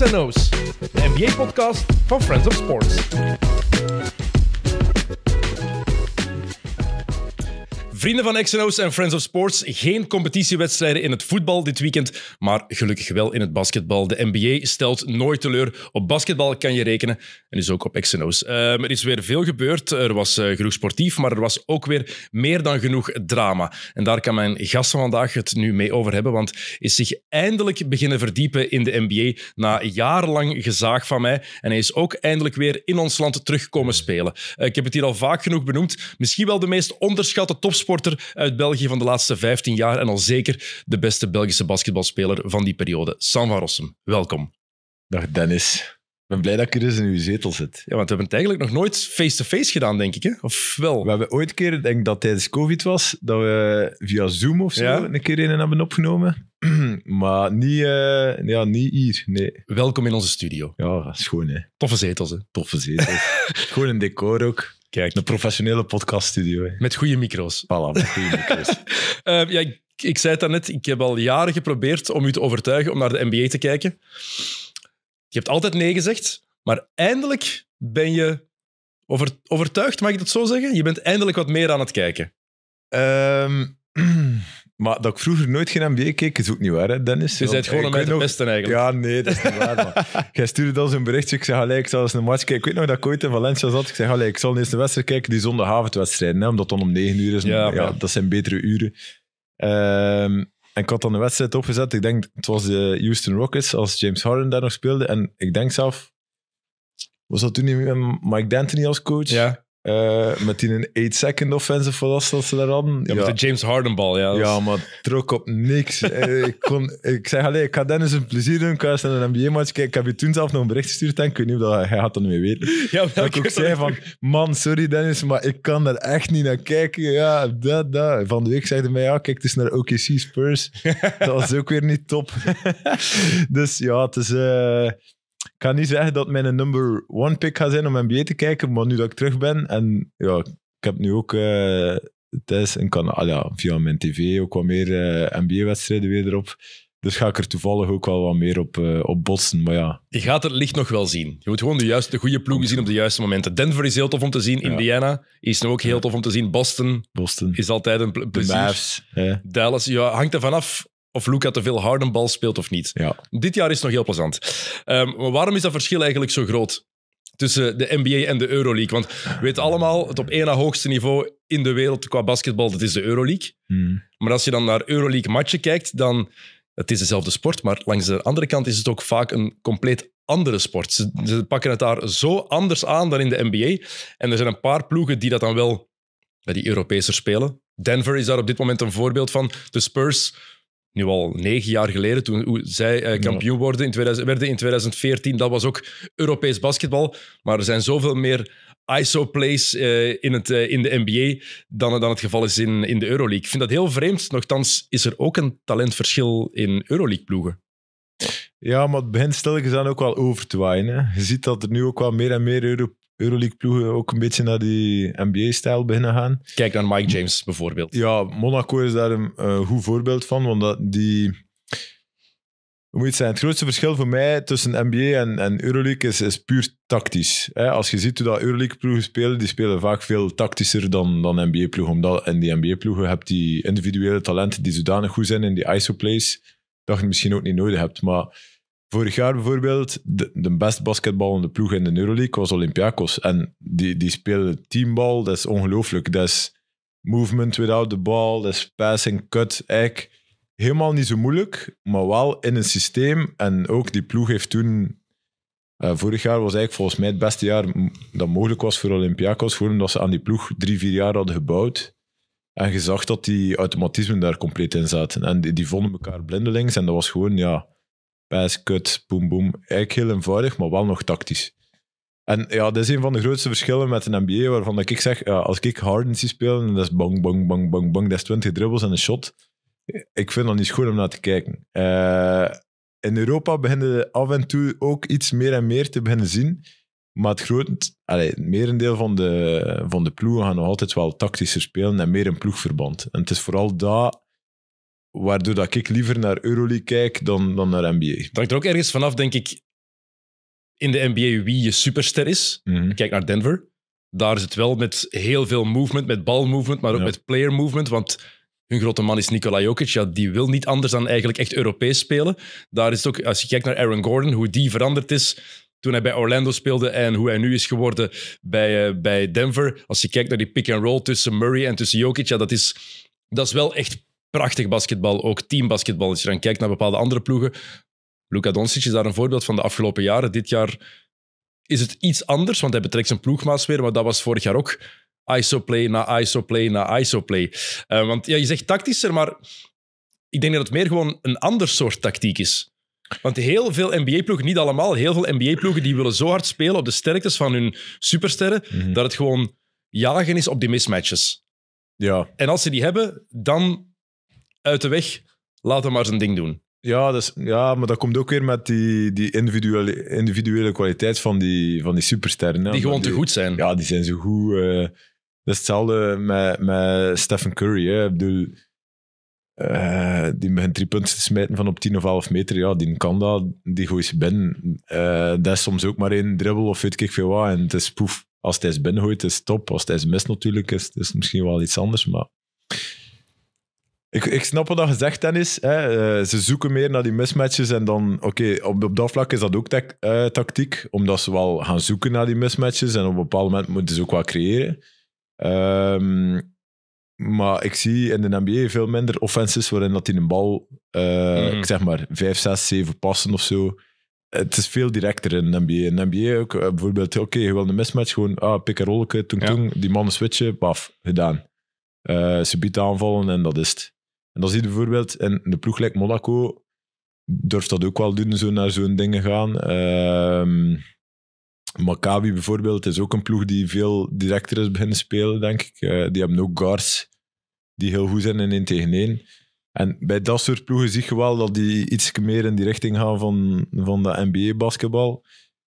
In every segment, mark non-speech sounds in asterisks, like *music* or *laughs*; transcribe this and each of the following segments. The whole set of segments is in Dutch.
and O's, de NBA-podcast van Friends of Sports. Vrienden van XNO's en Friends of Sports, geen competitiewedstrijden in het voetbal dit weekend, maar gelukkig wel in het basketbal. De NBA stelt nooit teleur. Op basketbal kan je rekenen en dus ook op XNO's. Ehm, er is weer veel gebeurd. Er was eh, genoeg sportief, maar er was ook weer meer dan genoeg drama. En daar kan mijn gast van vandaag het nu mee over hebben, want is zich eindelijk beginnen verdiepen in de NBA na jarenlang gezaag van mij. En hij is ook eindelijk weer in ons land terugkomen spelen. Eh, ik heb het hier al vaak genoeg benoemd. Misschien wel de meest onderschatte topsport topsporter uit België van de laatste 15 jaar en al zeker de beste Belgische basketbalspeler van die periode. Sam van Rossum, welkom. Dag Dennis ben blij dat ik er eens in uw zetel zit. Ja, want we hebben het eigenlijk nog nooit face-to-face gedaan, denk ik. Hè? Of wel? We hebben ooit keer, denk dat tijdens COVID was, dat we via Zoom of zo een keer in hebben opgenomen. *clears throat* maar niet, eh, ja, niet hier, nee. Welkom in onze studio. Ja, schoon hè. Toffe zetels hè. Toffe zetels. *laughs* Gewoon een decor ook. Kijk, een professionele podcaststudio. Hè. Met goede micro's. Voilà, goede micro's. *laughs* Eh, ja, ik, ik zei het daarnet, ik heb al jaren geprobeerd om u te overtuigen om naar de NBA te kijken. Je hebt altijd nee gezegd, maar eindelijk ben je over, overtuigd, mag ik dat zo zeggen? Je bent eindelijk wat meer aan het kijken. Um, *clears throat* maar dat ik vroeger nooit geen NBA keek, is ook niet waar, hè, Dennis? Je bent gewoon een beetje besten, eigenlijk. Ja, nee, dat is niet waar. man. *laughs* Jij stuurde dan een berichtje. Ik zei, allee, ik zal eens een match kijken. Ik weet nog dat ik ooit in Valencia zat. Ik zei, allee, ik zal eens een wedstrijd kijken, die zondagavondwedstrijden. Hè, omdat dan om negen uur is. Ja, dat zijn betere uren. Um, en ik had dan de wedstrijd opgezet. Ik denk, het was de Houston Rockets als James Harden daar nog speelde. En ik denk zelf, was dat toen niet met Mike D'Antoni als coach? Ja. Uh, met die 8-second offensive was dat ze daar hadden. Ja, ja. met de James Harden bal, ja. Ja, maar trok op niks. *laughs* Eh, ik, kon, ik zeg alleen, ik ga Dennis een plezier doen. Ik ga een NBA-match kijken. Ik heb je toen zelf nog een bericht gestuurd. En ik weet niet of hij had dat niet meer weten. *laughs* Ja, dat ik ook zei van, man, sorry Dennis, maar ik kan daar echt niet naar kijken. Ja, dat, dat. Van de week zeiden mij, ja, kijk, het *laughs* is naar OKC Spurs. dat was ook weer niet top. dus ja, het is... Eh, ik ga niet zeggen dat mijn number one pick gaat zijn om NBA te kijken, maar nu dat ik terug ben en ja, ik heb nu ook uh, thuis een kanaal, ah ja, via mijn tv ook wat meer eh, NBA-wedstrijden weer erop. Dus ga ik er toevallig ook wel wat meer op, eh, op botsen. Maar ja. Je gaat het licht nog wel zien. Je moet gewoon de, juiste, de goede ploeg zien op de juiste momenten. Denver is heel tof om te zien. Indiana is nu ook heel tof om te zien. Boston, Boston. is altijd een plezier. Dallas ja, hangt er vanaf of Luca te veel harde bal speelt of niet. Ja. Dit jaar is het nog heel plezant. Ehm, maar waarom is dat verschil eigenlijk zo groot? Tussen de NBA en de Euroleague. Want we weten allemaal, het op één na hoogste niveau in de wereld qua basketbal, dat is de Euroleague. Hmm. Maar als je dan naar Euroleague matchen kijkt, dan het is dezelfde sport, maar langs de andere kant is het ook vaak een compleet andere sport. Ze, pakken het daar zo anders aan dan in de NBA. En er zijn een paar ploegen die dat dan wel, die Europees spelen. Denver is daar op dit moment een voorbeeld van. De Spurs nu al negen jaar geleden, toen zij eh, kampioen worden in 2000, werden in 2014. Dat was ook Europees basketbal. Maar er zijn zoveel meer ISO-plays eh, in, het, eh, in de NBA dan, dan het geval is in, in de Euroleague. Ik vind dat heel vreemd. Nochtans is er ook een talentverschil in Euroleague-ploegen. Ja, maar het begint stilletjes aan ook wel over te waaien. Je ziet dat er nu ook wel meer en meer Euro Euroleague-ploegen ook een beetje naar die NBA-stijl beginnen gaan. Kijk naar Mike James bijvoorbeeld. Ja, Monaco is daar een goed voorbeeld van, want dat die... Hoe moet het zijn? Het grootste verschil voor mij tussen NBA en, en Euroleague is, puur tactisch. Hè? Als je ziet hoe dat Euroleague-ploegen spelen, die spelen vaak veel tactischer dan, dan NBA-ploegen. Omdat in die NBA-ploegen heb die individuele talenten die zodanig goed zijn in die ISO-plays, dat je het misschien ook niet nodig hebt. Maar Vorig jaar bijvoorbeeld, de, de best basketballende ploeg in de Euroleague was Olympiakos. En die, die speelde teambal, dat is ongelooflijk. Dat is movement without the ball, dat is passing, cut, eigenlijk helemaal niet zo moeilijk, maar wel in een systeem. En ook die ploeg heeft toen eh, vorig jaar was eigenlijk volgens mij het beste jaar dat mogelijk was voor Olympiakos. Gewoon omdat ze aan die ploeg drie, vier jaar hadden gebouwd. En je dat die automatismen daar compleet in zaten. En die, die vonden elkaar blindelings. En dat was gewoon, ja, Pijs, kut, boom boom Eigenlijk heel eenvoudig, maar wel nog tactisch. En ja, dat is een van de grootste verschillen met een NBA, waarvan ik zeg, ja, als ik Harden zie spelen, dat is bang, bang, bang, bang, bang, dat is 20 dribbles en een shot. Ik vind dat niet schoon om naar te kijken. Eh, in Europa beginnen we af en toe ook iets meer en meer te beginnen zien. Maar het, groot, allez, het merendeel van de, van de ploegen gaan nog altijd wel tactischer spelen en meer in ploegverband. En het is vooral dat Waardoor dat ik liever naar Euroleague kijk dan, dan naar NBA. Het hangt er ook ergens vanaf, denk ik, in de NBA wie je superster is. Mhm. Kijk naar Denver. Daar is het wel met heel veel movement, met balmovement, maar ook met player movement. Want hun grote man is Nikola Jokic. Ja, die wil niet anders dan eigenlijk echt Europees spelen. Daar is het ook, als je kijkt naar Aaron Gordon, hoe die veranderd is toen hij bij Orlando speelde en hoe hij nu is geworden bij, eh, bij Denver. Als je kijkt naar die pick-and-roll tussen Murray en tussen Jokic, ja, dat is, dat is wel echt prachtig basketbal, ook teambasketbal. Als je dan kijkt naar bepaalde andere ploegen. Luka Doncic is daar een voorbeeld van de afgelopen jaren. Dit jaar is het iets anders, want hij betrekt zijn ploegmaats weer, maar dat was vorig jaar ook isoplay na isoplay na isoplay. play. Eh, want ja, je zegt tactischer, maar ik denk dat het meer gewoon een ander soort tactiek is. Want heel veel NBA-ploegen, niet allemaal, heel veel NBA-ploegen die willen zo hard spelen op de sterktes van hun supersterren, mhm. dat het gewoon jagen is op die mismatches. Ja. En als ze die hebben, dan uit de weg, laat hem maar zijn ding doen. Ja, dus, ja, maar dat komt ook weer met die, die individuele, individuele kwaliteit van die, van die supersterren. Die gewoon te goed zijn. Ja, die zijn zo goed. Eh. dat is hetzelfde met, met Stephen Curry. Hè. Ik bedoel, eh, die met drie punten te smijten van op 10 of 11 meter. Ja, die kan dat, die gooit ze binnen. Eh, dat is soms ook maar één dribbel of weet ik veel wat. En het is poef. Als hij is binnen gooit, is het top. Als hij is mis natuurlijk, is het misschien wel iets anders. Maar ik, ik snap wat dat gezegd is. Hè. Eh, ze zoeken meer naar die mismatches. En dan, oké, op, op dat vlak is dat ook eh, tactiek. Omdat ze wel gaan zoeken naar die mismatches. En op een bepaald moment moeten ze ook wat creëren. Ehm, maar ik zie in de NBA veel minder offenses waarin dat in een bal, uh, eh, ik mhm. zeg maar, vijf, zes, zeven passen of zo. Het is veel directer in de NBA. In de NBA ook bijvoorbeeld, oké, je wil een mismatch, gewoon ah, pick en rolletje, toen, die mannen switchen, paf, gedaan. Uh, ze biedt aanvallen en dat is het. En dan zie je bijvoorbeeld, in de ploeg like Monaco durft dat ook wel doen, zo naar zo'n dingen gaan. Ehm, Maccabi bijvoorbeeld is ook een ploeg die veel directer is beginnen spelen, denk ik. Eh, die hebben ook guards die heel goed zijn in 1 tegen 1. En bij dat soort ploegen zie je wel dat die iets meer in die richting gaan van, van de NBA-basketbal.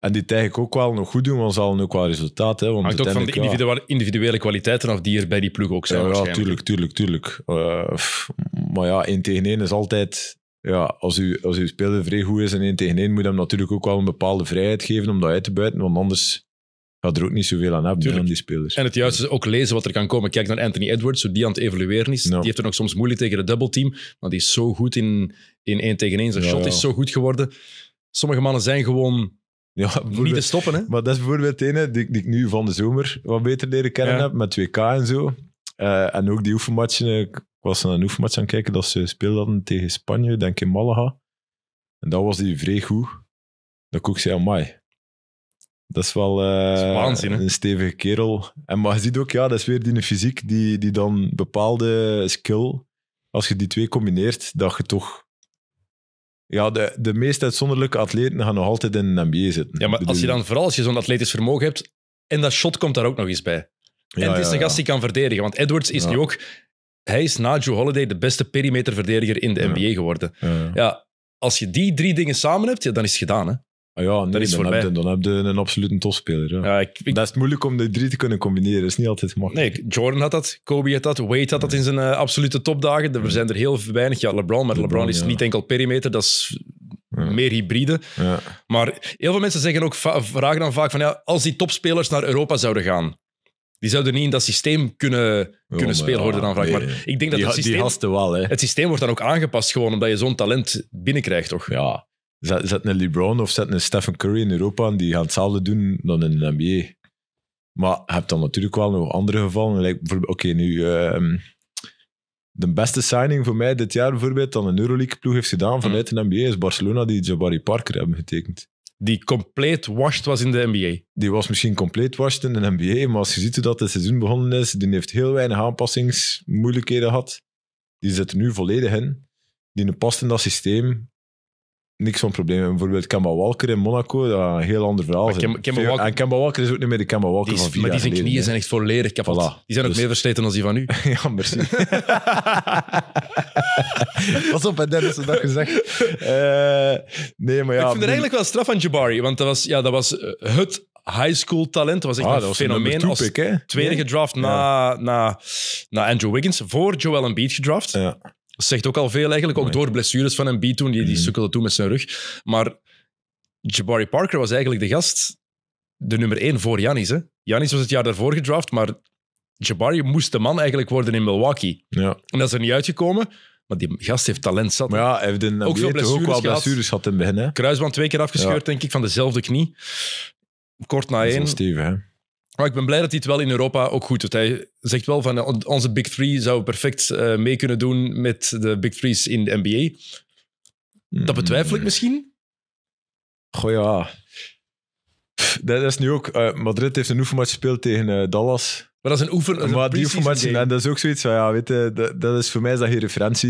En die tegen ook wel nog goed doen, want ze halen ook wel resultaat. Hè, want ook van de individuele, individuele kwaliteiten af die er bij die ploeg ook zijn. Ja, tuurlijk, tuurlijk, tuurlijk. Eh, maar ja, 1 tegen 1 is altijd... Ja, als, u, als uw speler vrij goed is en 1 tegen 1, moet hem natuurlijk ook wel een bepaalde vrijheid geven om dat uit te buiten, want anders gaat er ook niet zoveel aan hebben die spelers. En het juiste is ook lezen wat er kan komen. Kijk naar Anthony Edwards, hoe die aan het evolueren is. Die heeft er nog soms moeilijk tegen het double team, maar die is zo goed in, in 1 tegen 1. Zijn shot is zo goed geworden. Sommige mannen zijn gewoon ja, niet te stoppen, hè? Maar dat is bijvoorbeeld ene die, die ik nu van de zomer wat beter leren kennen heb, met 2K en zo. Eh, en ook die oefenmatchen. Eh, ik was naar een oefenmatch aan het kijken dat ze speelden tegen Spanje, denk ik in Malaga. En dat was die vrij goed. Dat kookt zei, mij. Dat is wel uh, een stevige kerel. En maar je ziet ook, ja, dat is weer die fysiek die, die dan bepaalde skill, als je die twee combineert, dat je toch ja, de, de meest uitzonderlijke atleten gaan nog altijd in een NBA zitten. Ja, maar als je dan vooral als je zo'n atletisch vermogen hebt, en dat shot komt daar ook nog eens bij. Ja, en het is een gast die kan verdedigen, want Edwards is nu ook... Hij is na Joe Holiday de beste perimeterverdediger in de NBA geworden. Ja. als je die drie dingen samen hebt, dan is het gedaan. Hè? Ah ja, dan, heb je, dan heb je een absolute topspeler. Ja. ja dat is moeilijk om de drie te kunnen combineren. Dat is niet altijd makkelijk. Nee, Jordan had dat, Kobe had dat, Wade had dat in zijn eh, absolute topdagen. Er zijn er heel weinig. Ja, LeBron, maar LeBron, is niet enkel perimeter, dat is meer hybride. Maar heel veel mensen zeggen ook, vragen dan vaak van ja, als die topspelers naar Europa zouden gaan, die zouden niet in dat systeem kunnen, kunnen spelen, hoorde dan vaak. maar ik denk dat het systeem... Die wel, hè. Het systeem wordt dan ook aangepast gewoon omdat je zo'n talent binnenkrijgt, toch? Ja, Zet, een LeBron of zet een Stephen Curry in Europa en die gaan hetzelfde doen dan in de NBA. Maar je hebt dan natuurlijk wel nog andere gevallen. oké, nu... Ehm, de beste signing voor mij dit jaar bijvoorbeeld dan een Euroleague-ploeg heeft gedaan mhm. vanuit mm. de NBA is Barcelona die Jabari Parker hebben getekend. Die compleet washed was in de NBA. Die was misschien compleet washed in de NBA, maar als je ziet hoe dat het seizoen begonnen is, die heeft heel weinig aanpassingsmoeilijkheden gehad. Die zit er nu volledig in. Die past in dat systeem niks van problemen. Bijvoorbeeld Kemba Walker in Monaco, dat een heel ander verhaal. Kem, Walker, en Kemba Walker is ook niet meer de Kemba Walker van vier Maar die zijn knieën zijn echt volledig kapot. Die zijn ook meer versleten dan die van u. *laughs* ja, merci. *laughs* wat op, Dennis, dat gezegd. Uh, nee, maar ja... Ik vind het eigenlijk wel straf aan Jabari, want dat was, ja, dat was eh, het high school talent. Dat was echt ah, een fenomeen. als tweede gedraft na, na, na Andrew Wiggins. Voor Joel Embiid gedraft. Ja zegt ook al veel eigenlijk. Ook door blessures van Embiid toen, die, die mm-hmm. sukkelde toen met zijn rug. Maar Jabari Parker was eigenlijk de gast, de nummer één voor Janis. Janis was het jaar daarvoor gedraft, maar Jabari moest de man eigenlijk worden in Milwaukee. Ja. En dat is er niet uitgekomen. Maar die gast heeft talent zat. Maar ja, hij heeft een ook veel blessures, wel blessures gehad in het begin. Hè? Kruisband twee keer afgescheurd, denk ik, van dezelfde knie. Kort na één. hè? Maar oh, ik ben blij dat hij het wel in Europa ook goed doet. Hij zegt wel van onze Big Three zou perfect eh, mee kunnen doen met de Big Threes in de NBA. Dat betwijfel ik mm. misschien. Goh ja. Dat is nu ook. Eh, Madrid heeft een oefenmatch gespeeld tegen eh, Dallas. Maar dat is een oefen. maar die oefenmatch, en dat is ook zoiets ja, weet je, dat, is voor mij is dat geen referentie.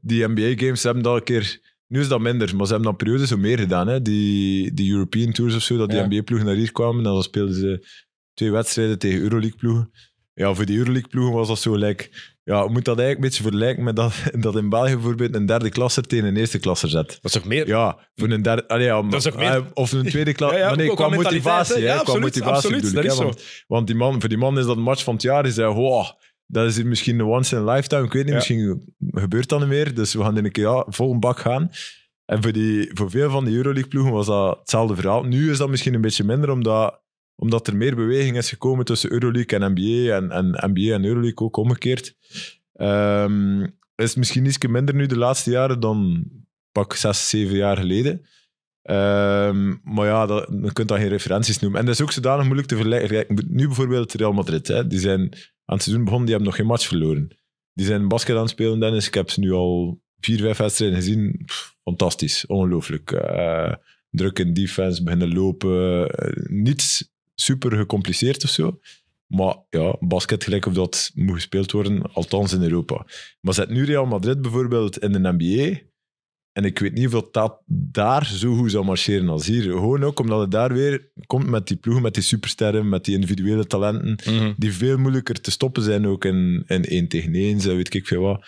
Die NBA-games hebben dat een keer. Nu is dat minder, maar ze hebben dan periodes zo meer gedaan. Hè? Die, die European Tours of zo, dat die NBA-ploegen naar hier kwamen. En dan speelden ze twee wedstrijden tegen Euroleague-ploegen. Ja, voor die Euroleague-ploegen was dat zo like, Ja, moet dat eigenlijk een beetje vergelijken met dat, *laughs* dat in België bijvoorbeeld een derde klasser tegen een eerste klasser zet. Dat is toch meer? Ja, voor een derde... dat is toch meer? Eh, of een tweede klasse. *laughs* Ja, nee, qua motivatie. Ja, absoluut, qua motivatie absoluut, dat ik, is zo. want, die man, voor die man is dat een match van het jaar. Die zei, wow, dat is misschien een once in a lifetime. Ik weet niet, misschien gebeurt dat niet meer. Dus we gaan in een keer ja, vol een bak gaan. En voor, die, voor veel van die Euroleague-ploegen was dat hetzelfde verhaal. Nu is dat misschien een beetje minder, omdat omdat er meer beweging is gekomen tussen Euroleague en NBA en, en NBA en Euroleague ook omgekeerd. Um, is misschien iets minder nu de laatste jaren dan pak zes, zeven jaar geleden. Ehm, maar ja, dat, je kunt dat geen referenties noemen. En dat is ook zodanig moeilijk te vergelijken. Nu bijvoorbeeld Real Madrid. Hè. Die zijn aan het seizoen begonnen, die hebben nog geen match verloren. Die zijn basket aan het spelen, Dennis. Ik heb ze nu al vier, vijf wedstrijden gezien. fantastisch, ongelooflijk. Eh, druk in defense, beginnen lopen. Eh, niets super gecompliceerd of zo. Maar ja, basket gelijk of dat moet gespeeld worden, althans in Europa. Maar zet nu Real Madrid bijvoorbeeld in de NBA. En ik weet niet of dat daar zo goed zou marcheren als hier. Gewoon ook omdat het daar weer komt met die ploegen, met die supersterren, met die individuele talenten, mhm. die veel moeilijker te stoppen zijn ook in, in 1 tegen 1, weet ik veel wat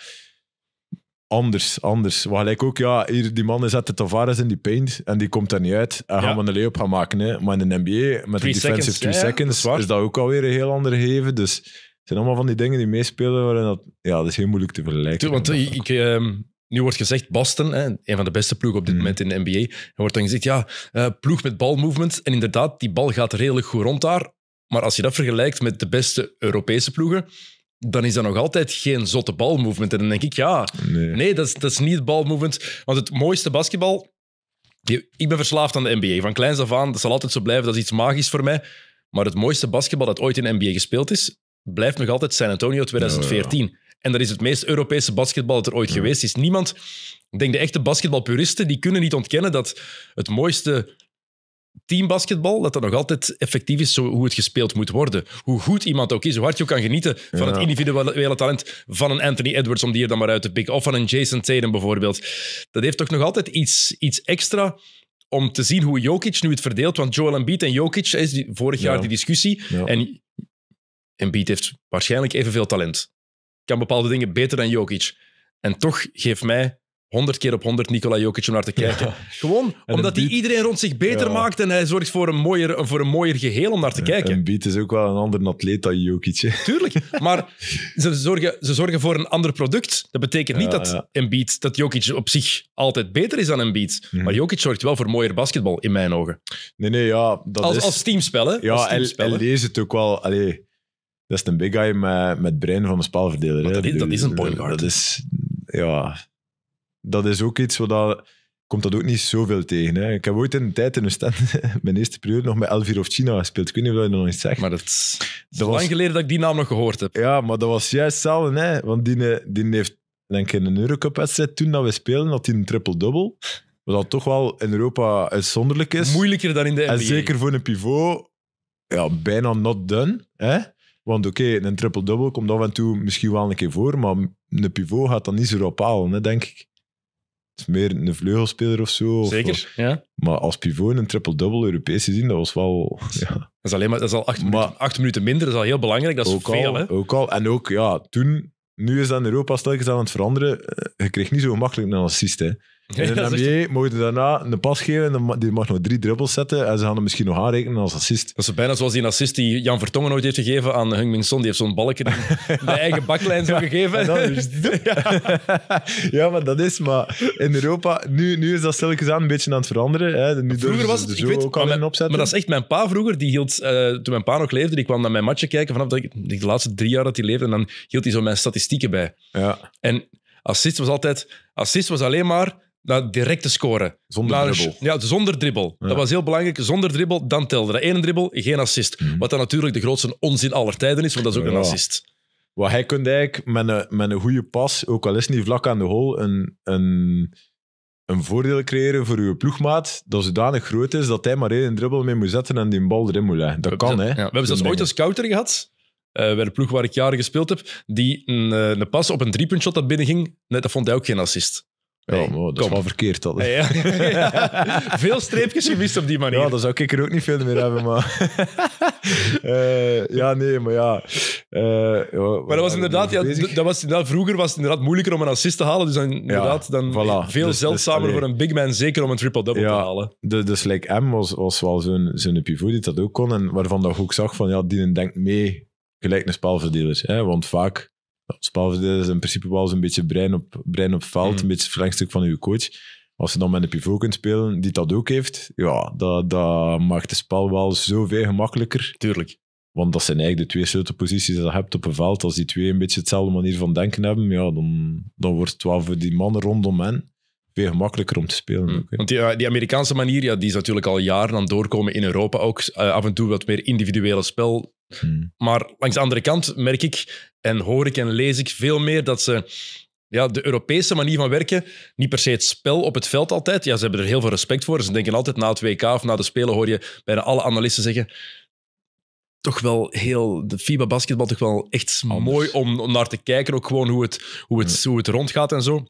anders, anders. Maar gelijk ook, ja, hier, die mannen zetten Tavares in die paint en die komt er niet uit en gaan we een lay gaan maken. Hè. Maar in de NBA, met een defensive Three seconds, is, dat ook alweer een heel ander geven. Dus het zijn allemaal van die dingen die meespelen waarin dat... Ja, dat is heel moeilijk te vergelijken. Tuur, want eh, ik, ehm, nu wordt gezegd, Boston, hè, een van de beste ploegen op dit hmm. moment in de NBA, er wordt dan gezegd, ja, eh, ploeg met balmovement En inderdaad, die bal gaat redelijk goed rond daar. Maar als je dat vergelijkt met de beste Europese ploegen, dan is dat nog altijd geen zotte balmovement. En dan denk ik, ja, nee, dat, is, dat is niet het balmovement. Want het mooiste basketbal... Ik ben verslaafd aan de NBA. Van kleins af aan, dat zal altijd zo blijven. Dat is iets magisch voor mij. Maar het mooiste basketbal dat ooit in NBA gespeeld is, blijft nog altijd San Antonio 2014. En dat is het meest Europese basketbal dat er ooit geweest is. Niemand, ik denk de echte basketbalpuristen, die kunnen niet ontkennen dat het mooiste teambasketbal, dat dat nog altijd effectief is zo hoe het gespeeld moet worden. Hoe goed iemand ook is, hoe hard je ook kan genieten van het individuele talent van een Anthony Edwards, om die er dan maar uit te pikken, of van een Jason Tatum bijvoorbeeld. Dat heeft toch nog altijd iets, iets extra om te zien hoe Jokic nu het verdeelt, want Joel Embiid en Jokic, is vorig jaar die discussie, en Embiid heeft waarschijnlijk evenveel talent. Kan bepaalde dingen beter dan Jokic. En toch geeft mij 100 keer op 100 Nikola Jokic om naar te kijken. Gewoon omdat hij iedereen rond zich beter maakt en hij zorgt voor een mooier, voor een mooier geheel om naar te kijken. En Beat is ook wel een ander atleet dan Jokic. Tuurlijk, maar ze zorgen, ze zorgen voor een ander product. Dat betekent niet dat, Embiid, dat Jokic op zich altijd beter is dan Embiid. Mm. Maar Jokic zorgt wel voor mooier basketbal, in mijn ogen. Nee, nee, ja. Dat als, is... als teamspellen. Ja, en, hij lees het ook wel... Allee, dat is een big guy met, met brein van een spaalverdeler. Dat, dat, is een point guard. Dat is... Ja, dat is ook iets wat komt dat ook niet zoveel tegen. Hè. Ik heb ooit in de tijd in een stand, *laughs* mijn eerste periode, nog met Elvier of China gespeeld. Ik weet niet of je dat nog niet zegt. Maar dat, is, was, lang geleden dat ik die naam nog gehoord heb. Ja, maar dat was juist hetzelfde. Hè. Want die, eh, die heeft, denk ik, in een Eurocup-wedstrijd toen dat we speelden, had hij een triple-double. Wat dat toch wel in Europa uitzonderlijk is. Moeilijker dan in de NBA. En zeker voor een pivot, ja, bijna not done. Hè. Want oké, een triple-double komt af en toe misschien wel een keer voor, maar een pivot gaat dan niet zo op halen, denk ik meer een vleugelspeler of zo. Zeker, ja. Maar als pivot een triple-double Europees gezien, dat was wel... *laughs* Ja. Dat is alleen maar dat is al acht, maar, minuten, acht minuten minder, dat is al heel belangrijk, dat is ook veel. Al, hè? Ook al, en ook, ja, toen... Nu is dat in Europa stelkens aan het veranderen. Eh, je kreeg niet zo gemakkelijk een assist, hè. *laughs* In de NBA daarna een pas geven, die mag nog drie dribbles zetten en ze gaan hem misschien nog aanrekenen als assist. Dat is bijna zoals die assist die Jan Vertongen ooit heeft gegeven aan Hung Min Son. Die heeft zo'n balkje *laughs* de eigen baklijn zo gegeven. Ah, nou, dus- *laughs* ja, maar dat is, maar in Europa, nu, nu is dat eens aan een beetje aan het veranderen. Hè. Nu vroeger was het, ik ah, maar, opzetten. maar dat is echt mijn pa vroeger, die hield, eh, toen mijn pa nog leefde, die kwam naar mijn matje kijken vanaf dat ik, de laatste drie jaar dat hij leefde en dan hield hij zo mijn statistieken bij. Ja. En assist was altijd, assist was alleen maar nou, direct te scoren. Zonder nou, dribbel. Ja, zonder dribbel. Dat was heel belangrijk. Zonder dribbel, dan telde Eén dribbel, geen assist. Mhm. Wat dan natuurlijk de grootste onzin aller tijden is, want dat is ook een assist. Wat hij kon eigenlijk met een, met een goede pas, ook al is niet vlak aan de hol, een, een, een voordeel creëren voor uw ploegmaat dat zodanig groot is dat hij maar één dribbel mee moet zetten en die bal erin moet leggen. Dat kan, hè. We hebben zelfs ooit een scouter gehad, eh, bij de ploeg waar ik jaren gespeeld heb, die een, eh, een pas op een driepuntshot dat binnenging, net, dat vond hij ook geen assist. Ja, dat is wel verkeerd. Dat, ja. *laughs* Veel streepjes gemist op die manier. Ja, dan zou ik er ook niet veel meer hebben, maar... *laughs* Eh, ja, nee, maar ja. Eh, maar dat was inderdaad... Ja, dat was inderdaad vroeger was het inderdaad moeilijker om een assist te halen, dus dan, inderdaad dan veel dus- zeldzamer dus, voor een big man, zeker om een triple-double te halen. De, dus like M was, was wel zo'n zo'n pivot die dat ook kon, en waarvan dat ook zag van, ja, die denkt mee gelijk naar spelverdeelers. Hè? Want vaak is in principe wel een beetje brein op, brein op veld, mm. een beetje verlengstuk van uw coach. Als je dan met een pivot kunt spelen die dat ook heeft, ja, dat, dat maakt het spel wel zoveel gemakkelijker. Tuurlijk. Want dat zijn eigenlijk de twee sleutelposities die je hebt op een veld. Als die twee een beetje hetzelfde manier van denken hebben, ja, dan, dan wordt het wel voor die mannen rondom hen veel gemakkelijker om te spelen. Mm. Want die, eh, die, Amerikaanse manier ja, die is natuurlijk al jaren aan het doorkomen in Europa ook. Eh, af en toe wat meer individuele spel Hmm. Maar langs de andere kant merk ik en hoor ik en lees ik veel meer dat ze ja, de Europese manier van werken, niet per se het spel op het veld altijd. Ja, ze hebben er heel veel respect voor. Ze denken altijd na het WK of na de Spelen hoor je bijna alle analisten zeggen toch wel heel, de FIBA basketbal toch wel echt mooi om, naar te kijken. Ook gewoon hoe het, hoe het, hoe het rondgaat en zo.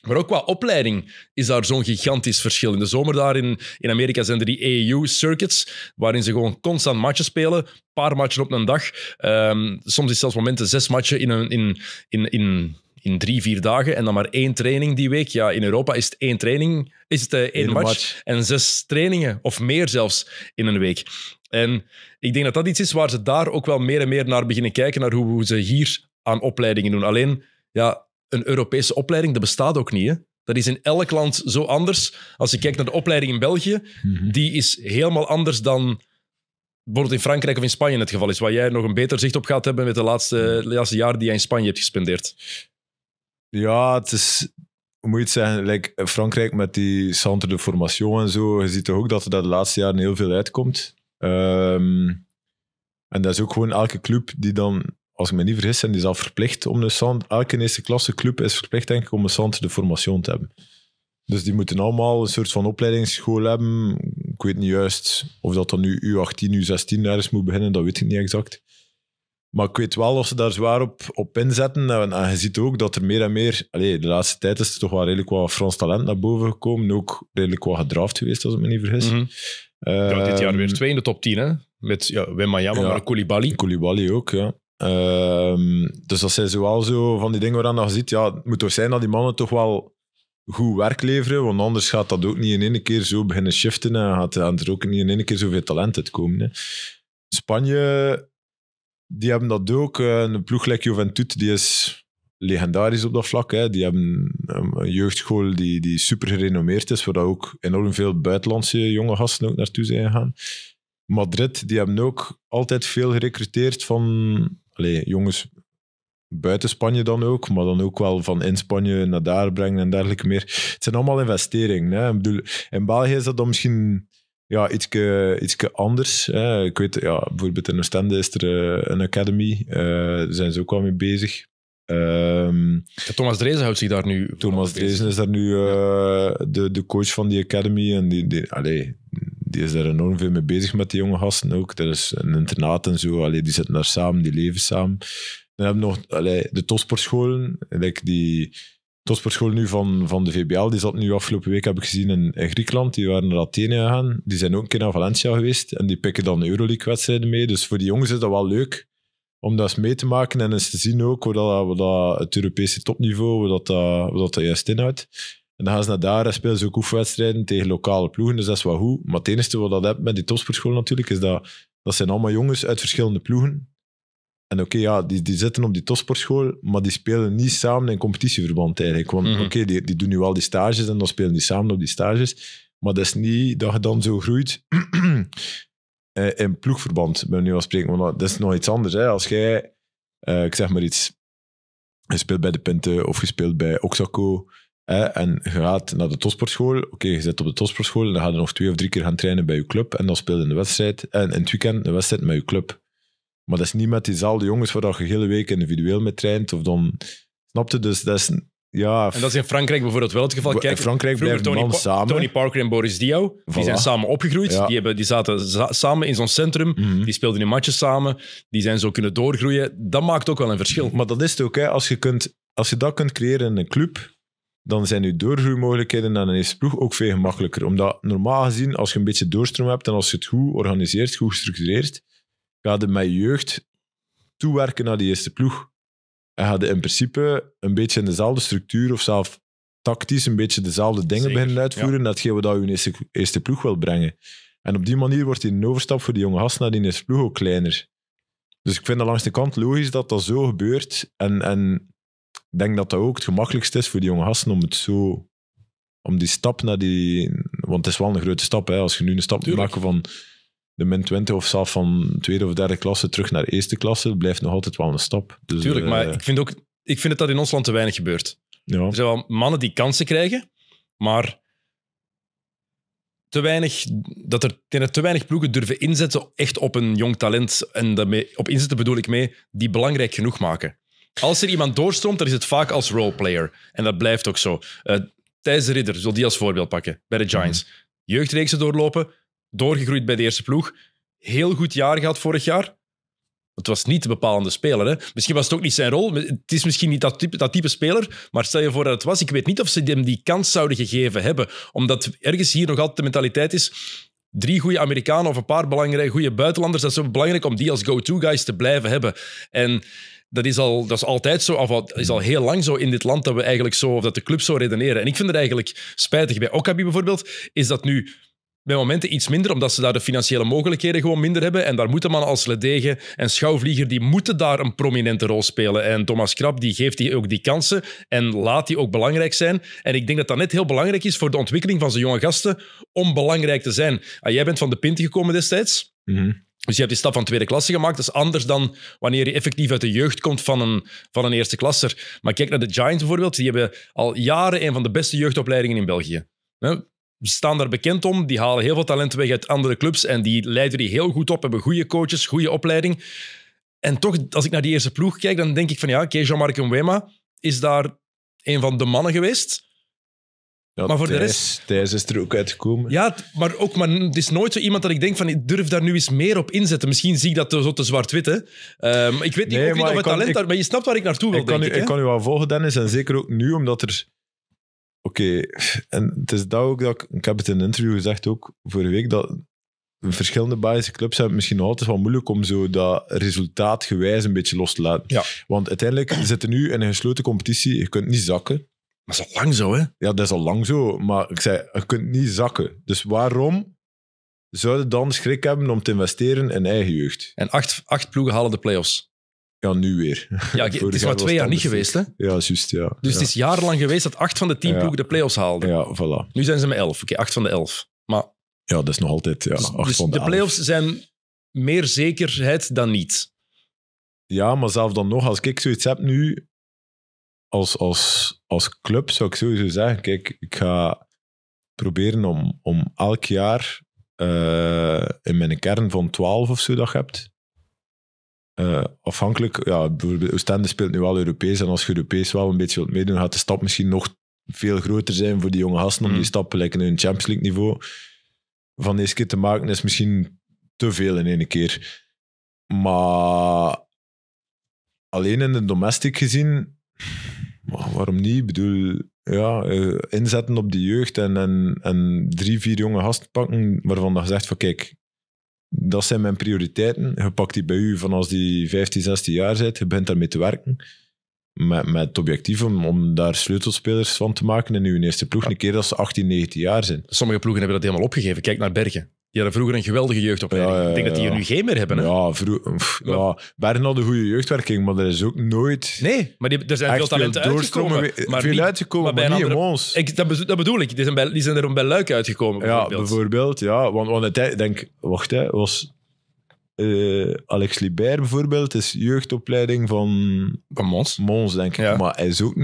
Maar ook qua opleiding is daar zo'n gigantisch verschil. In de zomer daar in, in Amerika zijn er die EU circuits waarin ze gewoon constant matchen spelen. Een paar matchen op een dag. Ehm, soms is zelfs momenten zes matchen in, een, in, in, in, in drie, vier dagen. En dan maar één training die week. Ja, in Europa is het één training, is het eh, één match, en zes trainingen. Of meer zelfs in een week. En ik denk dat dat iets is waar ze daar ook wel meer en meer naar beginnen kijken, naar hoe ze hier aan opleidingen doen. Alleen, ja, een Europese opleiding, dat bestaat ook niet. Hè? Dat is in elk land zo anders. Als je kijkt naar de opleiding in België, mhm. die is helemaal anders dan bijvoorbeeld in Frankrijk of in Spanje het geval is. Waar jij nog een beter zicht op gaat hebben met de laatste, mhm. laatste jaar die jij in Spanje hebt gespendeerd. Ja, het is, hoe moet je het zeggen, Frankrijk met die Centre de Formation en zo, je ziet toch ook dat er dat de laatste jaren heel veel uitkomt. Ehm, en dat is ook gewoon elke club die dan als ik me niet vergis, zijn die zelf verplicht om de sound. Elke eerste klasse club is verplicht, denk ik, om een sound de formatie te hebben. Dus die moeten allemaal een soort van opleidingsschool hebben. Ik weet niet juist of dat dan nu U18, U16 ergens moet beginnen, dat weet ik niet exact. Maar ik weet wel of ze daar zwaar op, op inzetten. En, je ziet ook dat er meer en meer... Allez, de laatste tijd is er toch wel redelijk wat Frans talent naar boven gekomen. Ook redelijk wat gedraft geweest, als ik me niet vergis. Mm ja, dit jaar weer twee in de top 10, hè? Met ja, Wim Mayama, maar Koulibaly. Koulibaly ook, ja. Um, dus dat zijn wel zo van die dingen waaraan je ziet, ja, het moet toch zijn dat die mannen toch wel goed werk leveren, want anders gaat dat ook niet in één keer zo beginnen shiften en gaat er ook niet in één keer zoveel talent uitkomen. Spanje, die hebben dat ook. Eh, een ploeg like Juventud, die is legendarisch op dat vlak. Hè. Die hebben een jeugdschool die, die super gerenommeerd is, waar ook enorm veel buitenlandse jonge gasten ook naartoe zijn gegaan. Madrid, die hebben ook altijd veel gerecruiteerd van jongens buiten Spanje dan ook, maar dan ook wel van in Spanje naar daar brengen en dergelijke meer. Het zijn allemaal investeringen. Hè? Ik bedoel, in België is dat dan misschien ja, ietske, ietske anders. Hè? Ik weet, ja, bijvoorbeeld in Oostende is er eh, een academy, daar eh, zijn ze ook wel mee bezig. Ehm, Thomas Drezen houdt zich daar nu. Thomas Drezen is daar nu eh, de, de coach van die academy. En die, die, allee, die is daar enorm veel mee bezig met die jonge gasten ook. Er is een internaat en zo, allee, die zitten daar samen, die leven samen. Dan hebben we nog allee, de topsportscholen, like die topsportschool nu van, van de VBL, die zat nu afgelopen week, heb ik gezien, in, Griekenland. Die waren naar Athene gegaan, die zijn ook een keer naar Valencia geweest en die pikken dan Euroleague-wedstrijden mee. Dus voor die jongens is dat wel leuk om dat eens mee te maken en eens te zien ook hoe dat, dat het Europese topniveau, hoe dat, dat, dat juist inhoudt. En dan gaan ze naar daar en spelen ze ook oefenwedstrijden tegen lokale ploegen. Dus dat is wel goed. Maar het enige wat dat hebt met die topsportschool natuurlijk, is dat dat zijn allemaal jongens uit verschillende ploegen. En oké, ja, die, die zitten op die topsportschool, maar die spelen niet samen in competitieverband eigenlijk. Want mhm. oké, die, die doen nu wel die stages en dan spelen die samen op die stages. Maar dat is niet dat je dan zo groeit *clears throat* eh, in ploegverband, ben nu al spreken. Want dat is nog iets anders. Hè. Als jij, uh, ik zeg maar iets, speelt bij de Pinte of gespeeld bij Oxaco en je gaat naar de topsportschool. Oké, je zit op de topsportschool en dan ga je nog twee of drie keer gaan trainen bij je club. En dan speel je de wedstrijd. En in het weekend de wedstrijd met je club. Maar dat is niet met diezelfde jongens waar je de hele week individueel mee traint. Of dan... Snap je? Dus dat is... Ja. En dat is in Frankrijk bijvoorbeeld wel het geval. Kijk, in Frankrijk blijven Tony, samen. Tony Parker en Boris Dio, die zijn samen opgegroeid. Die, hebben, die zaten samen in zo'n centrum. Mhm. Die speelden in matches samen. Die zijn zo kunnen doorgroeien. Dat maakt ook wel een verschil. Maar dat is het ook. Hè. Als, je kunt, als je dat kunt creëren in een club, dan zijn je doorgroeimogelijkheden naar de eerste ploeg ook veel gemakkelijker. Omdat normaal gezien, als je een beetje doorstroom hebt en als je het goed organiseert, goed gestructureerd, ga je met je jeugd toewerken naar die eerste ploeg. En ga je in principe een beetje in dezelfde structuur of zelf tactisch een beetje dezelfde dingen beginnen uitvoeren. Ja. Datgene je in eerste, eerste ploeg wil brengen. En op die manier wordt die overstap voor die jonge gast naar die eerste ploeg ook kleiner. Dus ik vind dat langs de kant logisch dat dat zo gebeurt. En, en ik denk dat dat ook het gemakkelijkste is voor die jonge gasten om het zo... Om die stap naar die... Want het is wel een grote stap, hè. Als je nu een stap moet maken van de min 20 of zelfs van tweede of derde klasse terug naar eerste klasse, blijft nog altijd wel een stap. Dus, Tuurlijk, maar eh, ik vind, ook, ik vind het dat in ons land te weinig gebeurt. Ja. Er zijn wel mannen die kansen krijgen, maar te weinig, dat er te weinig ploegen durven inzetten echt op een jong talent. En daarmee, op inzetten bedoel ik mee, die belangrijk genoeg maken. Als er iemand doorstroomt, dan is het vaak als roleplayer. En dat blijft ook zo. Uh, Thijs de Ridder, zal die als voorbeeld pakken bij de Giants. Mm. Jeugdreeksen doorlopen, doorgegroeid bij de eerste ploeg. Heel goed jaar gehad vorig jaar. Het was niet de bepalende speler. Hè? Misschien was het ook niet zijn rol. Het is misschien niet dat type, dat type speler. Maar stel je voor dat het was. Ik weet niet of ze hem die kans zouden gegeven hebben. Omdat ergens hier nog altijd de mentaliteit is drie goede Amerikanen of een paar belangrijke goede buitenlanders. Dat is zo belangrijk om die als go-to guys te blijven hebben. En dat is, al, dat is altijd zo, of is al heel lang zo in dit land, dat we eigenlijk zo, of dat de club zo redeneren. En ik vind het eigenlijk spijtig. Bij Okabi bijvoorbeeld is dat nu bij momenten iets minder, omdat ze daar de financiële mogelijkheden gewoon minder hebben. En daar moeten mannen als Ledegen en Schouwvlieger, die moeten daar een prominente rol spelen. En Thomas Krap die geeft die ook die kansen en laat die ook belangrijk zijn. En ik denk dat dat net heel belangrijk is voor de ontwikkeling van zijn jonge gasten, om belangrijk te zijn. Ah, jij bent van de pinte gekomen destijds. Mm dus je hebt die stap van tweede klasse gemaakt. Dat is anders dan wanneer je effectief uit de jeugd komt van een, van een eerste klasser. Maar kijk naar de Giants bijvoorbeeld. Die hebben al jaren een van de beste jeugdopleidingen in België. Ze staan daar bekend om. Die halen heel veel talenten weg uit andere clubs. En die leiden die heel goed op. Hebben goede coaches, goede opleiding. En toch, als ik naar die eerste ploeg kijk, dan denk ik van ja, oké, Jean-Marc Wema is daar een van de mannen geweest maar voor Thijs, de eh, rest... Thijs is er ook uitgekomen. Ja, maar, ook, maar het is nooit zo iemand dat ik denk van ik durf daar nu eens meer op inzetten. Misschien zie ik dat zo te zwart-wit. Ehm, ik weet niet, of ook niet of talent ik, Maar je snapt waar ik naartoe wil, ik kan, ik, u, ik kan u wel volgen, Dennis. En zeker ook nu, omdat er... Oké, en het is dat ook dat ik... Ik heb het in een interview gezegd ook vorige week, dat verschillende Belgische clubs hebben het misschien altijd wel moeilijk om zo dat resultaatgewijs een beetje los te laten. Ja. Want uiteindelijk zitten nu in een gesloten competitie, je kunt niet zakken dat is al lang zo, hè? Ja, dat is al lang zo. Maar ik zei, je kunt niet zakken. Dus waarom zouden dan schrik hebben om te investeren in eigen jeugd? En acht, acht ploegen halen de play-offs. Ja, nu weer. *laughs* Ja, het is maar twee jaar niet geweest, hè? Ja, juist, ja. Dus het is jarenlang geweest dat acht van de tien ploegen de play-offs haalden. Ja, voilà. Nu zijn ze met elf. Oké, acht van de elf. Maar... Ja, dat is nog altijd ja, dus- acht dus van de, de play-offs zijn meer zekerheid dan niet. Ja, maar zelf dan nog, als ik zoiets heb nu, als, als, als club zou ik sowieso zeggen, kijk, ik ga proberen om, om elk jaar eh, in mijn kern van 12 of zo dat je hebt. Eh, afhankelijk, ja, bijvoorbeeld Oostende speelt nu wel Europees en als je Europees wel een beetje wilt meedoen, gaat de stap misschien nog veel groter zijn voor die jonge gasten om die mm. stappen lekker in een Champions League niveau van deze keer te maken is misschien te veel in één keer. Maar alleen in de domestic gezien maar waarom niet? Ik bedoel, ja, eh, inzetten op de jeugd en, en, en drie, vier jonge gasten pakken waarvan je zegt van kijk, dat zijn mijn prioriteiten. Je pakt die bij u van als die 15, 16 jaar zit, je begint daarmee te werken. Met, met het objectief om, om daar sleutelspelers van te maken in uw eerste ploeg, een keer dat ze 18, 19 jaar zijn. Sommige ploegen hebben dat helemaal opgegeven. Kijk naar Bergen ja hadden vroeger een geweldige jeugdopleiding. ik denk dat die er nu geen meer hebben. Hè? Ja, vroeger. Ja, de goede jeugdwerking, maar er is ook nooit. Nee, maar die, er zijn veel talenten uitgekomen. maar veel niet, uitgekomen, maar, maar ons. dat, bedoel, ik. Die zijn, bij, die zijn er bij Luik uitgekomen. Bijvoorbeeld. Ja, bijvoorbeeld. Ja, want, want het, denk, wacht, hè, was eh, Alex Liber bijvoorbeeld, is jeugdopleiding van. Van Mons. Mons, denk ik. Maar hij is ook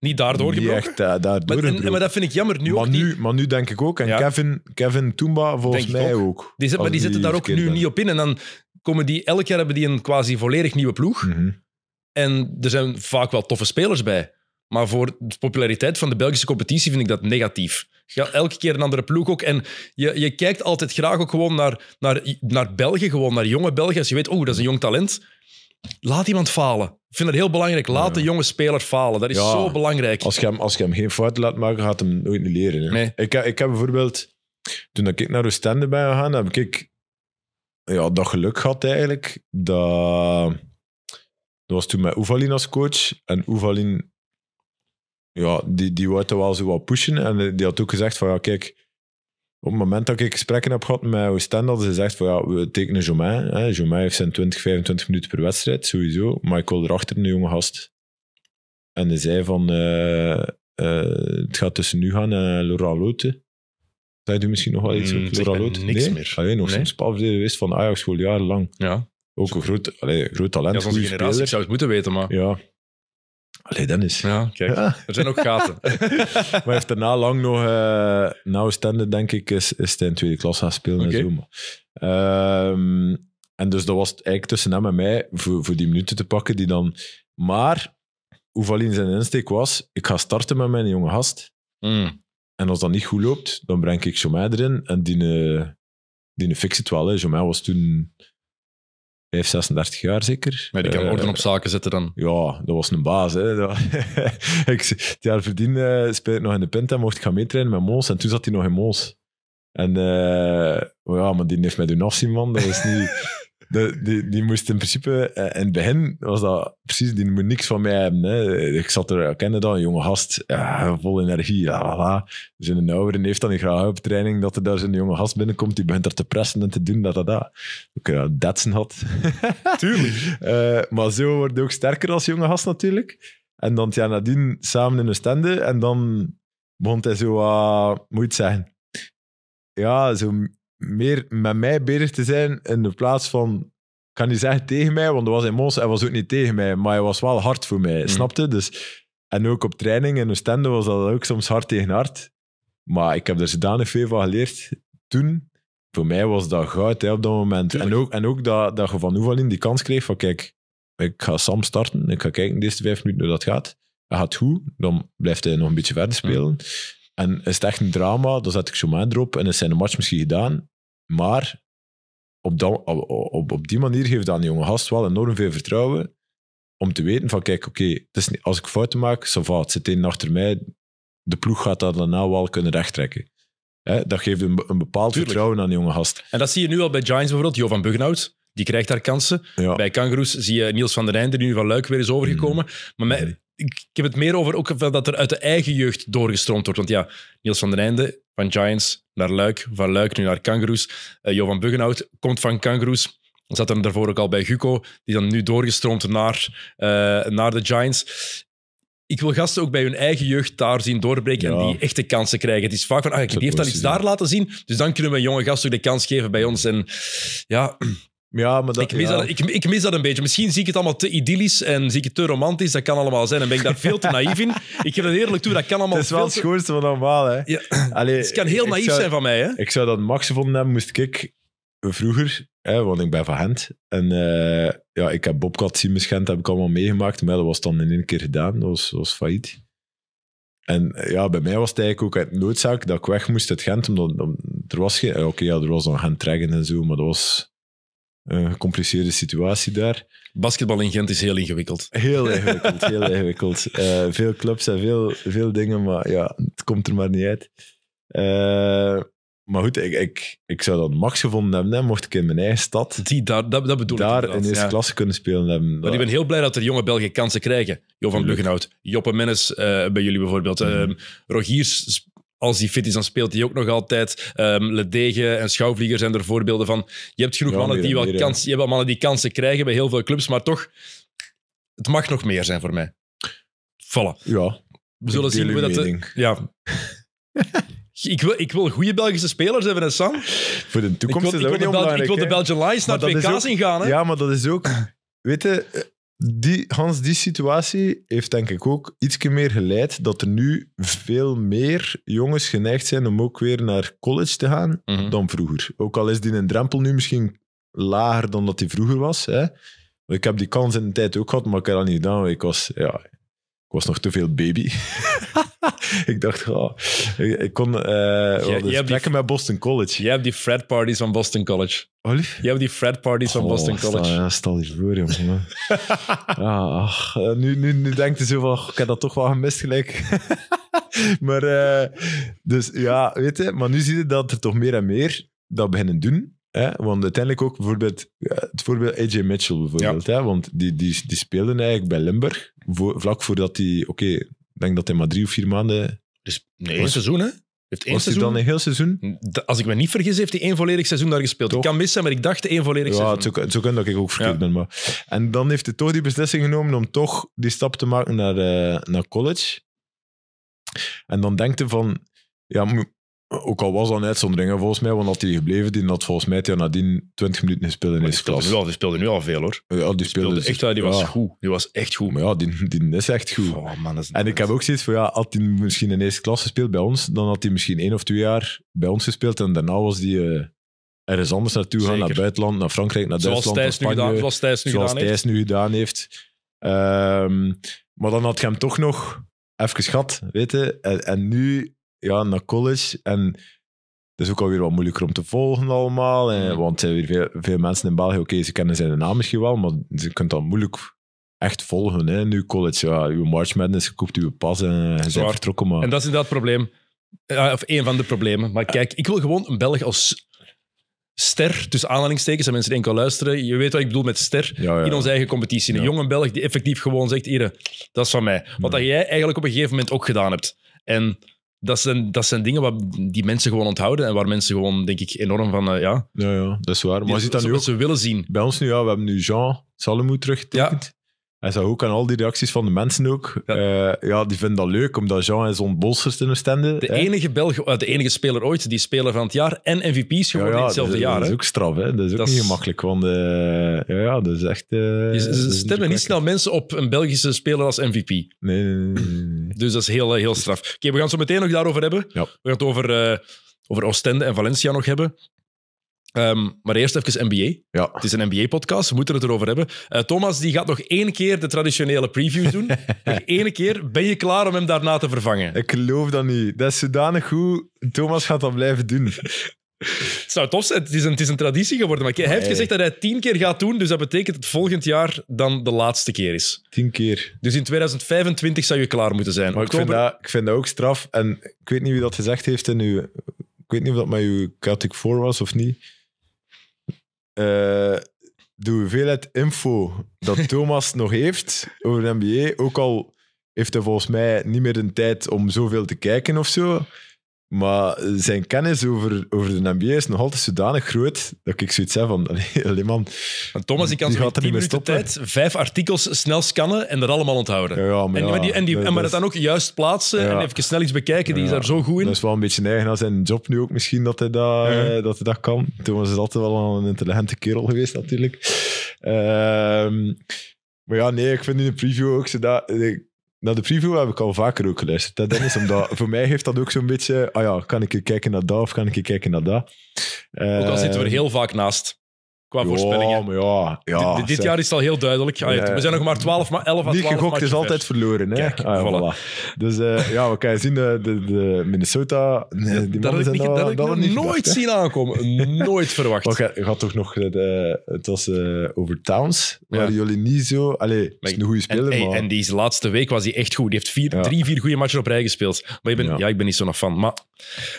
niet daardoor niet gebroken. Echt, eh, daardoor maar, maar, dat vind ik jammer nu maar ook. Nu, niet. Maar nu denk ik ook. En Kevin, Kevin Toomba volgens mij ook. die maar die, zitten daar ook nu niet op in. En dan komen die, elk jaar hebben die een quasi volledig nieuwe ploeg. Mhm. En er zijn vaak wel toffe spelers bij. Maar voor de populariteit van de Belgische competitie vind ik dat negatief. Ja, elke keer een andere ploeg ook. En je, je kijkt altijd graag ook gewoon naar, naar, naar België, gewoon naar jonge Belgen. Als je weet, oh, dat is een jong talent laat iemand falen. Ik vind dat heel belangrijk. Laat de jonge speler falen. Dat is zo belangrijk. Als je, hem, als je hem geen fouten laat maken, gaat hem nooit leren. Hè? Nee. Ik, ik heb bijvoorbeeld, toen ik naar Oostende ben gegaan, heb ik ja, dat geluk gehad eigenlijk. Dat, dat was toen met Oevalin als coach. En Oevalin, ja, die, die wou wel zo wat pushen. En die had ook gezegd van, ja, kijk op het moment dat ik gesprekken heb gehad met Oostende, hadden ze gezegd van ja, we tekenen Jomain. Jomain heeft zijn 20, 25 minuten per wedstrijd, sowieso. Maar ik wil erachter een jonge gast. En hij zei van, eh, eh, het gaat tussen nu gaan en uh, Laurent Lotte. Zei u misschien nog wel iets mm, over Laurent Lote? Niks nee? meer. Alleen ah, nog nee? soms paalverdeler wist van Ajax school jarenlang. Ja. Ook een groot, allee, groot talent. Ja, onze generatie, ik zou het moeten weten, maar... Ja, Allee, Dennis. Ja, kijk, ja. er zijn ook gaten. *laughs* maar hij heeft daarna lang nog, uh, nou denk ik, is, is hij in tweede klas gaan spelen en zo. Ehm, en dus dat was eigenlijk tussen hem en mij voor, voor die minuten te pakken die dan... Maar, in zijn insteek was, ik ga starten met mijn jonge gast. Mm. En als dat niet goed loopt, dan breng ik Jomain erin en die, eh, die fix het wel. Hè. was toen hij heeft 36 jaar zeker. Maar die kan eh, orden op zaken zetten dan. Ja, dat was een baas. Hè. *laughs* ik, jaar verdien uh, eh, speelde ik nog in de en mocht ik gaan meetrainen met Moos. En toen zat hij nog in Moos. En eh, ja, maar die heeft mij doen afzien, man. Dat is niet... *laughs* de, die, moest in principe, eh, in het begin was dat precies, die moest niks van mij hebben. Hè. Ik zat er, kende dan, een jonge gast, eh, vol energie, voilà. Dus in een ouderen heeft dan niet graag op training dat er daar zo'n jonge gast binnenkomt, die begint er te pressen en te doen, dat, dat, dat. Ook eh, had. *laughs* Tuurlijk. maar zo word je ook sterker als jonge gast natuurlijk. En dan ja, nadien samen in een stende en dan begon hij zo, uh, moet zeggen. Ja, zo meer met mij bezig te zijn in de plaats van. Ik kan niet zeggen tegen mij, want dat was in Mons en was ook niet tegen mij, maar hij was wel hard voor mij, hmm. snapte? Dus, en ook op training in Oostende was dat ook soms hard tegen hard. Maar ik heb er zodanig veel van geleerd toen. Voor mij was dat goud hè, op dat moment. En ook, en ook dat, dat je van Oevalin die kans kreeg van kijk, ik ga Sam starten, ik ga kijken in deze vijf minuten hoe dat gaat. Hij gaat goed, dan blijft hij nog een beetje verder hmm. spelen. En is het echt een drama, dan zet ik Chouman erop en is zijn match misschien gedaan. Maar op, op, op, die manier geeft dat jonge gast wel enorm veel vertrouwen om te weten van, kijk, oké, als ik fouten maak, zo zit één achter mij, de ploeg gaat dat daarna wel kunnen rechttrekken. He, dat geeft een, een bepaald vertrouwen aan die jonge gast. En dat zie je nu al bij Giants bijvoorbeeld, Johan Buggenhout. Die krijgt daar kansen. Bij Kangaroos zie je Niels van der Einde, die nu van Luik weer is overgekomen. Mm. Maar ik heb het meer over ook dat er uit de eigen jeugd doorgestroomd wordt. Want ja, Niels van der Einde van Giants naar Luik, van Luik nu naar Kangaroos. Uh, Johan Buggenhout komt van Kangaroos. Zat hem daarvoor ook al bij Guco, die dan nu doorgestroomd naar, eh, naar de Giants. Ik wil gasten ook bij hun eigen jeugd daar zien doorbreken en die echte kansen krijgen. Het is vaak van, ah, die heeft dan iets daar laten zien, dus dan kunnen we jonge gasten ook de kans geven bij ons. En ja, ja, maar dat, ik, mis dat, ik, mis dat een beetje. Misschien zie ik het allemaal te idyllisch en zie ik het te romantisch. Dat kan allemaal zijn. En ben ik daar veel te naïef in. Ik geef het eerlijk toe, dat kan allemaal. Het is wel het schoonste van normaal. Hè? Ja. het kan heel naïef zijn van mij. Hè? Ik zou dat max gevonden hebben, moest ik vroeger, hè, want ik ben van Gent. En eh, ja, ik heb Bobcat zien Gent, heb ik allemaal meegemaakt. Maar dat was dan in één keer gedaan. Dat was, was failliet. En eh, ja, bij mij was het eigenlijk ook uit noodzaak dat ik weg moest uit Gent. Omdat, er was geen... Oké, ja, er was dan Gent Treggen en zo, maar dat was gecompliceerde situatie daar. Basketbal in Gent is heel ingewikkeld. Heel *laughs* ingewikkeld, heel ingewikkeld. Eh, veel clubs en veel, veel dingen, maar ja, het komt er maar niet uit. Eh, maar goed, ik, ik, ik zou dat max gevonden hebben, hè, mocht ik in mijn eigen stad Die, daar, dat, dat bedoel daar in deze klasse kunnen spelen Maar ik ben heel blij dat er jonge Belgen kansen krijgen. Jo van Luggenhout, Joppe eh, bij jullie bijvoorbeeld. Mm. Ehm, Rogiers als hij fit is, dan speelt hij ook nog altijd. Um, ehm, Ledege en Schouwvlieger zijn er voorbeelden van. Je hebt genoeg mannen, die wel meer, kans, je hebt mannen die kansen krijgen bij heel veel clubs, maar toch, het mag nog meer zijn voor mij. Voilà. Ja. We zullen zien hoe dat... ja. *laughs* Ik wil, ik wil goede Belgische spelers hebben, en Sam. Voor de toekomst ik wil, is dat ik wil, de, ik wil de Belgian Lions naar het WK's ook, ingaan. Hè? Ja, maar dat is ook... Weet je, die, Hans, die situatie heeft denk ik ook iets meer geleid dat er nu veel meer jongens geneigd zijn om ook weer naar college te gaan mhm. dan vroeger. Ook al is die een drempel nu misschien lager dan dat die vroeger was. Hè. Ik heb die kans in de tijd ook gehad, maar ik heb dat niet gedaan. Ik was, ja, ik was nog te veel baby. *laughs* ik dacht, oh, ik, kon uh, ja, je met Boston College. Je hebt die frat parties van Boston College. Olif? Je hebt die frat parties van oh, Boston College. Stel, ja, stel je voor, jongen. *laughs* ja, eh, nu, nu, nu denkt hij zo van, ik heb dat toch wel gemist gelijk. *laughs* maar, eh, dus ja, weet je, maar nu zie je dat er toch meer en meer dat beginnen doen. Hè? Want uiteindelijk ook bijvoorbeeld het voorbeeld AJ Mitchell, bijvoorbeeld, hè? want die, die, die speelde eigenlijk bij Limburg vlak voordat hij, oké, ik denk dat hij maar drie of vier maanden. Dus één seizoen, hè? Heeft één was seizoen, hij dan een heel seizoen? Hm, als ik me niet vergis, heeft hij één volledig seizoen daar gespeeld. Ik kan missen, maar ik dacht één volledig ja, seizoen. Ja, zo kan dat ik ook verkeerd ben. Maar. En dan heeft hij toch die beslissing genomen om toch die stap te maken naar, eh, naar college. En dan denkt hij van, ja, ook al was dat een uitzondering, volgens mij, want had hij gebleven, die had volgens mij 20 minuten gespeeld in eerste klas. die speelde nu al veel hoor. Ja, die, speelde, echt die was goed. Die was echt goed. Maar ja, die, die is echt goed. Oh, man, is en ik heb ook zoiets van, ja, had hij misschien in eerste klas gespeeld bij ons, dan had hij misschien één of twee jaar bij ons gespeeld en daarna was die uh, ergens anders naartoe gaan, naar buitenland, naar Frankrijk, naar Duitsland, naar Spanje, zoals Thijs nu gedaan Thijs heeft. nu gedaan heeft. Ehm, maar dan had hij hem toch nog even geschat, weten? En, en nu ja, naar college. En dat is ook alweer wat moeilijker om te volgen allemaal. En, eh, want er zijn weer veel, veel mensen in België, oké, ze kennen zijn naam misschien wel, maar ze kunt dat moeilijk echt volgen. Hè. Nu college, ja, uw March Madness, je uw pas en je bent vertrokken. Maar... En dat is inderdaad probleem. of een van de problemen. Maar kijk, ik wil gewoon een Belg als ster, tussen aanhalingstekens, en mensen enkel luisteren. Je weet wat ik bedoel met ster in onze eigen competitie. Een jonge Belg die effectief gewoon zegt, Ere, dat is van mij. Wat dat jij eigenlijk op een gegeven moment ook gedaan hebt. En dat zijn, dat zijn dingen wat die mensen gewoon onthouden en waar mensen gewoon, denk ik, enorm van, eh, ja... Ja, dat is waar. Maar je ziet dat nu ook, ze willen zien. Bij ons nu, ja, we hebben nu Jean Salomon teruggetekend. Hij zag ook aan al die reacties van de mensen ook. Ja, eh, ja die vinden dat leuk, omdat Jean en zo'n bolsters in Oostende. De enige, Belg, eh, de enige speler ooit die speler van het jaar en MVP's is geworden in hetzelfde jaar. Dat is ook straf, hè? dat is ook niet gemakkelijk. Want ja, ja, is echt... Ze stemmen niet snel mensen op een Belgische speler als MVP. Nee, dus dat is heel, eh, heel straf. Oké, we gaan het zo meteen nog daarover hebben. We gaan het over, over Oostende en Valencia nog hebben. Ehm, maar eerst even NBA. Ja. Het is een NBA-podcast, we moeten het erover hebben. Eh, Thomas die gaat nog één keer de traditionele preview doen. *laughs* nog één keer. Ben je klaar om hem daarna te vervangen? Ik geloof dat niet. Dat is zodanig goed. Thomas gaat dat blijven doen. Het zou tof zijn. Het is een, het is een traditie geworden. Maar hij heeft gezegd dat hij tien keer gaat doen. Dus dat betekent dat het volgend jaar dan de laatste keer is. Tien keer. Dus in 2025 zou je klaar moeten zijn. Maar ik, vind dat, ik vind dat ook straf. En ik weet niet wie dat gezegd heeft in uw... Ik weet niet of dat met uw Celtic 4 was of niet uh, de hoeveelheid info dat *laughs* Thomas nog heeft over de NBA, ook al heeft hij volgens mij niet meer de tijd om zoveel te kijken of zo. Maar zijn kennis over, over de NBA is nog altijd zodanig groot dat ik zoiets zeg van, *laughs* allee, man... Thomas, ik kan zo in minuten tijd vijf artikels snel scannen en dat allemaal onthouden. en, die, en, die, en maar dat dan ook juist plaatsen en even snel iets bekijken, die is daar zo goed in. Dat is wel een beetje eigen aan zijn job nu ook misschien, dat hij dat, eh, dat, hij dat kan. Thomas is altijd wel een intelligente kerel geweest natuurlijk. Ehm, maar ja, nee, ik vind in de preview ook zo dat naar de preview heb ik al vaker ook geluisterd. Dat is omdat *laughs* voor mij heeft dat ook zo'n beetje. Ah ja, kan ik kijken naar dat of kan ik kijken naar dat? Uh, ook al eh, zitten we er heel vaak naast. Qua voorspellingen. ja, dit jaar is het al heel duidelijk. Ah, we zijn nog maar 12, maar 11 à 12 Niet gegokt is altijd verloren. Hè? Kijk, ah, Dus eh, ja, we kunnen zien, de, eh, de, de Minnesota... die dat heb ik, dat, nooit zien aankomen. nooit verwacht. Maar *laughs* toch nog... Eh, de, het was over Towns, ja. jullie niet zo... Allee, is een goede speler, en, maar... En die laatste week was hij echt goed. Die heeft vier, drie, vier goede matchen op rij gespeeld. Maar ik ben, ja. ik ben niet zo'n fan. Maar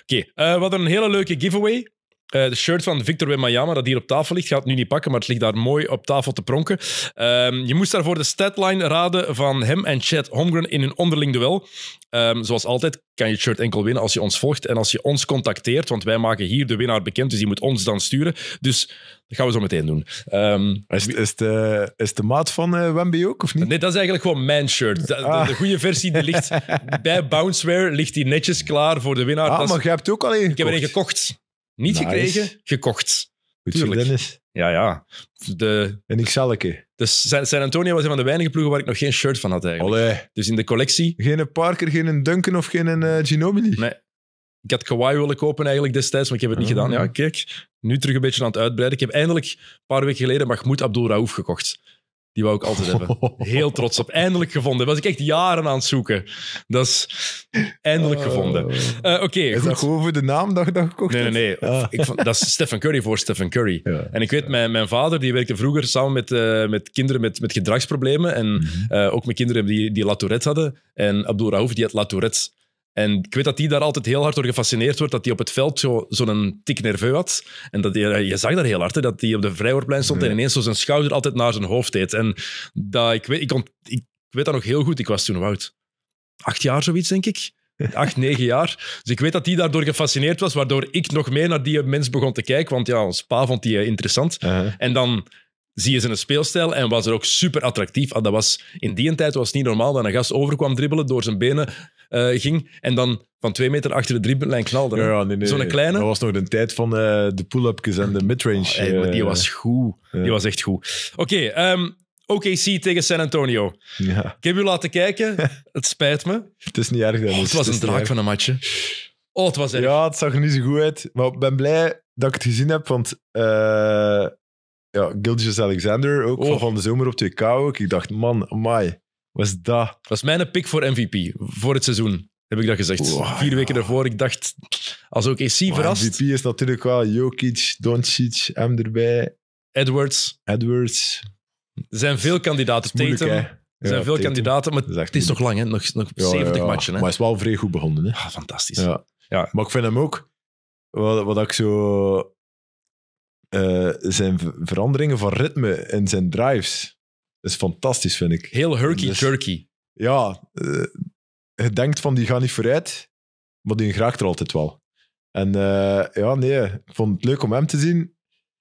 oké, we hadden een hele leuke giveaway. Eh, de shirt van Victor Wemayama, dat hier op tafel ligt, gaat nu niet pakken, maar het ligt daar mooi op tafel te pronken. Ehm, je moest daarvoor de statline raden van hem en Chad Holmgren in hun onderling duel. Ehm, zoals altijd kan je het shirt enkel winnen als je ons volgt en als je ons contacteert, want wij maken hier de winnaar bekend, dus die moet ons dan sturen. Dus dat gaan we zo meteen doen. Ehm, is, is, de, is de maat van uh, Wemby ook, of niet? Nee, dat is eigenlijk gewoon mijn shirt. De, ah. goede versie die ligt *laughs* bij Bouncewear ligt die netjes klaar voor de winnaar. Ah, maar jij hebt ook al Ik heb er één gekocht. Niet gekregen, gekocht. Goed Dennis. Ja, ja. De, en ik zal ik. Dus San, Antonio was een van de weinige ploegen waar ik nog geen shirt van had eigenlijk. Olé. Dus in de collectie. Geen Parker, geen Duncan of geen uh, Ginobili. Nee. Ik had Kawhi willen kopen eigenlijk destijds, maar ik heb het niet ah. gedaan. Ja, kijk. Nu terug een beetje aan het uitbreiden. Ik heb eindelijk een paar weken geleden Mahmoud Abdul Raouf gekocht. Die wou ik altijd hebben. *laughs* Heel trots op. Eindelijk gevonden. Was ik echt jaren aan het zoeken. Dat is eindelijk oh. gevonden. Eh, oké. Okay, is dat gewoon voor de naam dat je dat gekocht Nee, nee, nee. Ah. Ik vond, dat is Stephen Curry voor Stephen Curry. en ik weet, mijn, mijn vader die werkte vroeger samen met, eh, met kinderen met, met gedragsproblemen. En mhm. eh, ook met kinderen die, die hadden. En Abdul die had Latourette. En ik weet dat hij daar altijd heel hard door gefascineerd wordt, dat hij op het veld zo'n zo tik nerveus had. En dat eh, je zag daar heel hard, dat hij op de vrijwoordplein stond en ineens zo zijn schouder altijd naar zijn hoofd deed. En dat, ik, weet, ik, ik, weet dat nog heel goed, ik was toen oud. Acht jaar zoiets, denk ik. *laughs* Acht, negen jaar. Dus ik weet dat hij daardoor gefascineerd was, waardoor ik nog meer naar die mens begon te kijken. Want ja, ons pa vond die eh, interessant. En dan zie je zijn speelstijl en was er ook super attractief. Ah, dat was, in die tijd was het niet normaal dat een gast overkwam dribbelen door zijn benen eh, ging. En dan van twee meter achter de driepuntlijn knalde. Zo'n kleine. Dat was nog de tijd van eh, de pull-upjes en de midrange. Oh, maar die eh. was goed. Die was echt goed. Oké, ehm, OKC tegen San Antonio. Ja. Ik heb u laten kijken. *laughs* het spijt me. Het is niet erg. Oh, het was een draak van een matje. Oh, het was erg. Ja, het zag er niet zo goed uit. Maar ik ben blij dat ik het gezien heb, want... Uh, ja, Alexander, ook oh. van, de zomer op 2K Ik dacht, man, my was dat. was mijn pick voor MVP voor het seizoen. Heb ik dat gezegd? Vier weken ervoor. Ik dacht, als ook AC verrast. MVP is natuurlijk wel Jokic, Doncic, M erbij. Edwards. Edwards. Er zijn veel kandidaten. Er zijn veel kandidaten, maar het is nog lang, hè? nog, nog 70 matchen. Hè? Maar hij is wel vrij goed begonnen. Hè? Ah, fantastisch. Ja. Maar ik vind hem ook, wat, wat ik zo. Eh, zijn veranderingen van ritme en zijn drives. Dat is fantastisch, vind ik. Heel herky jerky dus- ja, uh, je denkt van die gaan niet vooruit, maar die graakt er altijd wel. En eh, ja, nee, ik vond het leuk om hem te zien.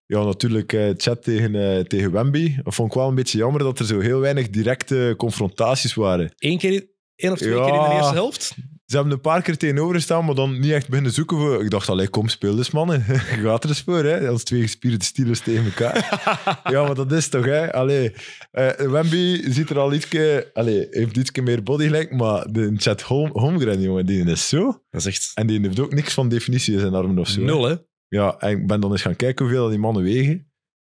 Ja, natuurlijk eh, chat tegen, tegen Wemby. Dat vond ik wel een beetje jammer dat er zo heel weinig directe confrontaties waren. Eén keer, één of twee keer in de eerste helft? Ze hebben een paar keer tegenover staan, maar dan niet echt beginnen zoeken. Voor. Ik dacht, alleen kom, speel dus, mannen. Je *laughs* gaat er eens voor, hè. Als twee gespierde stilers tegen elkaar. *laughs* ja, maar dat is toch, hè. Allee, eh, Wemby ziet er al ietske, Allee, heeft ietske meer body gelijk, maar de chat Holm, Holmgren, jongen, die is zo. Dat is echt... En die heeft ook niks van definitie in zijn armen of zo. Nul, hè? Ja, en ik ben dan eens gaan kijken hoeveel die mannen wegen.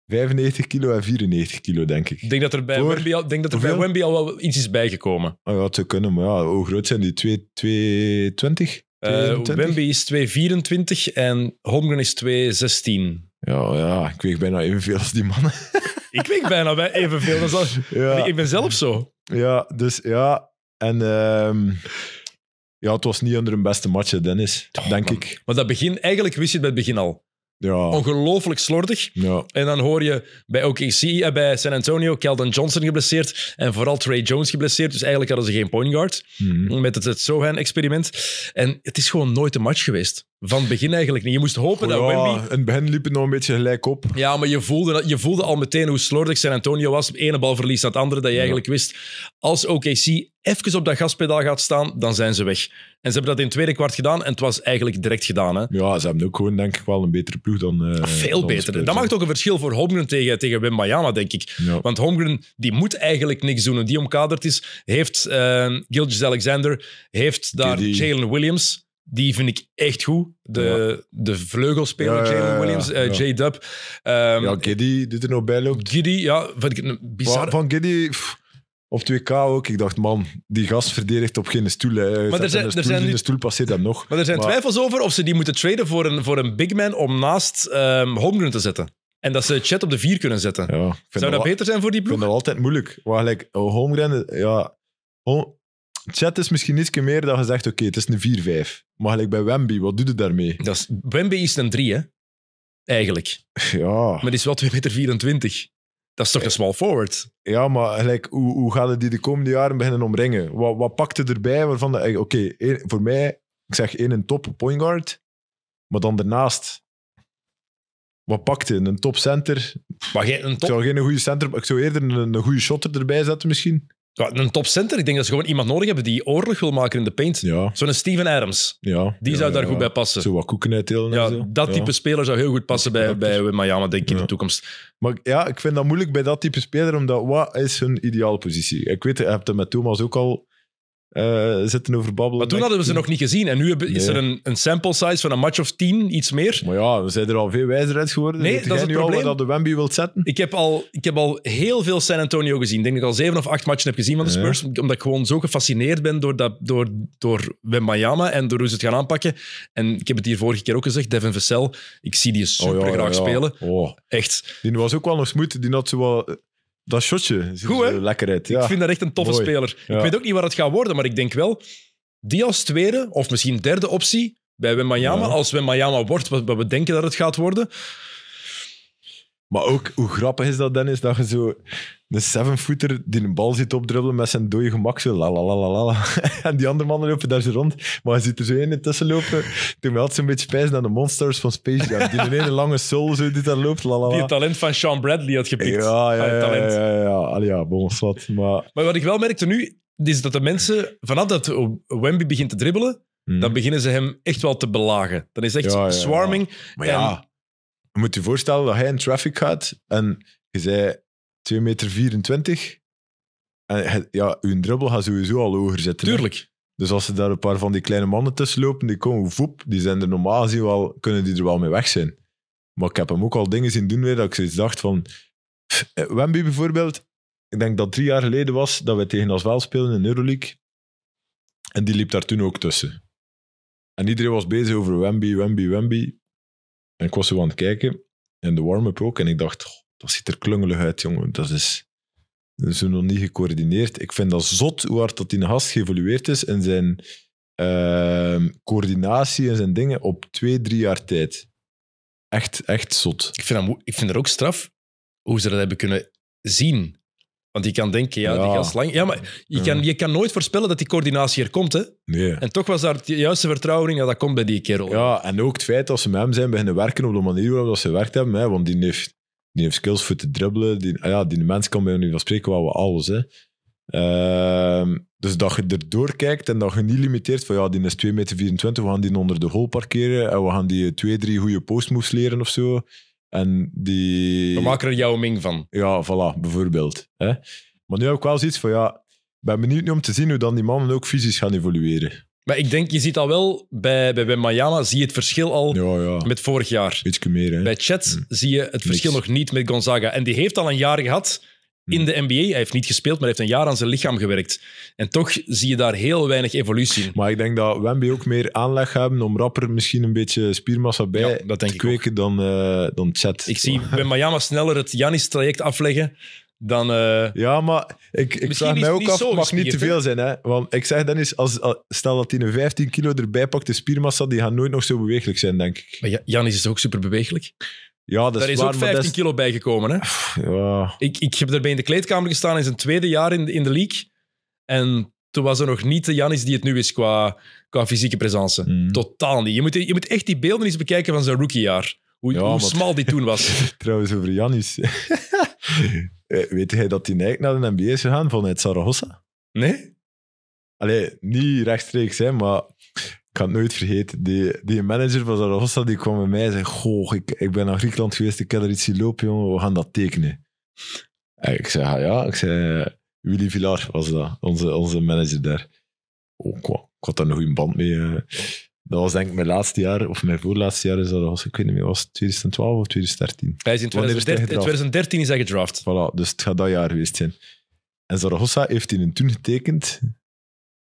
95 kilo en 94 kilo, denk ik. Ik denk dat er bij, Wimby al, denk dat er bij al wel iets is bijgekomen. Oh, ja, het kunnen, maar ja, hoe groot zijn die? 2, 220? Uh, Wimby is 2,24 en Holmgren is 2,16. Ja, ja, ik weeg bijna evenveel als die mannen. *laughs* ik weeg bijna evenveel. als, als ja. Ik ben zelf zo. Ja, dus ja. En ehm, ja, het was niet onder een beste match, Dennis, denk ik. Maar dat begin, eigenlijk wist je het bij het begin al. Ja. Ongelooflijk slordig. Ja. En dan hoor je bij OKC, en eh, bij San Antonio, Keldon Johnson geblesseerd en vooral Trey Jones geblesseerd. Dus eigenlijk hadden ze geen point guard mhm. met het, het Sohan-experiment. En het is gewoon nooit een match geweest. Van het begin eigenlijk niet. Je moest hopen dat Wemby... Ja, begin liep het nog een beetje gelijk op. Ja, maar je voelde, je voelde al meteen hoe slordig San Antonio was. Ene bal verlies aan het andere, dat je eigenlijk wist... Als OKC even op dat gaspedaal gaat staan, dan zijn ze weg. En ze hebben dat in het tweede kwart gedaan en het was eigenlijk direct gedaan. Hè? Ja, ze hebben ook gewoon denk ik wel een betere ploeg dan... Eh, ah, veel betere. Dat maakt ook een verschil voor Holmgren tegen, tegen Wembayama, denk ik. Want Holmgren, die moet eigenlijk niks doen. En die omkaderd is, heeft uh, Gilgis Alexander, heeft daar Jalen Williams die vind ik echt goed. De, de vleugelspeler, Jalen Williams, eh, J-Dub. Ehm, ja, Giddy, die er nog bij loopt. Giddy, ja, vind ik een bizar. Van Giddy... Op 2K ook. Ik dacht, man, die gast verdedigt op geen stoel. Maar er zijn, er zijn nu... de stoel passeert dat nog. Maar er zijn twijfels over of ze die moeten traden voor een, voor een big man om naast um, te zetten. En dat ze Chat op de vier kunnen zetten. Zou dat, beter zijn voor die ploeg? Ik vind dat altijd moeilijk. Maar gelijk, Holmgren, ja... Chat is misschien iets meer dat je zegt, oké, het is een 4-5. Maar gelijk bij Wemby, wat doe je daarmee? Dat is, Wemby is een 3, hè? Eigenlijk. Ja. Maar die is wel 2 meter. 24. Dat is toch een small forward? Ja, maar gelijk, hoe, hoe gaan die de komende jaren beginnen omringen? Wat, wat pakte erbij waarvan... Oké, voor mij, ik zeg één een top point guard, maar dan daarnaast... Wat pakte een top center? geen, een top... Ik zou geen goede center... Ik zou eerder een, een goede shotter erbij zetten misschien. Ja, een topcenter, ik denk dat ze gewoon iemand nodig hebben die oorlog wil maken in de paint. Ja. Zo'n Steven Adams. Ja, die zou daar goed bij passen. Zo wat koeken uitdelen ja, Dat type speler zou heel goed passen bij, bij Miami, denk ik, in de toekomst. Maar ja, ik vind dat moeilijk bij dat type speler, omdat wat is hun ideale positie? Ik weet, je hebt het met Thomas ook al uh, zitten over babbelen. Maar toen hadden we ze nog niet gezien. En nu is er een, een, sample size van een match of tien, iets meer. Maar ja, we zijn er al veel wijzer uit geworden. Nee, dat is het nu probleem. al dat de Wemby wilt zetten? Ik heb, al, ik heb al heel veel San Antonio gezien. Ik denk dat ik al zeven of acht matchen heb gezien van de Spurs. Omdat ik gewoon zo gefascineerd ben door, dat, door, door en door hoe ze het gaan aanpakken. En ik heb het hier vorige keer ook gezegd, Devin Vassell. Ik zie die oh super graag spelen. Oh. Echt. Die was ook wel nog smoed. Die had zo wel dat shotje ziet lekker uit. Ik vind dat echt een toffe speler. Ik weet ook niet waar het gaat worden, maar ik denk wel, die als tweede, of misschien derde optie bij Wembayama, ja. als Wembayama wordt wat we denken dat het gaat worden, maar ook, hoe grappig is dat, Dennis, dat je zo een seven-footer die een bal ziet opdrubbelen met zijn dode gemak, la la la la la. *laughs* En die andere mannen lopen daar zo rond, maar hij ziet er zo één tussen lopen. Toen had ze een beetje spijs naar de monsters van Space Jam. Die een hele lange soul zo die daar loopt, Die het talent van Sean Bradley had gepikt. Ja, ja, ja, ja, ja, ja. bon, wat. Maar... maar wat ik wel merkte nu, is dat de mensen, vanaf dat Wemby begint te dribbelen, mhm. dan beginnen ze hem echt wel te belagen. Dan is echt swarming. Maar ja, moet je voorstellen dat hij in traffic gaat en je zei 2,24 meter. en ja, je dribbel gaat sowieso al hoger zitten. Tuurlijk. Dus als ze daar een paar van die kleine mannen tussen lopen, die komen voep, die zijn er normaal gezien wel, kunnen die er wel mee weg zijn. Maar ik heb hem ook al dingen zien doen weer dat ik zoiets dacht van... pff, eh, Wemby bijvoorbeeld, ik denk dat drie jaar geleden was dat we tegen wel speelden in Euroleague. En die liep daar toen ook tussen. En iedereen was bezig over Wemby, Wemby, Wemby. En ik was zo aan het kijken, en de warm-up ook, en ik dacht, dat ziet er klungelig uit, jongen. Dat is, dat is nog niet gecoördineerd. Ik vind dat zot hoe hard dat die gast geëvolueerd is in zijn ehm, coördinatie en zijn dingen op twee, drie jaar tijd. Echt, echt zot. Ik vind, dat, ik vind dat ook straf hoe ze dat hebben kunnen zien. Want je kan denken, ja, die gaat gast Ja, maar je kan, je kan nooit voorspellen dat die coördinatie er komt, hè. En toch was daar de juiste vertrouwing in, ja, dat komt bij die kerel. Ja, en ook het feit dat ze met hem zijn beginnen werken op de manier waarop ze werkt hebben. Hè, want die heeft, die heeft skills voor te dribbelen. Die, ah ja, die mens kan bij niet van spreken we we alles. Hè. Ehm, dus dat je erdoor kijkt en dat je niet limiteert van ja, die is 2,24 meter, we gaan die onder de hol parkeren en we gaan die twee, drie goede postmoves leren of zo. En die... We maken er jouw Ming van. Ja, voilà, bijvoorbeeld. Hè? Maar nu heb ik wel zoiets van, ja, ben benieuwd nu om te zien hoe dan die mannen ook fysisch gaan evolueren. Maar ik denk, je ziet al wel, bij, bij, bij Mayana zie je het verschil al met vorig jaar. Iets meer, hè? Bij Chet mm. zie je het verschil nog niet met Gonzaga. En die heeft al een jaar gehad Hmm. in de NBA. Hij heeft niet gespeeld, maar heeft een jaar aan zijn lichaam gewerkt. En toch zie je daar heel weinig evolutie in. Maar ik denk dat Wemby ook meer aanleg hebben om rapper misschien een beetje spiermassa bij dat denk te kweken dan, uh, dan Chat. Ik zie bij Miami sneller het Janis-traject afleggen dan... Eh, ja, maar ik, ik vraag mij ook af, het mag niet te veel zijn. Hè? Want ik zeg Dennis, als, als, stel dat hij een 15 kilo erbij pakt, de spiermassa, die gaan nooit nog zo beweeglijk zijn, denk ik. Maar Janis is ook super bewegelijk. Ja, Daar is ook 15 kilo bij gekomen. Hè? Ik, ik heb erbij in de kleedkamer gestaan in zijn tweede jaar in de, in de league. En toen was er nog niet de Janis die het nu is qua, qua fysieke presence. Mm. Totaal niet. Je moet, je moet echt die beelden eens bekijken van zijn rookiejaar. Hoe, hoe smal die toen was. *laughs* Trouwens, over Janis. *laughs* Eh, weet jij dat hij eigenlijk naar de NBA is gegaan vanuit Zaragoza Nee. Allee, niet rechtstreeks, hè, maar ik had het nooit vergeten. Die, die manager van Zaragoza die kwam bij mij en zei: Goh, ik, ik ben naar Griekenland geweest, ik heb er iets in lopen, jongen, we gaan dat tekenen. En ik zei: ah, Ja, ik zei, Willy Villar was dat, onze, onze manager daar. Oh, ik, had daar een band mee. Eh. Dat was denk ik mijn laatste jaar, of mijn voorlaatste jaar, is dat was, ik weet niet meer, was 2012 of 2013? Hij is in 2013, is 2013 is hij gedraft. Voilà, dus het gaat dat jaar geweest zijn. En Zaragoza heeft in een toen getekend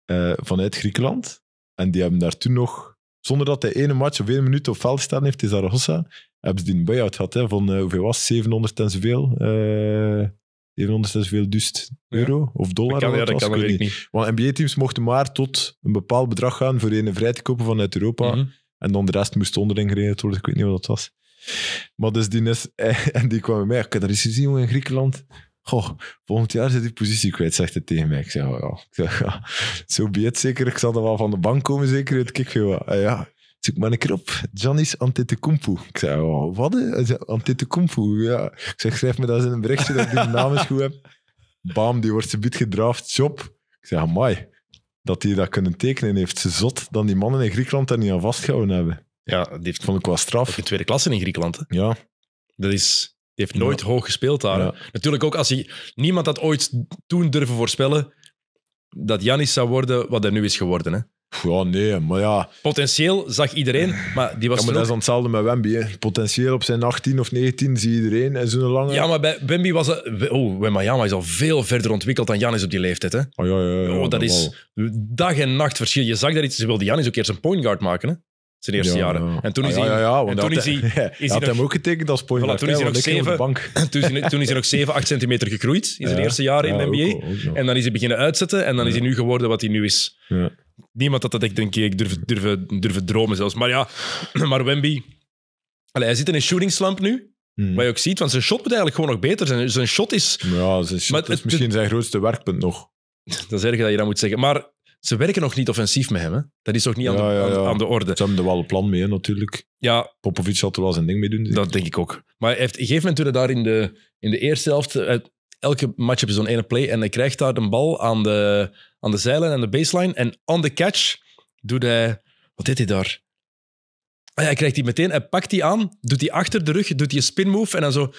eh, vanuit Griekenland. En die hebben daar toen nog, zonder dat hij ene match of één minuut op veld staan heeft, is Zaragoza, hebben ze die een buy-out gehad hè, van eh, hoeveel was 700 en zoveel. Uh, eh, 700 en zoveel dust euro of dollar. Dat kan, ja, dat kan ik niet. Want NBA-teams mochten maar tot een bepaald bedrag gaan voor een vrij te kopen vanuit Europa. Mhm. En dan de rest moest onderling gereden worden. Ik weet niet wat dat was. Maar dus die is, eh, *laughs* en die kwam bij mij. Ik heb dat eens gezien in Griekenland goh, volgend jaar zit die positie kwijt, zegt hij tegen mij. Ik zeg, ja. ja, zo be zeker. Ik zal er wel van de bank komen, zeker. Het kikveel. Uh, ah, ja, Zoek maar een keer op. Giannis Antetokounmpo. Ik zeg, oh, wat? Antetokounmpo, ja. Ik zeg, schrijf me dat eens in een berichtje dat ik die naam eens goed heb. Bam, die wordt ze gedraft. Job. Ik zeg, maai. Dat hij dat kunnen tekenen heeft. Ze zot dan die mannen in Griekenland daar niet aan vastgehouden hebben. Ja, die heeft, vond ik wel straf. In tweede klasse in Griekenland, Ja. Dat is... Die heeft nooit hoog gespeeld daar. Natuurlijk ook als hij... Niemand had ooit toen durven voorspellen dat Janis zou worden wat hij nu is geworden. Hè? Ja, nee, maar ja... Potentieel zag iedereen, maar die was ja, maar dat ook... is hetzelfde met Wemby. Hè. Potentieel op zijn 18 of 19 zie iedereen en zo'n lange... Ja, maar bij Wemby was het... Oh, is al veel verder ontwikkeld dan Janis op die leeftijd. Hè? Oh, ja, ja, ja, oh, dat is dag en nacht verschil. Je zag dat iets... Ze wilde Janis ook eerst een point guard maken, hè? Zijn eerste jaren. En toen is hij... ja, en toen is hij, hij had nog, hem ook getekend als point voilà, toen, is hij nog bank. *laughs* toen, is hij, toen is nog 7, 8 centimeter gegroeid in zijn eerste jaren in de NBA. en dan is hij beginnen uitzetten en dan is hij nu geworden wat hij nu is. Niemand had dat ik denk ik durf, durf, durf, dromen zelfs. Maar ja, *clears throat* maar Wemby... hij zit in een shooting slump nu. Hmm. Wat je ook ziet, want zijn shot moet eigenlijk gewoon nog beter zijn. Zijn shot is... Ja, zijn shot is misschien zijn grootste werkpunt nog. *laughs* dat is erg dat je dat moet zeggen. Maar ze werken nog niet offensief met hem. Hè? Dat is ook niet aan, de, aan, de orde. Ze hebben er wel een plan mee, natuurlijk. Ja. Popovic zal er wel zijn ding mee doen. dat denk ik ook. Maar heeft, op een gegeven moment toen hij daar in de, in de eerste helft... Eh, elke match heb je zo'n ene play en hij krijgt daar een bal aan de, aan de zijlijn, aan de baseline. En on the catch doet hij... Wat deed hij daar? Ah hij krijgt die meteen, hij pakt die aan, doet die achter de rug, doet die een spin move en dan zo...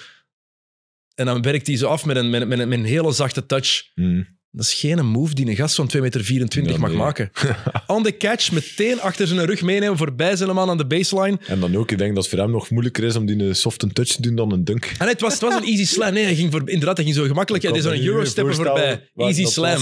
En dan werkt hij zo af met een, met, een, met een hele zachte touch. Mm. Dat is geen move die een gast van 2,24 meter mag maken. *laughs* On the catch, meteen achter zijn rug meenemen, voorbij zijn man aan de baseline. En dan ook, ik denk dat het voor hem nog moeilijker is om die een soft touch te doen dan een dunk. Ah, en het was, het was een easy slam. Nee, hij ging voor, inderdaad, hij ging zo gemakkelijk. Hij deed euro stepper voorbij. Easy slam.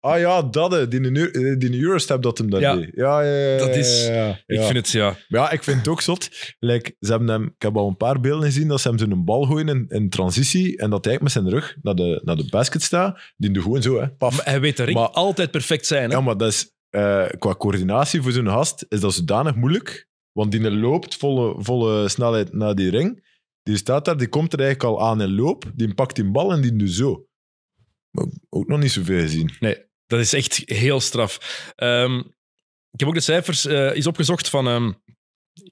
Ah ja, dat, hè. die, eh, die Eurostep dat hem dat Ja. deed. Ja, ja, ja, Dat is- Ik vind het, ja. Ja, ik vind het ook zot. Like, ze hebben hem, ik heb al een paar beelden gezien dat ze hem zo'n bal gooien in, in transitie en dat hij met zijn rug naar de, naar de basket staat. Die doet gewoon zo, hè. Paf. Maar hij weet dat ring. Maar- altijd perfect zijn. Hè? Ja, maar dat is, eh, qua coördinatie voor zo'n gast is dat zodanig moeilijk. Want die loopt volle, volle snelheid naar die ring. Die staat daar, die komt er eigenlijk al aan en loopt. Die pakt die bal en die doet zo. ook nog niet zoveel gezien. Nee. Dat is echt heel straf. Ehm, ik heb ook de cijfers uh, opgezocht van um, ehm,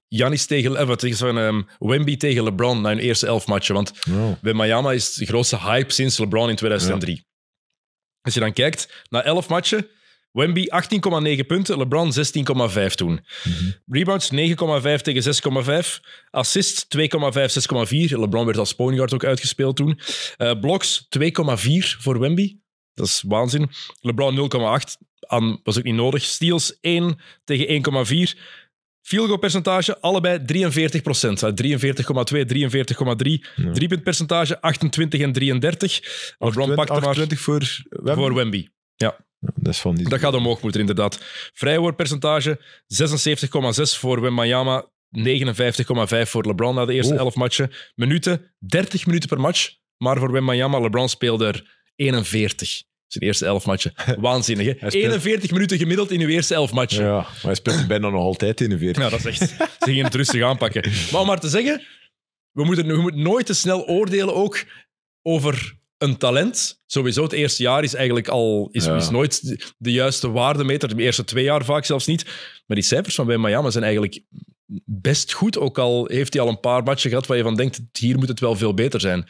Janis tegen, eh, wat is van, ehm, Wemby tegen LeBron na hun eerste elf matchen. Want oh. bij Miami is de grootste hype sinds LeBron in 2003. Als je dan kijkt, na elf matchen, Wemby 18,9 punten, LeBron 16,5 toen. Mhm. Rebounds 9,5 tegen 6,5. Assists 2,5, 6,4. LeBron werd als point ook uitgespeeld toen. Uh, blocks 2,4 voor Wemby. Dat is waanzin. LeBron 0,8 aan was ook niet nodig. Steals 1 tegen 1,4. Field goal percentage, allebei 43 procent. 43,2, 43,3. Ja. percentage 28 en 33. LeBron pakte maar... 28 voor Wemby? Voor Wemby, ja. dat is van die... dat gaat omhoog moeten, inderdaad. Vrijwoordpercentage, 76,6 voor Wembayama. 59,5 voor LeBron na de eerste 11 matchen. Minuten, 30 minuten per match. Maar voor Wembayama, LeBron speelde er 41. Zijn eerste elf matchen. *laughs* Waanzinnig, hè? 41 minuten gemiddeld in uw eerste elf matchen. Ja, maar hij speelt bijna nog altijd 41. Ja, dat is echt... Ze ging het rustig aanpakken. Maar om maar te zeggen, we moeten, we moeten nooit te snel oordelen ook over een talent. Sowieso, het eerste jaar is eigenlijk al is, nooit de juiste waardemeter. De eerste twee jaar vaak zelfs niet. Maar die cijfers van bij Miami zijn eigenlijk best goed. Ook al heeft hij al een paar matchen gehad waar je van denkt, hier moet het wel veel beter zijn.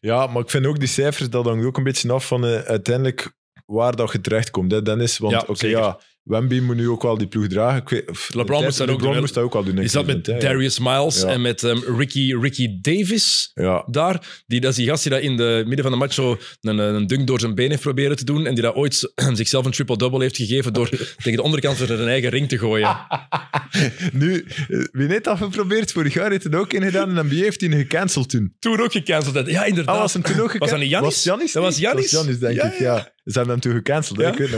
Ja, maar ik vind ook die cijfers, dat hangt ook een beetje af van eh, uiteindelijk waar dat je terechtkomt. Hè, Dennis, want oké, ja, Wemby moet nu ook wel die ploeg dragen. Ik weet, LeBron, moest, dat ook, moest dat ook al doen. Is dat met Darius Miles en met ehm, Ricky, Ricky Davis ja. daar? Die, dat is die gast die dat in de midden van de match zo een, een dunk door zijn been heeft proberen te doen en die dat ooit *clears throat* zichzelf een triple-double heeft gegeven door *laughs* tegen de onderkant van zijn eigen ring te gooien. *laughs* nu, eh, wie net dat geprobeerd, vorig jaar heeft het ook in gedaan en dan heeft hij gecanceld toen. Toen ook gecanceld. Ja, inderdaad. Ah, was hem Was dat niet Janis? was Janis. Dat was Janis, denk ik, ja. Ze hebben hem toen gecanceld, ik weet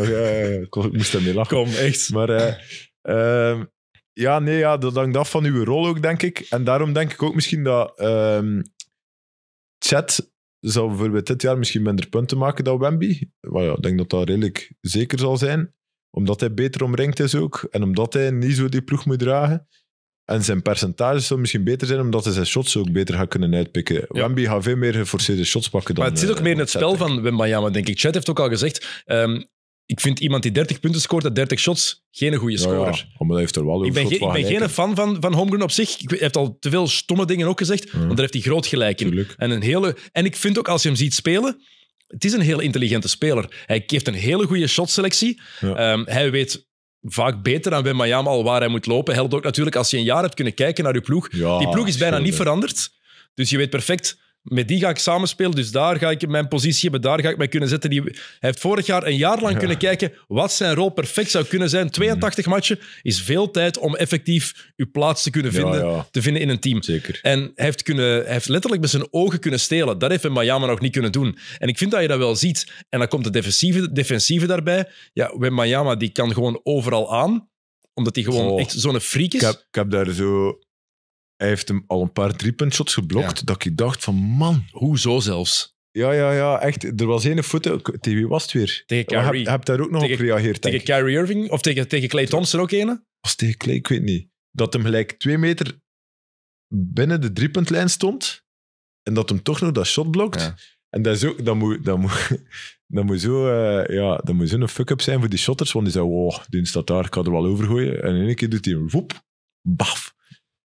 nog. ik moest niet lachen. Kom, echt. Maar eh, *laughs* ehm, ja, nee, ja, dat hangt af van uw rol ook, denk ik. En daarom denk ik ook misschien dat um, Chat zou bijvoorbeeld dit jaar misschien minder punten maken dan Wemby. Maar ja, ik denk dat dat redelijk zeker zal zijn. Omdat hij beter omringd is ook. En omdat hij niet zo die ploeg moet dragen. En zijn percentage zou misschien beter zijn, omdat hij zijn shots ook beter gaat kunnen uitpikken. Wemby gaat veel meer geforceerde shots pakken dan... Maar het zit ook eh, meer in het spel van Wembayama, denk ik. Chat heeft ook al gezegd, ehm, ik vind iemand die 30 punten scoort en 30 shots geen goede scorer. Ja, ja. heeft er wel ik ben, ik ben geen fan van, van op zich. Hij heeft al te veel stomme dingen ook gezegd, mm. want daar heeft hij groot gelijk in. En, een hele, en ik vind ook als je hem ziet spelen, het is een heel intelligente speler. Hij heeft een hele goede shotselectie. Ja. Ehm, hij weet vaak beter dan bij Miami al waar hij moet lopen. Helpt ook natuurlijk als je een jaar hebt kunnen kijken naar je ploeg. die ploeg is bijna niet veranderd. Dus je weet perfect met die ga ik samenspelen, dus daar ga ik mijn positie hebben, daar ga ik mij kunnen zetten. Die, hij heeft vorig jaar een jaar lang kunnen kijken wat zijn rol perfect zou kunnen zijn. 82 mm. matchen is veel tijd om effectief je plaats te kunnen vinden, Te vinden in een team. Zeker. En hij heeft, kunnen, heeft letterlijk met zijn ogen kunnen stelen. Dat heeft in Miami nog niet kunnen doen. En ik vind dat je dat wel ziet. En dan komt de defensieve, defensieve daarbij. Ja, Miami die kan gewoon overal aan, omdat hij gewoon echt zo'n freak is. ik heb daar zo hij heeft hem al een paar driepuntshots geblokt, dat ik dacht van man. Hoezo zelfs? Ja, ja, ja, echt. Er was één foto, tegen wie was het weer? Tegen Carrie. Heb, heb daar ook nog op gereageerd, Tegen Carrie Irving? Of tegen, tegen Clay Thompson ook ene? Was tegen Clay, ik weet niet. Dat hem gelijk twee meter binnen de driepuntlijn stond en dat hem toch nog dat shot blokt. En dat, is ook, dat, moet, dat, moet, *laughs* dat moet zo, uh, ja, dat moet een fuck-up zijn voor die shotters, want die zeggen, oh, die staat daar, ik kan er wel overgooien. En in één keer doet hij een woep, baf.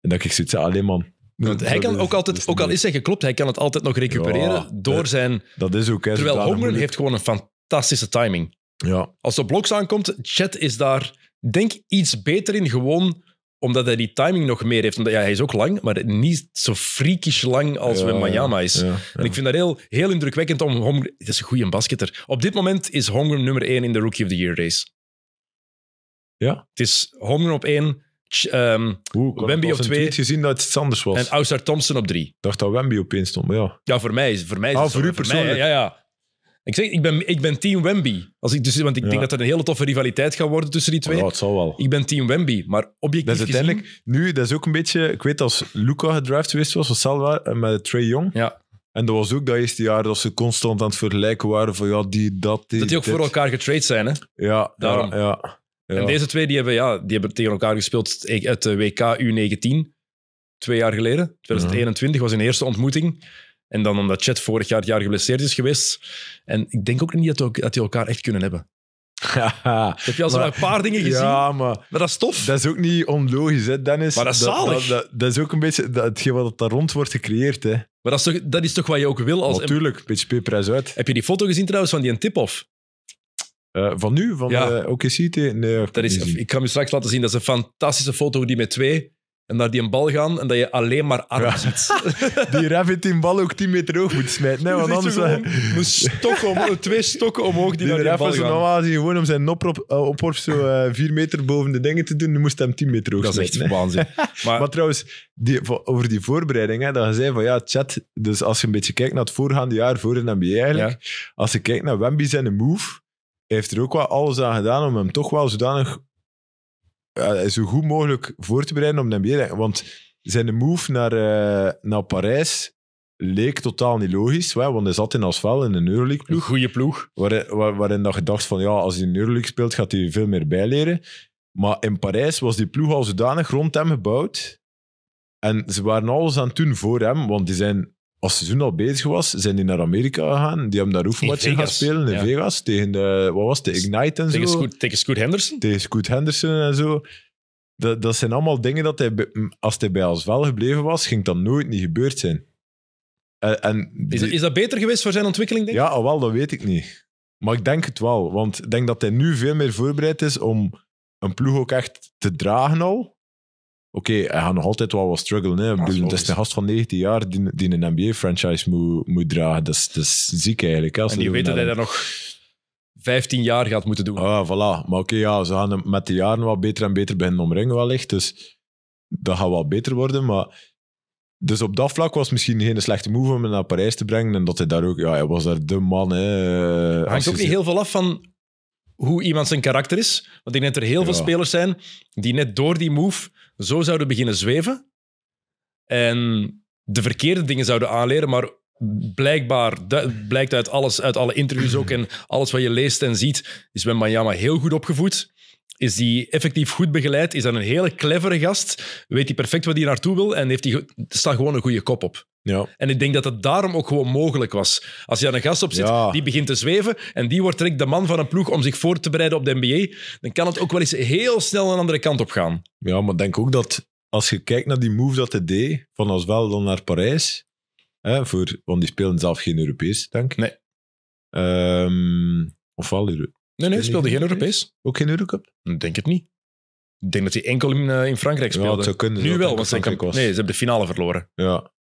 En dat ik zoiets zei alleen man. Want hij kan ook altijd, ook al is hij geklopt, hij kan het altijd nog recupereren door zijn... Dat is ook, hè, Terwijl Homer heeft gewoon een fantastische timing. Ja. Als de bloks aankomt, Chat is daar, denk iets beter in, gewoon omdat hij die timing nog meer heeft. Omdat, ja, hij is ook lang, maar niet zo freakish lang als ja, is. en ik vind dat heel, heel indrukwekkend om Holmgren... Het is een goede basketter. Op dit moment is Holmgren nummer 1 in de Rookie of the Year race. Ja. Het is Holmgren op 1, Um, Wemby op twee. gezien dat het anders was. En Ausar Thompson op drie. Ik dacht dat Wemby op stond, maar ja. Ja, voor mij is voor mij is ah, voor u persoonlijk. ja, ja. Ik zeg, ik ben, ik ben team Wemby. Als ik, dus, want ik denk dat er een hele toffe rivaliteit gaat worden tussen die twee. Oh, het zal wel. Ik ben team Wemby, maar objectief dat is gezien... Nu, dat is ook een beetje... Ik weet als Luca gedraft geweest was, was Salva eh, met Trey Young. Ja. En dat was ook dat eerste jaar dat ze constant aan het vergelijken waren van ja, die, dat, die... Dat die ook voor elkaar getrade zijn, hè? Ja, Daarom. ja. ja. En deze twee die hebben, ja, die hebben tegen elkaar gespeeld uit de WK U19, twee jaar geleden. 2021 was hun eerste ontmoeting. En dan omdat Chet vorig jaar, het jaar geblesseerd is geweest. En ik denk ook niet dat, dat die elkaar echt kunnen hebben. *laughs* Heb je al zo'n paar dingen gezien? Ja, maar, maar, dat is tof. Dat is ook niet onlogisch, hè, Dennis. Maar dat is zalig. Dat, is ook een beetje dat, hetgeen wat daar rond wordt gecreëerd. Hè. Maar dat is, toch, dat is toch wat je ook wil als... Natuurlijk, een beetje uit. Heb je die foto gezien trouwens van die tip-off? Eh, van nu, van ja. Eh, OKC nee, dat is, Ik ga me straks laten zien. Dat is een fantastische foto die met twee en naar die een bal gaan en dat je alleen maar arm ja. ziet. *laughs* die rabbit die bal ook 10 meter hoog moet smijten. Hè, *laughs* want anders... moet eh, stok omhoog, twee stokken omhoog die, die naar die bal gaan. normaal gewoon om zijn noprop, oporf zo 4 meter boven de dingen te doen, nu moest hij hem 10 meter hoog dat smijten. Dat is echt waanzin. *laughs* Maar, maar, trouwens, die, over die voorbereiding, hè, dat je zei van ja, chat, dus als je een beetje kijkt naar het voorgaande jaar voor de NBA eigenlijk, als je kijkt naar Wemby zijn move heeft er ook wel alles aan gedaan om hem toch wel zodanig zo goed mogelijk voor te bereiden op de NBA. Want zijn move naar, eh, naar Parijs leek totaal niet logisch, want hij zat in Asfal in een Euroleague-ploeg. Een goede ploeg. Waarin, dat je van, ja, als hij in Euroleague speelt, gaat hij veel meer bijleren. Maar in Parijs was die ploeg al zodanig rond hem gebouwd. En ze waren alles aan het doen voor hem, want die zijn als ze toen al bezig was, zijn die naar Amerika gegaan. Die hebben daar oefenmatchen gaan spelen in Vegas. Tegen de, wat was de Ignite en tegen zo. Scoot, tegen Scoot Henderson? Tegen Scoot Henderson en zo. Dat, dat zijn allemaal dingen dat hij, als hij bij ons wel gebleven was, ging dat nooit niet gebeurd zijn. en is, dat, is, dat, beter geweest voor zijn ontwikkeling, denk ik? Ja, ah, wel, dat weet ik niet. Maar ik denk het wel. Want ik denk dat hij nu veel meer voorbereid is om een ploeg ook echt te dragen al. Oké, hij gaat nog altijd wel wat struggelen. Hè. is een gast van 19 jaar die, een NBA-franchise moet, moet dragen. Dat is, ziek eigenlijk. en die weet dat hij dat nog 15 jaar gaat moeten doen. Ah, voilà. Maar oké, ja, ze gaan hem met de jaren wat beter en beter beginnen omringen wellicht. Dus dat gaat wel beter worden, maar... Dus op dat vlak was het misschien geen slechte move om hem naar Parijs te brengen. En dat hij daar ook... Ja, hij was daar de man, hè. Hangt ook niet heel veel af van hoe iemand zijn karakter is. Want ik denk dat er heel veel spelers zijn die net door die move zo zouden beginnen zweven en de verkeerde dingen zouden aanleren, maar blijkbaar, blijkt uit alles, uit alle interviews ook en alles wat je leest en ziet, is Ben Banyama heel goed opgevoed. Is die effectief goed begeleid? Is hij een hele clevere gast? Weet hij perfect wat hij naartoe wil? En heeft hij staat gewoon een goede kop op. Ja. En ik denk dat het daarom ook gewoon mogelijk was. Als je aan een gast op zit, die begint te zweven en die wordt direct de man van een ploeg om zich voor te bereiden op de NBA, dan kan het ook wel eens heel snel een andere kant op gaan. Ja, maar denk ook dat als je kijkt naar die move dat hij deed, van dan naar Parijs, hè, voor, want die spelen zelf geen Europees, denk ik. Nee. Ehm, of wel Europees. Nee, nee, speelde geen Europees. Ook geen Eurocup? Ik denk het niet. Ik denk dat hij enkel in, eh, Frankrijk speelde. Ja, nu wel, want nee, ze hebben de finale verloren. Ja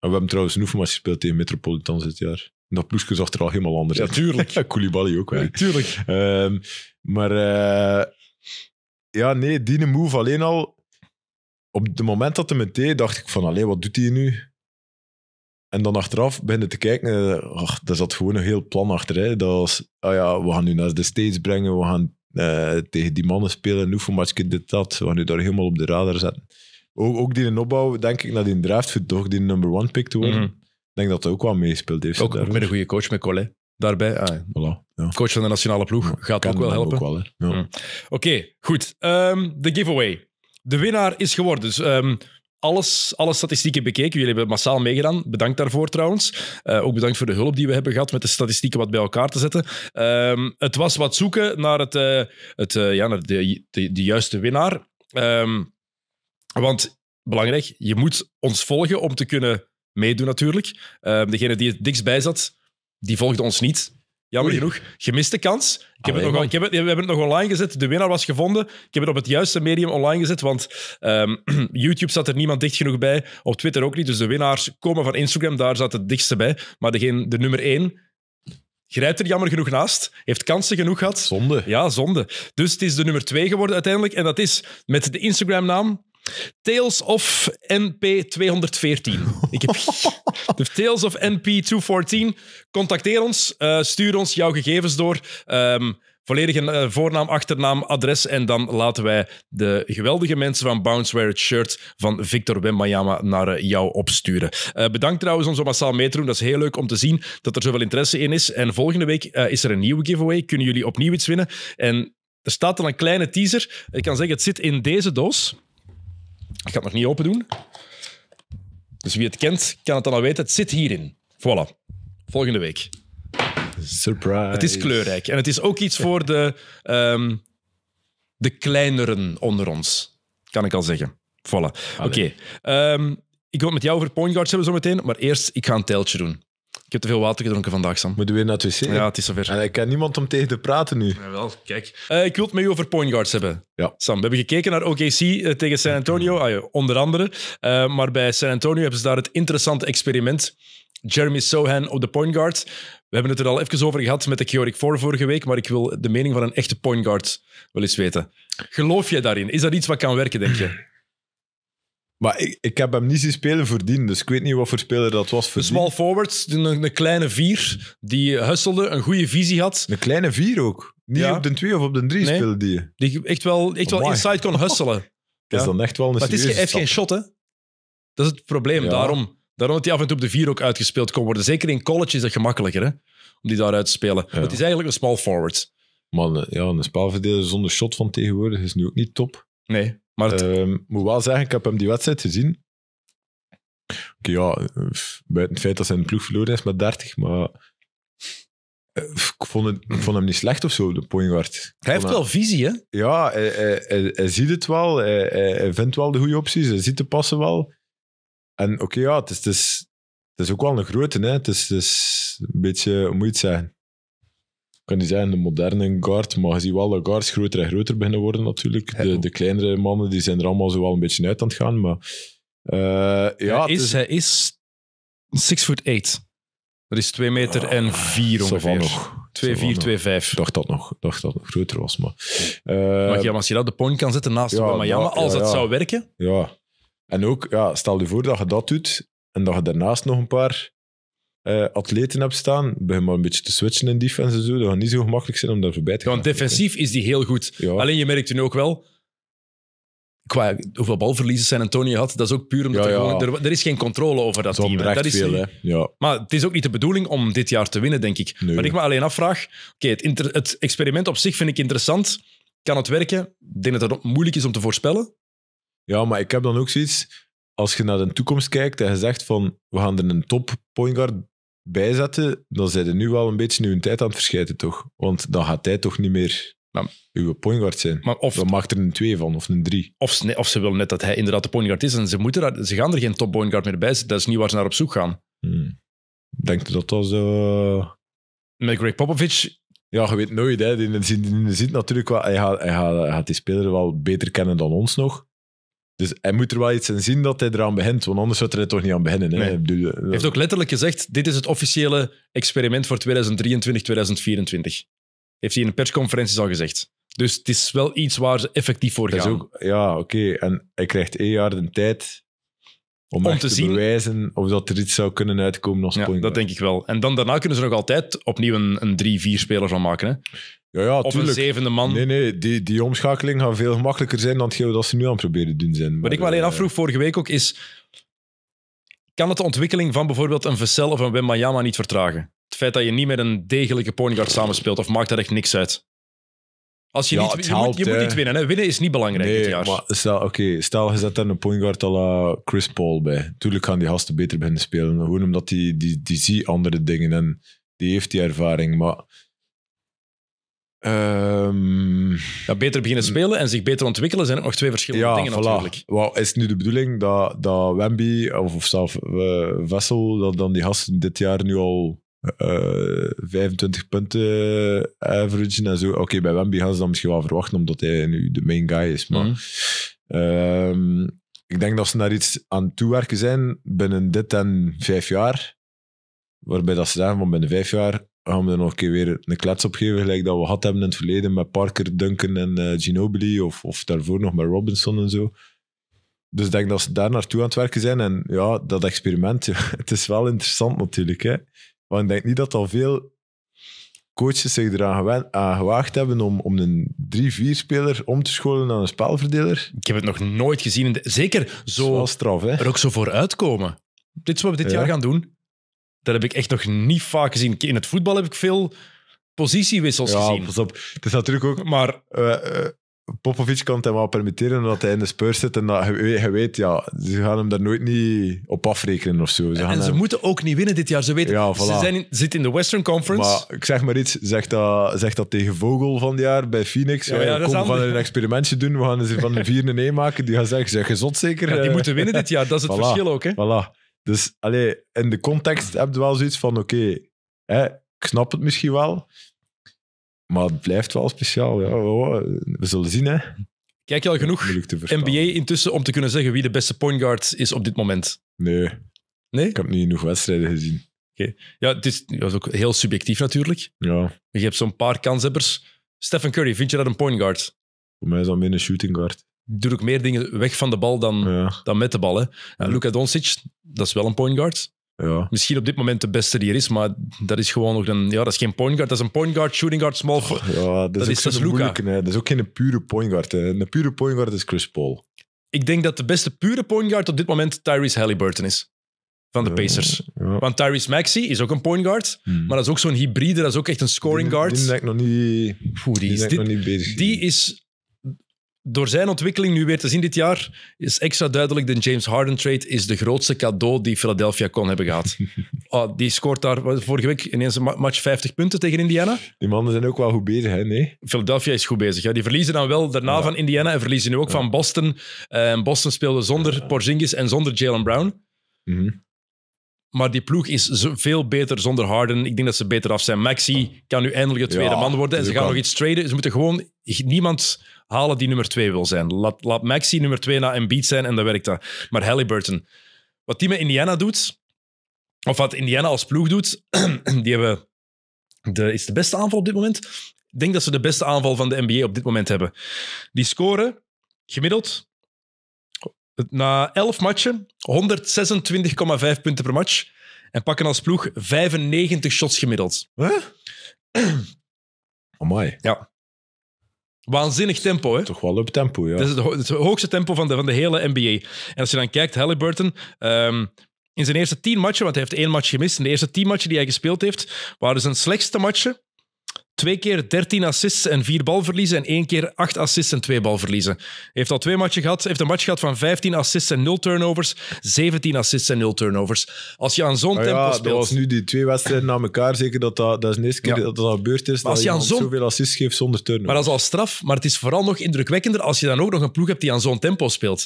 we hebben trouwens een oefenmatch gespeeld tegen Metropolitans dit jaar. En dat ploegje zag er al helemaal anders uit. *laughs* Ja, tuurlijk. Koulibaly ook wel. Ja, tuurlijk. maar eh, ja, nee, die move alleen al. Op het moment dat hij me dacht ik van, alleen wat doet hij nu? En dan achteraf beginnen te kijken, ach, eh, daar zat gewoon een heel plan achter. Hè. Dat was, ah ja, we gaan nu naar de States brengen, we gaan eh, tegen die mannen spelen, een oefenmatchje, dit, dat. We gaan nu daar helemaal op de radar zetten ook, ook die in opbouw, denk ik, naar die draft toch die number one pick te worden. Mhm. Ik denk dat dat ook wel meespeelt. Heeft ook, ook met een goede coach, met Collet. Daarbij, ah, voilà, ja. coach van de nationale ploeg, gaat ook wel helpen. Wel, ja. Mhm. Oké, goed. Ehm, de giveaway. De winnaar is geworden. Dus ehm, alles, alle statistieken bekeken. Jullie hebben massaal meegedaan. Bedankt daarvoor trouwens. Eh, ook bedankt voor de hulp die we hebben gehad met de statistieken wat bij elkaar te zetten. Ehm, het was wat zoeken naar, het, eh, het, eh, ja, naar de, de, de, juiste winnaar. Um, want belangrijk, je moet ons volgen om te kunnen meedoen natuurlijk. Ehm, degene die het dikst bij zat, die volgde ons niet. Jammer genoeg. Gemiste kans. Ik heb het nog, ik heb het, we hebben het nog online gezet. De winnaar was gevonden. Ik heb het op het juiste medium online gezet, want ehm, *clears throat* YouTube zat er niemand dicht genoeg bij. Op Twitter ook niet. Dus de winnaars komen van Instagram. Daar zat het dichtste bij. Maar degene, de nummer één grijpt er jammer genoeg naast. Heeft kansen genoeg gehad. Zonde. Ja, zonde. Dus het is de nummer twee geworden uiteindelijk. En dat is met de Instagram-naam Tales of NP214. Ik heb... *laughs* De Tales of NP214. Contacteer ons, eh, stuur ons jouw gegevens door. Um, ehm, volledige eh, voornaam, achternaam, adres. En dan laten wij de geweldige mensen van Bounce Wear It Shirt van Victor Wembayama naar eh, jou opsturen. bedankt trouwens om zo massaal mee te doen. Dat is heel leuk om te zien dat er zoveel interesse in is. En volgende week is er een nieuwe giveaway. Kunnen jullie opnieuw iets winnen? En er staat al een kleine teaser. Ik kan zeggen, het zit in deze doos. Ik ga het nog niet open doen. Dus wie het kent, kan het dan al weten. Het zit hierin. Voilà. Volgende week. Surprise. Het is kleurrijk. En het is ook iets voor de, ehm, de kleineren onder ons. Kan ik al zeggen. Voilà. Oké. Ehm, ik wil het met jou over point guards hebben zometeen. Maar eerst, ik ga een teltje doen. Ik heb te veel water gedronken vandaag, Sam. Moet we weer naar het wc? Ja, het is zover. En eh, ik ken niemand om tegen te praten nu. wel. kijk. Eh, ik wil het met u over point guards hebben. Ja. Sam, we hebben gekeken naar OKC eh, tegen San Antonio, ah, onder andere. maar bij San Antonio hebben ze daar het interessante experiment. Jeremy Sohan op de point guards. We hebben het er al even over gehad met de Keurig 4 vorige week, maar ik wil de mening van een echte point guard wel eens weten. Geloof jij daarin? Is dat iets wat kan werken, denk je? Maar ik, ik heb hem niet zien spelen voordien, dus ik weet niet wat voor speler dat was voor. Een small forward, een, kleine vier, die hustelde, een goede visie had. Een kleine vier ook. Niet op de twee of op de drie speelde die. Die echt wel, echt wel inside kon hustelen. *laughs* Dat is dan echt wel een Maar is, hij heeft geen shot, hè? Dat is het probleem, daarom. Daarom dat hij af en toe op de vier ook uitgespeeld kon worden. Zeker in college is dat gemakkelijker, hè? Om die daaruit te spelen. Het is eigenlijk een small forward. Maar een- eh, ja, een spelverdeler zonder shot van tegenwoordig is nu ook niet top. Nee. Maar ehm, moet wel zeggen, ik heb hem die wedstrijd gezien. Oké, ja, buiten het feit dat zijn ploeg verloren is met 30, maar eh, ik vond, het, vond, hem niet slecht of zo, de poingwart. Hij heeft wel visie, hè? Ja, hij, hij, hij, ziet het wel. Hij, vindt wel de goede opties. Hij ziet de passen wel. En oké, ja, het is, het, is, het is ook wel een grote. Hè? Het, is, het is een beetje, hoe moet je het zeggen? kan niet zeggen de moderne guard, maar je ziet wel dat guards groter en groter beginnen worden natuurlijk. De, de kleinere mannen die zijn er allemaal zo wel een beetje uit aan het gaan, maar... Uh, ja, is, is, hij is 6 foot 8. Dat is 2 meter en 4 ah, ongeveer. nog. 2, 4, 2, 5. Ik dacht dat nog, dat nog groter was. Maar, uh, maar ja, als je dat de point kan zetten naast ja, als het zou werken. Ja, en ook, ja, stel je voor dat je dat doet en dat je daarnaast nog een paar eh, atleten hebt staan, begin maar een beetje te switchen in defense en zo. Dat gaat niet zo gemakkelijk zijn om daar voorbij te gaan. Want defensief is die heel goed. Alleen je merkt nu ook wel, qua hoeveel balverliezen San Antonio had, dat is ook puur omdat Er, er, is geen controle over dat, team. Dat is veel, ja. Maar het is ook niet de bedoeling om dit jaar te winnen, denk ik. Maar ik me alleen afvraag, oké, het, het, experiment op zich vind ik interessant. Kan het werken? Ik denk dat het moeilijk is om te voorspellen. Ja, maar ik heb dan ook zoiets, als je naar de toekomst kijkt en je zegt van, we gaan er een top point guard bijzetten, dan zijn ze nu wel een beetje hun tijd aan het verschijten, toch? Want dan gaat hij toch niet meer uw pointguard zijn. Maar of, dan mag er een 2 van of een 3. Of, of, ze willen net dat hij inderdaad de pointguard is en ze, moeten daar, ze gaan er geen top pointguard meer bij zetten. Dat is niet waar ze naar op zoek gaan. Hmm. Denk dat dat zo... Eh, Met Greg Popovich... Ja, je weet nooit. Hè. Die, die, die, die zit natuurlijk wel, hij, gaat, hij, gaat, hij gaat die speler wel beter kennen dan ons nog. Dus hij moet er wel iets in zien dat hij eraan begint, want anders zou hij er toch niet aan beginnen. Hè? Eh, hij heeft ook letterlijk gezegd, dit is het officiële experiment voor 2023, 2024. Heeft hij in de persconferenties al gezegd. Dus het is wel iets waar ze effectief voor gaan. ook, ja, oké. En hij krijgt één jaar de tijd om, te, zien. of dat er iets zou kunnen uitkomen als ja, Dat denk ik wel. En dan daarna kunnen ze nog altijd opnieuw een, 3-4 speler van maken. Hè? Ja, ja, of tuurlijk. een zevende man. Nee, nee, die, die omschakeling gaat veel gemakkelijker zijn dan hetgeen dat ze nu aan het proberen doen zijn. Wat maar, ik me alleen afvroeg vorige week ook is, kan het de ontwikkeling van bijvoorbeeld een Vessel of een Wemayama niet vertragen? Het feit dat je niet met een degelijke point guard samenspeelt, of maakt dat echt niks uit? Als je, niet, je, moet, je moet, niet winnen. Hè? Winnen is niet belangrijk dit jaar. Maar stel, oké, stel, je zet daar een point guard à la Chris Paul bij. Tuurlijk gaan die gasten beter beginnen spelen. Gewoon omdat die, die, die, zie andere dingen en die heeft die ervaring. Maar ja, ehm, beter beginnen hm. spelen en zich beter ontwikkelen zijn nog twee verschillende ja, dingen voilà. natuurlijk. Wat is nu de bedoeling dat, dat Wemby of, of zelf Vessel, eh, dat dan die gasten dit jaar nu al uh, eh, 25 punten averagen en zo. Oké, bij Wemby gaan ze dan misschien wel verwachten, omdat hij nu de main guy is. Maar mhm. ehm, ik denk dat ze naar iets aan toewerken zijn binnen dit en vijf jaar. Waarbij dat ze zeggen van binnen vijf jaar gaan ah, we er nog een keer weer een klets op geven, gelijk dat we gehad hebben in het verleden met Parker, Duncan en uh, Ginobili, of, of daarvoor nog met Robinson en zo. Dus ik denk dat ze daar naartoe aan het werken zijn. En ja, dat experiment, *laughs* het is wel interessant natuurlijk. Hè? Want ik denk niet dat al veel coaches zich eraan gewaagd hebben om, om een 3-4-speler om te scholen naar een spelverdeler. Ik heb het nog nooit gezien. zeker zo. Straf, hè? Er ook zo voor uitkomen. Dit is wat we dit jaar gaan doen. Dat heb ik echt nog niet vaak gezien. In het voetbal heb ik veel positiewissels ja, gezien. Pas op. Het is natuurlijk ook... Maar... Uh, Popovic kan het hem wel permitteren omdat hij in de speur zit en dat, je, weet, ja, ze gaan hem daar nooit niet op afrekenen of zo. Ze en, en ze moeten ook niet winnen dit jaar. Ze weten, ja, ze zijn zitten in de Western Conference. Maar ik zeg maar iets, zeg dat, dat tegen Vogel van het jaar bij Phoenix. Ja, ja, eh, we gaan een experimentje doen, we gaan ze van een 4 en 1 maken. Die gaan zeggen, zeg gezond zeker. die moeten winnen dit jaar, dat is het *laughs* verschil ook. Hè? Voilà. Dus allee, in de context heb je wel zoiets van: oké, okay, ik snap het misschien wel, maar het blijft wel speciaal. Ja. We zullen zien, hè. Kijk je al genoeg NBA intussen om te kunnen zeggen wie de beste point guard is op dit moment? Nee. Nee? Ik heb niet genoeg wedstrijden gezien. Ja, het is, ook heel subjectief natuurlijk. Ja. Je hebt zo'n paar kanshebbers. Stephen Curry, vind je dat een point guard? Voor mij is dat meer een shooting guard doe ik meer dingen weg van de bal dan, dan met de bal. Hè. En Luka Doncic, dat is wel een point guard. Ja. Misschien op dit moment de beste die er is, maar dat is gewoon nog een. Ja, dat is geen point guard, dat is een point guard, shooting guard, small. ja, dat, is, is dus Luca. Dat is ook geen pure point guard. Een pure point guard is Chris Paul. Ik denk dat de beste pure point guard op dit moment Tyrese Halliburton is. Van de Pacers. ja. Want Tyrese Maxey is ook een point guard, hmm. maar dat is ook zo'n hybride, dat is ook echt een scoring guard. Die, die ik nog niet, is, nog niet bezig. Die is door zijn ontwikkeling nu weer te zien dit jaar, is extra duidelijk dat de James Harden trade is de grootste cadeau die Philadelphia kon hebben gehad. oh, *laughs* die scoort daar vorige week ineens een match 50 punten tegen Indiana. Die mannen zijn ook wel goed bezig, hè? Nee? Philadelphia is goed bezig. Hè? Die verliezen dan wel daarna van Indiana en verliezen nu ook van Boston. Eh, Boston speelde zonder Porzingis en zonder Jalen Brown. Mm maar die ploeg is veel beter zonder Harden. Ik denk dat ze beter af zijn. Maxi kan nu eindelijk het tweede man worden. En ze gaan nog iets traden. Ze moeten gewoon niemand halen die nummer twee wil zijn. Laat, laat Maxi nummer twee na Embiid zijn en dan werkt dat. Maar Halliburton, wat die met Indiana doet, of wat Indiana als ploeg doet, *clears throat* die hebben de, is de beste aanval op dit moment. Ik denk dat ze de beste aanval van de NBA op dit moment hebben. Die scoren gemiddeld na 11 matchen 126,5 punten per match en pakken als ploeg 95 shots gemiddeld. Huh? *clears throat* Amai. Ja. Waanzinnig tempo, hè? Toch wel op tempo, ja. Dat is het, hoogste tempo van de, van de hele NBA. En als je dan kijkt, Halliburton, ehm, in zijn eerste tien matchen, want hij heeft één match gemist, in de eerste tien matchen die hij gespeeld heeft, waren zijn slechtste matchen twee keer 13 assists en vier balverliezen. En één keer 8 assists en twee balverliezen. Heeft al twee matchen gehad. Heeft een match gehad van 15 assists en 0 turnovers. 17 assists en 0 turnovers. Als je aan zo'n ah tempo tempo ja, speelt. Dat was nu die twee wedstrijden na elkaar. Zeker dat dat, dat is de eerste keer dat dat gebeurd is. als je aan zoveel assists geeft zonder turnovers. Maar dat is al straf. Maar het is vooral nog indrukwekkender als je dan ook nog een ploeg hebt die aan zo'n tempo speelt.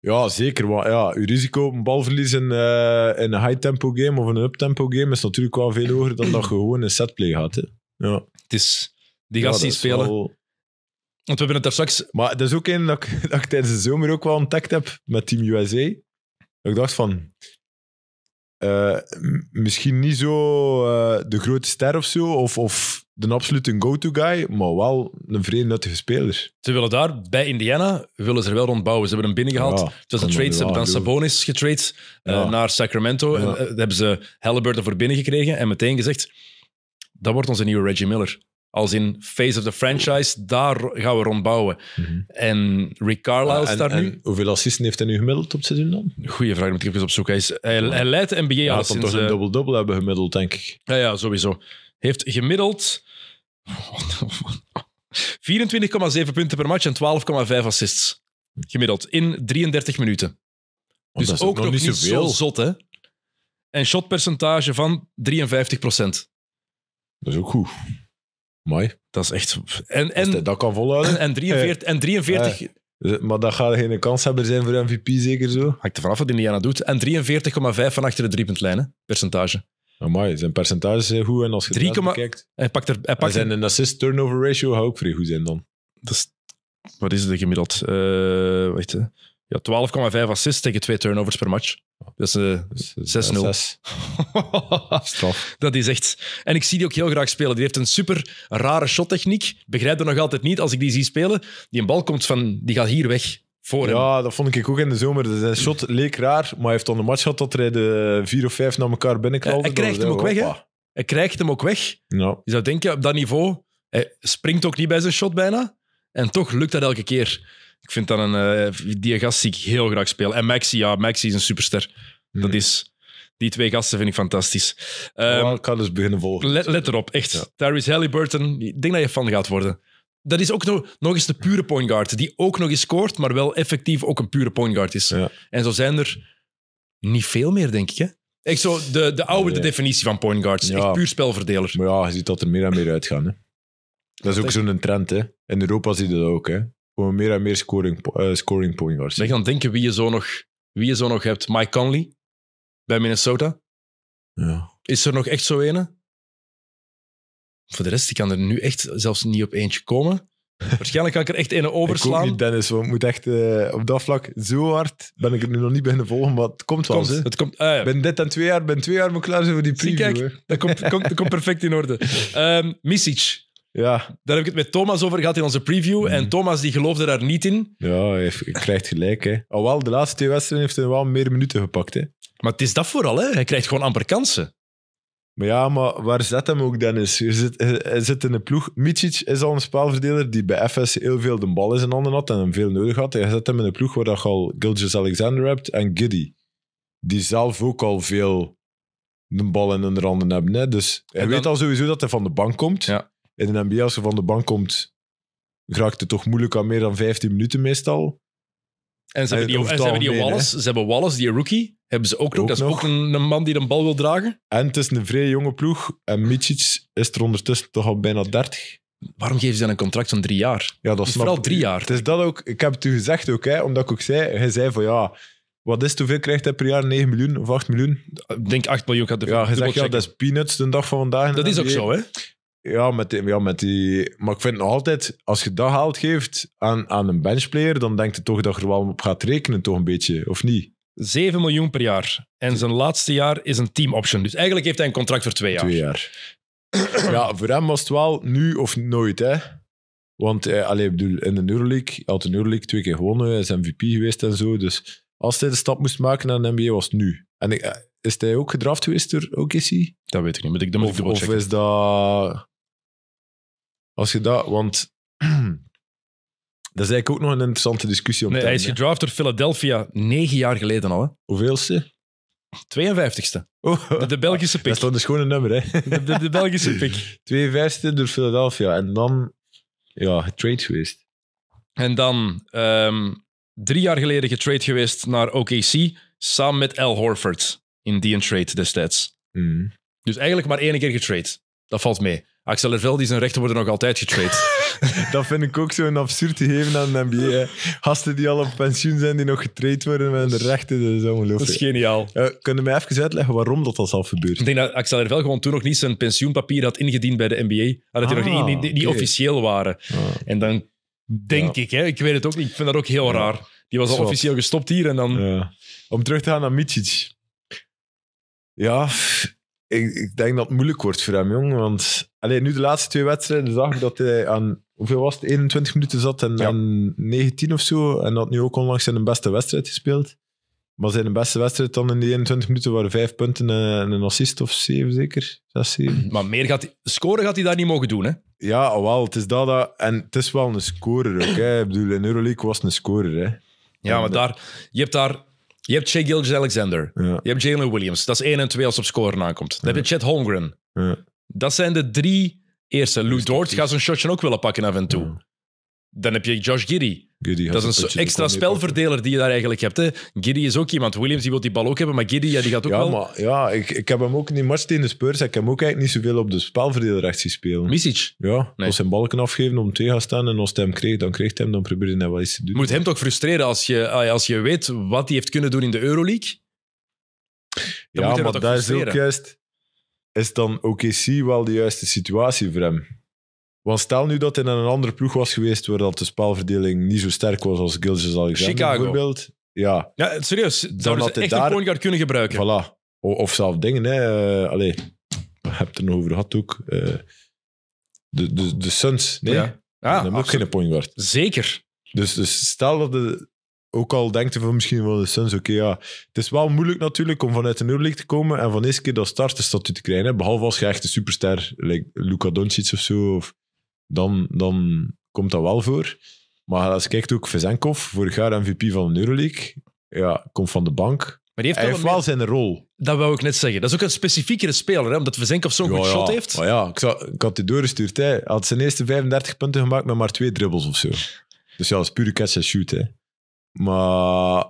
Ja, zeker. Want ja, risico op een balverlies in, eh, in een high-tempo game of een up-tempo game is natuurlijk wel veel hoger dan dat je gewoon een setplay gaat. Hè. Ja. Het is die gasten die spelen. Want we hebben het daar straks. Maar dat is ook een dat ik, *laughs* tijdens de zomer ook wel ontdekt heb met Team USA. ik dacht van. Eh, misschien niet zo eh, de grote ster of zo, of, of de absolute go-to guy, maar wel een nuttige speler. Ze willen daar bij Indiana willen ze er wel rondbouwen. Ze hebben hem binnengehaald. Ja, was een trade, ze hebben dan Sabonis getrade eh, naar Sacramento. Daar hebben ze Halliburton voor binnengekregen en meteen gezegd dat wordt onze nieuwe Reggie Miller. Als in face of the franchise, daar gaan we rondbouwen. Mm En Rick Carlisle daar ah, nu. Hoeveel assisten heeft hij nu gemiddeld op het seizoen dan? Goeie vraag, moet ik even opzoeken. Hij, is, hij, leidt de NBA ja, al sinds... toch een dubbel-dubbel hebben gemiddeld, denk ik. Ja, ja, sowieso. Heeft gemiddeld... 24,7 *laughs* punten per match en 12,5 assists. Gemiddeld. In 33 minuten. dus ook, nog, niet zo zot, hè? En shotpercentage van 53 procent. Dat is ook goed. Mooi. Dat is echt... En, en, dat, kan volhouden. En 43... En 43 eh, Maar dat gaat geen kans hebben zijn voor MVP, zeker zo? Hangt er vanaf wat Indiana doet. En 43,5 van achter de driepuntlijn, hè? percentage. Amai, zijn percentages zijn goed. En als je 3, Hij pakt er, hij pakt en zijn een assist-turnover ratio gaat ook vrij goed zijn dan. Dat is, wat is het gemiddeld? Uh, wacht, ja, 12,5 assists tegen twee turnovers per match. Dat is uh, eh, 6-0. Dus, eh, *laughs* dat is echt. En ik zie die ook heel graag spelen. Die heeft een super rare shottechniek. Begrijp dat nog altijd niet als ik die zie spelen. Die een bal komt van, die gaat hier weg. Voor ja, dat vond ik ook in de zomer. Zijn dus shot leek raar, maar hij heeft dan de match gehad dat hij de vier of vijf naar elkaar binnenkwam. Hij krijgt hem ook weg, Hij krijgt hem ook weg. Je zou denken, op dat niveau, hij springt ook niet bij zijn shot bijna. En toch lukt dat elke keer. Ik vind dat een... Uh, die gast zie ik heel graag spelen. En Maxi, ja, Maxi is een superster. Dat mhm. is... Die twee gasten vind ik fantastisch. Ehm, ik kan dus beginnen volgen. Let, let erop, echt. Ja. Tyrese Halliburton, ik denk dat je fan gaat worden. Dat is ook nog, nog eens de pure point guard, die ook nog eens scoort, maar wel effectief ook een pure point guard is. En zo zijn er niet veel meer, denk ik. Hè? Echt zo, de, de oude definitie van point guards. Echt puur spelverdeler. Maar ja, je ziet dat er meer en meer uitgaan. Hè? Dat is ook zo'n trend. Hè? In Europa zie je dat ook. Hè? komen meer en meer scoring, uh, scoring point guards. Ben aan denken wie je zo nog, wie je zo nog hebt? Mike Conley bij Minnesota? Ja. Is er nog echt zo ene? Voor de rest, ik kan er nu echt zelfs niet op eentje komen. *laughs* Waarschijnlijk kan ik er echt een overslaan. Ik niet, Dennis, want moet echt eh, op dat vlak zo hard. Ben ik er nu nog niet bij de volgen, maar het komt wel. Het komt. Ah, ben dit en twee jaar, ben twee jaar moet klaar zijn voor die preview. dat komt, perfect in orde. Um, *laughs* Misic, ja. Daar heb ik het met Thomas over gehad in onze preview. En mm. Thomas die geloofde daar niet in. Ja, hij krijgt gelijk. Hè. Al oh, de laatste twee wedstrijden heeft hij wel meer minuten gepakt. Hè. Maar het is dat vooral. Hè. Hij krijgt gewoon amper kansen. Maar ja, maar waar zet hem ook Dennis? Hij zit, hij zit in de ploeg. Micic is al een spelverdeler die bij FS heel veel de bal in zijn handen had en hem veel nodig had. Hij zet hem in de ploeg waar je al Gilgis Alexander hebt en Giddy. Die zelf ook al veel de bal in hun handen hebben. Dus hij weet al sowieso dat hij van de bank komt. Ja in een NBA, als je van de bank komt, raakt het toch moeilijk aan meer dan 15 minuten meestal. En ze hebben die, en ze hebben die Wallace, ze hebben Wallace, die rookie, hebben ze ook, nog. Dat is ook een, man die een bal wil dragen. En het is een vrij jonge ploeg. En Micic is er ondertussen toch al bijna 30. Waarom geven ze dan een contract van drie jaar? Ja, dat is vooral drie jaar. Het is dat ook, ik heb het u gezegd ook, hè, omdat ik ook zei, hij zei van ja, wat is het, hoeveel krijgt hij per jaar? 9 miljoen of 8 miljoen? Ik denk 8 miljoen. Gaat de ja, hij zegt, ja, dat is peanuts de dag van vandaag. Dat is ook zo, hè? Ja met, die, ja, met die. Maar ik vind nog altijd, als je dat haalt geeft aan, aan een benchplayer, dan denkt je toch dat je er wel op gaat rekenen, toch een beetje, of niet? 7 miljoen per jaar. En zijn laatste jaar is een team option. Dus eigenlijk heeft hij een contract voor twee jaar. Twee jaar. *clears throat* ja, voor hem was het wel nu of nooit, hè? Want eh, bedoel, in de Euroleague, hij had de Euroleague twee keer gewonnen, hij is MVP geweest en zo. Dus als hij de stap moest maken naar de NBA, was het nu. En ik, eh, is hij ook gedraft geweest door OKC? Dat weet ik niet, maar ik, dat moet of, ik Of is dat... Als je dat... Want... *clears throat* dat is eigenlijk ook nog een interessante discussie om nee, Hij is gedraft door Philadelphia negen jaar geleden al. Hè? Hoeveelste? 52ste. De, Belgische pick. Dat is wel een schone nummer, hè? De, Belgische pick. 52ste *laughs* door Philadelphia. En dan, ja, getrade geweest. En dan ehm, drie jaar geleden getrade geweest naar OKC samen met Al Horford in die trade destijds. Mm. Dus eigenlijk maar één keer getrade. Dat valt mee. Axel Lervel, die zijn rechten worden nog altijd getrade. *laughs* dat vind ik ook zo'n absurd gegeven aan de NBA. Hè. die al op pensioen zijn, die nog getrade worden met de rechten, dat is ongelooflijk. Dat is geniaal. Uh, kunnen mij even uitleggen waarom dat al zal gebeurt? Ik denk dat Axel Lervel gewoon toen nog niet zijn pensioenpapier had ingediend bij de NBA. Dat die nog ah, niet, officieel waren. Ah. En dan denk ik, hè, ik weet het ook niet, ik vind dat ook heel raar. Die was al officieel gestopt hier en dan... Om terug te gaan naar Micic. Ja, ik, ik, denk dat het moeilijk wordt voor hem, jong. Want alleen nu de laatste twee wedstrijden zag ik dat hij aan hoeveel was het, 21 minuten zat en, ja. 19 of zo. En dat nu ook onlangs zijn beste wedstrijd gespeeld. Maar zijn beste wedstrijd dan in die 21 minuten waren vijf punten en een assist of zeven zeker. Zes, zeven. *clears throat* Maar meer gaat hij, scoren gaat hij daar niet mogen doen, hè? Ja, ah, wel. Het is dat, en het is wel een scorer ook. Hè. Ik bedoel, in Euroleague was het een scorer. Hè. Ja, maar daar, je hebt daar je hebt Shea Gilge Alexander. Ja. Je hebt Jalen Williams. Dat is 1 en 2 als op scoren aankomt. Dan heb je Chet Holmgren. Dat zijn de drie eerste. Lou Dort gaat zijn shotje ook willen pakken af en toe. Dan heb je Josh Giddy. Giddy dat is een, extra spelverdeler die je daar eigenlijk hebt. Hè? Giddy is ook iemand. Williams die wil die bal ook hebben, maar Giddy ja, die gaat ook ja, wel... Maar, ja, ik, ik heb hem ook niet die match de Spurs, ik heb hem ook eigenlijk niet zoveel op de spelverdeler spelen. Misic? Ja, als hij balken afgeven om twee gaan staan en als hij hem kreeg, dan kreeg hij hem, dan probeerde hij wel iets te doen. moet hem toch frustreren als je, als je weet wat hij heeft kunnen doen in de Euroleague? ja, maar dat is ook juist... Is dan OKC wel de juiste situatie voor hem? Want stel nu dat het in een andere ploeg was geweest waar dat de spelverdeling niet zo sterk was als Gilges Alexander Chicago. bijvoorbeeld. Ja. ja, serieus. Zouden ze echt daar, een point kunnen gebruiken? Voilà. of zelf dingen, hè. Uh, allee, heb het er nog over gehad ook. Eh, de, de, de Suns, nee. Ja. dan ah, moet ook geen point Zeker. Dus, dus stel dat de, ook al denkt van misschien wel de Suns, oké, ja. Het is wel moeilijk natuurlijk om vanuit de Euroleague te komen en van eerste keer dat starterstatuut te krijgen. Behalve als je echt een superster, like Luca Doncic of zo, of dan, dan komt dat wel voor. Maar als je kijkt ook Vezenkov, vorig jaar MVP van de Euroleague, ja, komt van de bank. Maar die heeft hij heeft wel, zijn rol. Dat wou ik net zeggen. Dat is ook een specifiekere speler, hè? omdat Vezenkov zo'n goed shot heeft. ja, ik, zou, ik had die doorgestuurd. Hij had zijn eerste 35 punten gemaakt met maar twee dribbles of zo. Dus ja, dat is pure catch and shoot. Hè. Maar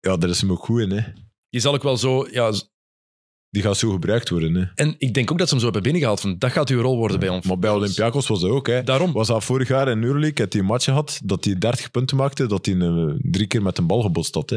ja, daar is hem ook goed in. Hè. Je zal ook wel zo... Ja, die gaat zo gebruikt worden. Hè. En ik denk ook dat ze hem zo hebben binnengehaald. Van, dat gaat uw rol worden bij ons. Maar bij Olympiakos was dat ook. Hè. Daarom. Was dat vorig jaar in Euroleague, dat hij een match had, dat hij 30 punten maakte, dat hij eh, drie keer met een bal gebotst had. Hè.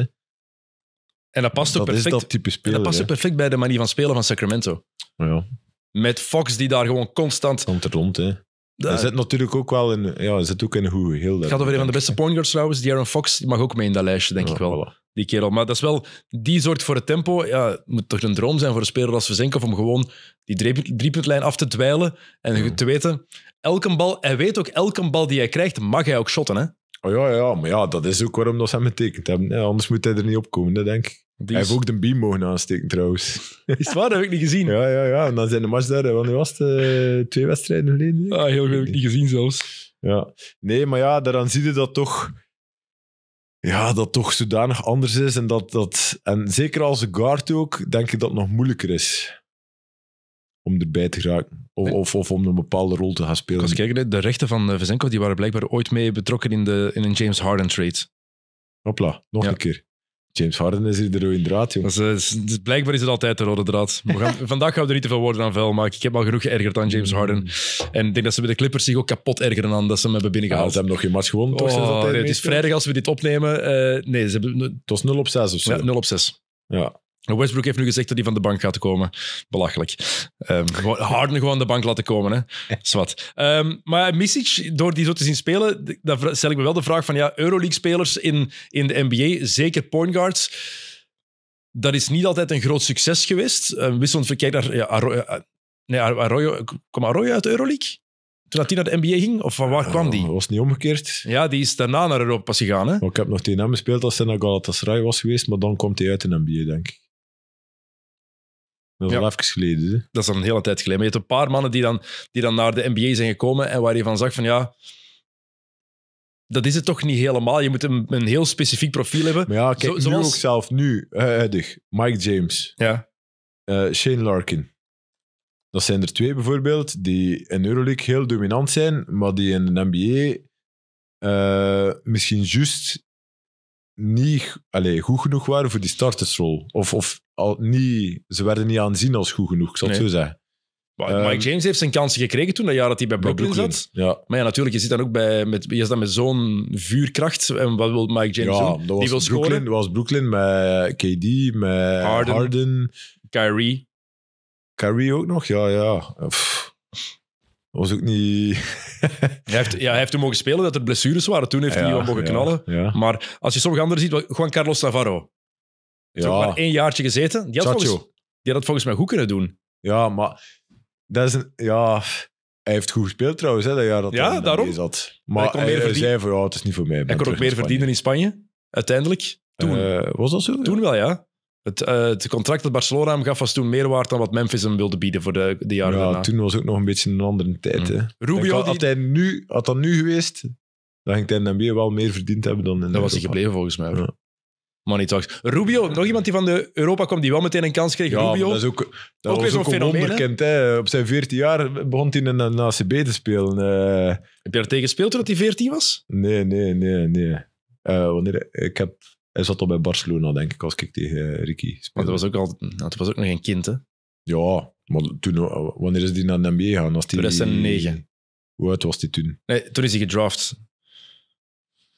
En dat paste, dat perfect, dat type speler, dat paste perfect bij de manier van spelen van Sacramento. Ja. Met Fox die daar gewoon constant... Komt er rond, hè. Er zit natuurlijk ook wel in, ja, zit ook in een goed geheel. Het gaat over een van de beste point guards trouwens. Aaron Fox die mag ook mee in dat lijstje, denk ik wel die kerel. Maar dat is wel die zorgt voor het tempo. Ja, moet toch een droom zijn voor een speler als Verzenkov om gewoon die driepuntlijn af te dweilen en hmm. te weten, elke bal, hij weet ook, elke bal die hij krijgt, mag hij ook shotten. Hè? Oh ja, ja, maar ja, dat is ook waarom dat ze hem getekend hebben. anders moet hij er niet op komen, dat denk ik. hij heeft ook de beam mogen aansteken trouwens. *laughs* Is het waar? Dat heb ik niet gezien. Ja, ja, ja. En dan zijn de match daar, want nu was het eh, twee wedstrijden geleden. Ah, heel goed, heb ik niet gezien zelfs. Ja. Nee, maar ja, daaraan zie je dat toch ja, dat toch zodanig anders is. En, dat, dat, en zeker als guard ook, denk ik dat het nog moeilijker is om erbij te raken. Of, of, om een bepaalde rol te gaan spelen. Als kijken, de rechten van eh, Vezenkov die waren blijkbaar ooit mee betrokken in, de, in een James Harden trade. Hopla, nog een keer. James Harden is hier de rode draad, jongen. Dus, eh, blijkbaar is het altijd de rode draad. We *laughs* vandaag gaan we er niet te veel woorden aan vuil maken. Ik heb al genoeg geërgerd aan James mm. Harden. En ik denk dat ze bij de Clippers zich ook kapot ergeren aan dat ze hem hebben binnengehaald. Ja, ze hebben nog geen match gewonnen, toch? Oh, nee, het is vrijdag als we dit opnemen. Uh, nee, ze hebben... Het was 0 op 6 of zo. Ja, 0 op 6. Ja, Westbrook heeft nu gezegd dat hij van de bank gaat komen. Belachelijk. Ehm, Harden gewoon de bank laten komen, hè. Zwat. Ehm, maar Misic, door die zo te zien spelen, dan stel ik me wel de vraag van, ja, Euroleague-spelers in, in de NBA, zeker point guards, dat is niet altijd een groot succes geweest. Um, Wisselend verkeer naar... Ja, Arroyo, eh, nee, Arroyo, kom Arroyo uit de Euroleague? Toen hij naar de NBA ging? Of van waar kwam oh, die? Dat was niet omgekeerd. Ja, die is daarna naar Europa gegaan. Hè? ik heb nog tegen hem gespeeld als hij naar Galatasaray was geweest, maar dan komt hij uit de NBA, denk ik. Dat is even geleden. Hè? Dat is al een hele tijd geleden. Maar je hebt een paar mannen die dan, die dan naar de NBA zijn gekomen en waar je van zag van ja, dat is het toch niet helemaal. Je moet een, een heel specifiek profiel hebben. Maar ja, kijk, Zo, zoals... ook zelf, nu, eh, huidig. Mike James. Ja. Eh, Shane Larkin. Dat zijn er twee bijvoorbeeld die in Euroleague heel dominant zijn, maar die in de NBA eh, misschien juist niet allez, goed genoeg waren voor die startersrol. Of, of al, niet, ze werden niet aanzien als goed genoeg, ik zal het zo zeggen. Mike ehm, James heeft zijn kansen gekregen toen, dat jaar dat hij bij Brooklyn, zat. Ja. Maar ja, natuurlijk, je zit dan ook bij, met, je dan met zo'n vuurkracht. En wat wil Mike James ja, doen? wil Brooklyn, was Brooklyn met KD, met Harden. Kyrie. Kyrie ook nog, ja, ja was ook niet... *laughs* hij, heeft, ja, hij heeft hem mogen spelen dat er blessures waren. Toen heeft hij niet mogen knallen. maar als je sommige anderen ziet, Juan Carlos Navarro. Ja. maar één jaartje gezeten. Die had, volgens, die had dat volgens mij goed kunnen doen. Ja, maar dat is een... Ja, hij heeft goed gespeeld trouwens, hè, dat jaar dat ja, hij daarom. zat. Maar, hij, meer hij, zei ja, het is niet voor mij. Hij kon ook meer verdienen in Spanje, uiteindelijk. Toen. Eh, was dat zo? Toen wel, ja. Eh, het, contract dat Barcelona hem gaf was toen meer waard dan wat Memphis hem wilde bieden voor de, de jaren ja, toen was ook nog een beetje een andere tijd. Mm. Hè. Rubio, had, had, nu, had dat nu geweest, dan ging hij in de NBA wel meer verdiend hebben dan in Dat was hij gebleven volgens mij. Ja. Maar niet Rubio, nog iemand die van de Europa kwam die wel meteen een kans kreeg. Ja, Rubio. Dat is ook, dat was weer ook een wonderkind. Hè? Op zijn 14 jaar begon hij in een ACB te spelen. Eh. Heb je daar tegen gespeeld toen hij 14 was? Nee, nee, nee. nee. Eh, wanneer, ik heb hij zat al bij Barcelona, denk ik, als ik tegen Ricky speelde. Maar dat was ook, al, dat was ook nog een kind, hè? Ja, maar toen, eh, wanneer is hij naar de NBA gegaan? Die... 2009. Hoe oud was hij toen? Nee, toen is hij gedraft.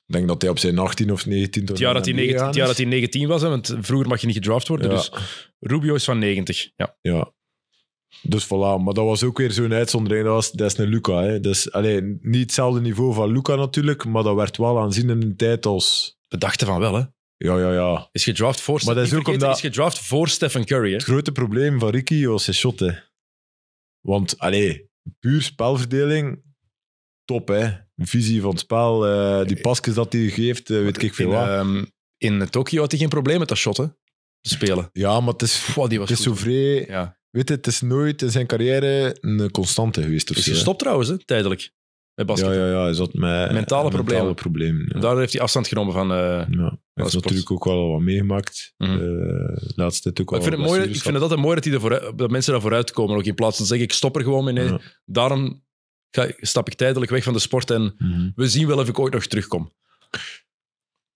Ik denk dat hij op zijn 18 of 19... Het jaar, dat hij, 19, het jaar dat hij 19 was, hè, want vroeger mag je niet gedraft worden. Dus Rubio is van 90. Ja. ja. Dus voilà, maar dat was ook weer zo'n uitzondering. Dat, was, dat Luca. Hè. Dus, alleen, niet hetzelfde niveau van Luca natuurlijk, maar dat werd wel aanzien in een tijd als... We dachten van wel, hè? Ja, ja, ja. Is gedraft voor, is, gedraft voor Stephen Curry. Hè? Het grote probleem van Ricky was zijn shot. Want, allee, puur spelverdeling, top hè. Visie van het spel, eh, die eh, pasjes dat hij geeft, eh, weet ik veel wat. Ehm, in Tokio had hij geen probleem met dat shot hè, te spelen. Ja, maar het is, oh, die was het is zo vrij... Ja. Weet je, het is nooit in zijn carrière een constante geweest. Het is gestopt trouwens, hè, tijdelijk. Ja, ja, ja Is dat met mentale problemen. Daar heeft hij afstand genomen van. Uh, ja. Hij heeft natuurlijk ook wel wat meegemaakt. Mm laatste tijd ook wel. Ik vind, het mooi, ik vind het altijd mooi dat, die ervoor, dat mensen daarvoor uitkomen. Ook in plaats van zeggen: ik stop er gewoon mee. Daarom ga, stap ik tijdelijk weg van de sport en mhm. we zien wel of ik ooit nog terugkom.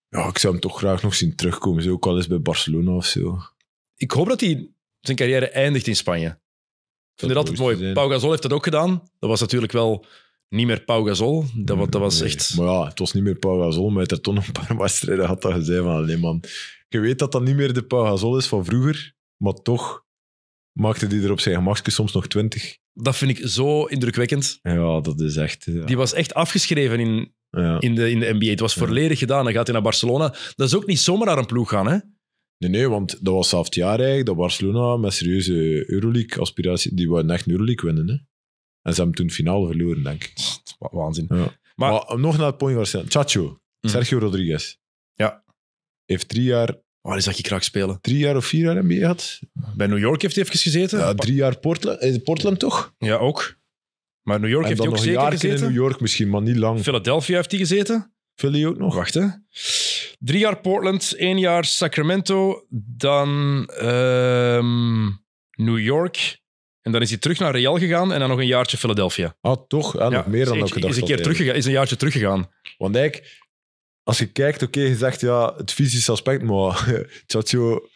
Ja, ik zou hem toch graag nog zien terugkomen. ook al eens bij Barcelona of zo. Ik hoop dat hij zijn carrière eindigt in Spanje. Ik vind dat het altijd mooi. Pau Gasol heeft dat ook gedaan. Dat was natuurlijk wel niet meer Pau Gasol. Dat, dat was echt... Maar ja, het was niet meer Pau Gasol, maar de er toch een paar *laughs* wedstrijden had dat gezegd van alleen man, je weet dat dat niet meer de Pau Gasol is van vroeger, maar toch maakte die er op zijn gemakje soms nog twintig. Dat vind ik zo indrukwekkend. Ja, dat is echt... Die was echt afgeschreven in, in, de, in de NBA. Het was volledig gedaan. Dan gaat hij naar Barcelona. Dat is ook niet zomaar naar een ploeg gaan, hè? Nee, nee, want dat was half het jaar eigenlijk dat Barcelona met serieuze Euroleague-aspiratie, die wouden echt een Euroleague winnen. Hè? En ze hebben toen finale verloren, denk ik. waanzin. Maar, eh, nog naar het point waar Chacho, mm. Sergio Rodriguez. Ja. Heeft drie jaar... Waar is dat je kraak spelen? Drie jaar of vier jaar NBA gehad. Bij New York heeft hij even gezeten. Ja, drie jaar Portland, Portland toch? Ja, ook. Maar New York heeft hij ook nog een gezeten. in New York misschien, maar niet lang. Philadelphia heeft hij gezeten. Philly ook nog. Wacht, hè. Drie jaar Portland, één jaar Sacramento, dan ehm, New York, en dan is hij terug naar Real gegaan en dan nog een jaartje Philadelphia. Ah, toch? Ah, ja, nog meer dan ook gedacht. Is een, keer is een jaartje teruggegaan. Want eigenlijk, als je kijkt, oké, je zegt ja, het fysische aspect, maar Chacho, *laughs*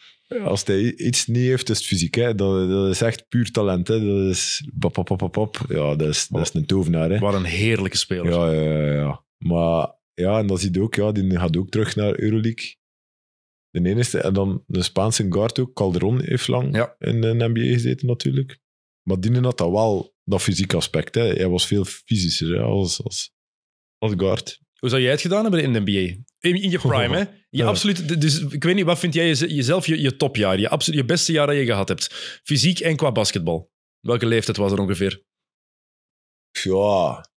als hij iets niet heeft, is het fysiek. Dat, dat is echt puur talent. Hè? Dat is pop, pop, pop, pop. Ja, dat is, dat is een tovenaar. Hè? Wat een heerlijke speler. Ja, ja, ja, ja. Maar ja, en dat ziet ook, ja, die gaat ook terug naar Euroleague. De enige, en dan de Spaanse guard ook, Calderon heeft lang in de NBA gezeten natuurlijk. Maar Dienen had dat wel, dat fysieke aspect. Hè. Hij was veel fysischer als, als, als guard. Hoe zou jij het gedaan hebben in de NBA? In, je prime, hè? Je *laughs* ja. absoluut, dus ik weet niet, wat vind jij jezelf je, topjaar, je, absoluut, je beste jaar dat je gehad hebt? Fysiek en qua basketbal. Welke leeftijd was er ongeveer? Ja,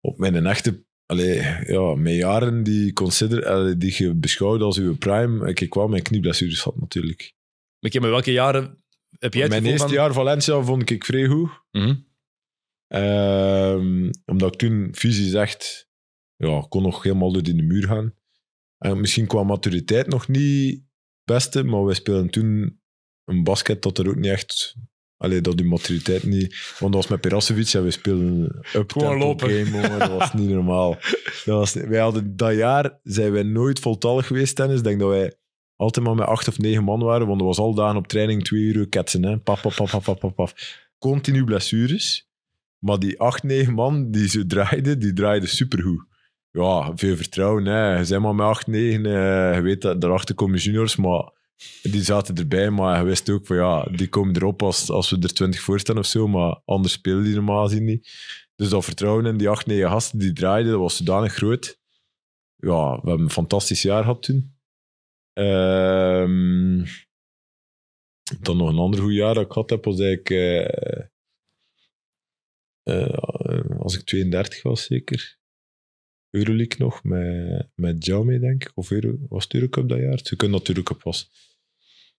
op mijn echte... Allee, ja, mijn jaren die, consider, die je beschouwde als uw prime... Ik, kwam mijn knieblessures had natuurlijk. Maar, maar welke jaren mijn eerste jaar Valencia vond ik vrij goed. Mhm. Ehm, omdat ik toen fysisch echt... Ja, kon nog helemaal door in de muur gaan. En misschien qua maturiteit nog niet het beste, maar wij speelden toen een basket dat er ook niet echt... alleen dat die maturiteit niet... Want dat was met Perasovic en we speelden up lopen. game, Dat was niet normaal. *laughs* Dat was, wij hadden, dat jaar zijn wij nooit voltallig geweest tennis. Ik denk dat wij altijd maar met acht of negen man waren, want er was al dagen op training twee uur ketsen. Hè. Paf, paf, paf, paf, paf, paf. Continu blessures. Maar die acht, negen man die ze draaiden, die draaiden supergoed. Ja, veel vertrouwen. Hè. Je zijn maar met acht, negen. Eh, je weet dat daarachter komen juniors, maar die zaten erbij. Maar je wist ook van ja, die komen erop als, als we er twintig voor staan of zo. Maar anders spelen die normaal zien niet. Dus dat vertrouwen in die acht, negen gasten die draaiden, dat was zodanig groot. Ja, we hebben een fantastisch jaar gehad toen. Ehm, dan nog een ander goed jaar dat ik gehad heb, was eigenlijk... Uh, als ik 32 was, zeker. Euroleague nog, met, met Jaume, denk ik. Of Euro, was het Eurocup dat jaar? Ze kunnen natuurlijk op. was.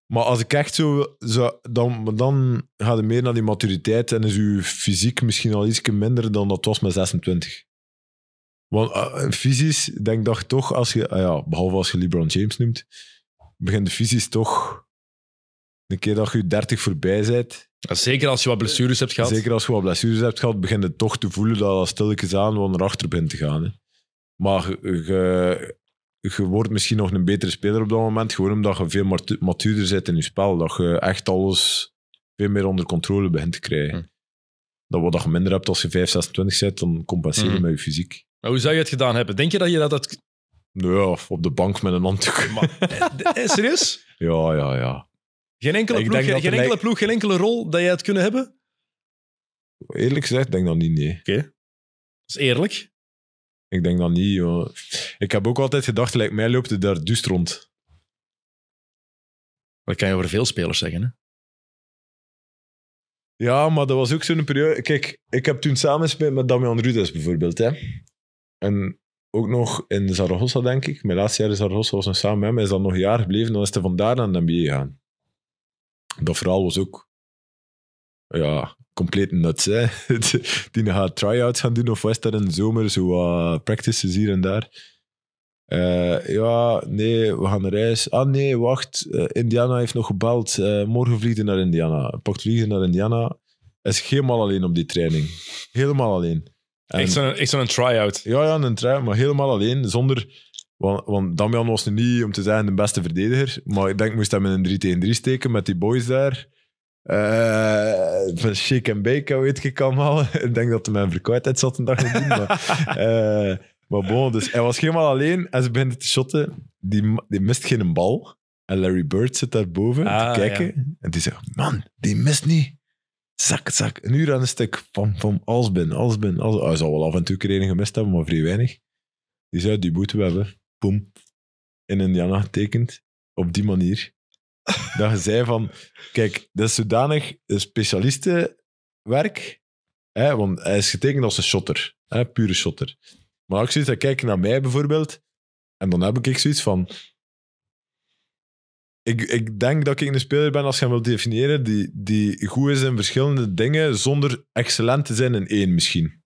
Maar als ik echt zo... zo dan, dan ga je meer naar die maturiteit en is je fysiek misschien al iets minder dan dat was met 26. Want uh, denk ik toch, als je, uh, ja, behalve als je LeBron James noemt, begint de fysisch toch een keer dat je 30 voorbij bent. Zeker als je wat blessures hebt gehad. Zeker als je wat blessures hebt gehad, begint het toch te voelen dat als stilletjes aan wat naar achter begint te gaan. Hè. Maar je, je wordt misschien nog een betere speler op dat moment, gewoon omdat je veel matuurder zit in je spel. Dat je echt alles veel meer onder controle begint te krijgen. Hm. Dat wat je minder hebt als je 5, 26 bent, dan compenseer je hm. met je fysiek. Maar nou, hoe zou je het gedaan hebben? Denk je dat je dat... nou Ja, op de bank met een handdoek. Maar, eh, eh, serieus? *laughs* Ja, ja, ja. Geen enkele, ploeg, geen, enkele ploeg, geen enkele rol dat jij het kunnen hebben? Eerlijk gezegd, denk dan niet, nee. is eerlijk. Ik denk dan niet. Ik heb ook altijd gedacht, lijkt mij loopt het daar duist rond. Dat kan je over veel spelers zeggen. Hè? Ja, maar dat was ook zo'n periode... Kijk, ik heb toen samenspeeld met Damian Rudes bijvoorbeeld. Hè. En ook nog in Zaragoza, denk ik. Mijn laatste jaar in Zaragoza was ik samen met hem. is al nog een jaar gebleven, dan is hij vandaar naar de NBA gegaan. Dat verhaal was ook ja, compleet nuts. *laughs* Die gaat try-outs gaan doen of was dat in de zomer, zo practices hier en daar. Eh, ja, nee, we gaan naar reis. Ah nee, wacht, eh, Indiana heeft nog gebeld. Eh, morgen vliegen naar Indiana. Pakt vliegen naar Indiana. Hij is helemaal alleen op die training. Helemaal alleen. Ik echt zo'n try-out. Ja, ja, een try maar helemaal alleen, zonder... Want, want Damian was nu niet, om te zeggen, de beste verdediger. Maar ik denk, moest hem in een 3 tegen 3 steken met die boys daar. Eh, van shake en bake, weet ik allemaal. *laughs* ik denk dat hij mijn verkoudheid zat een dag in maar, uh, *laughs* maar bon, dus hij was helemaal alleen en ze begonnen te shotten. Die, die mist geen bal. En Larry Bird zit daarboven boven ah, te kijken. En die zegt, man, die mist niet. Zak, zak. Een uur aan een stuk. Pam, pam. Als ben, als ben. Als... Hij zal wel af en toe een gemist hebben, maar vrij weinig. Die zou die boete hebben. Boom. In Indiana getekend. Op die manier. *laughs* dat je zei van... Kijk, dat is zodanig specialistenwerk. Hè, want hij is getekend als een shotter. Hè, pure shotter. Maar als zoiets hij kijk naar mij bijvoorbeeld. En dan heb ik zoiets van ik, ik denk dat ik een speler ben, als je hem wilt definiëren, die, die goed is in verschillende dingen zonder excellent te zijn in één misschien.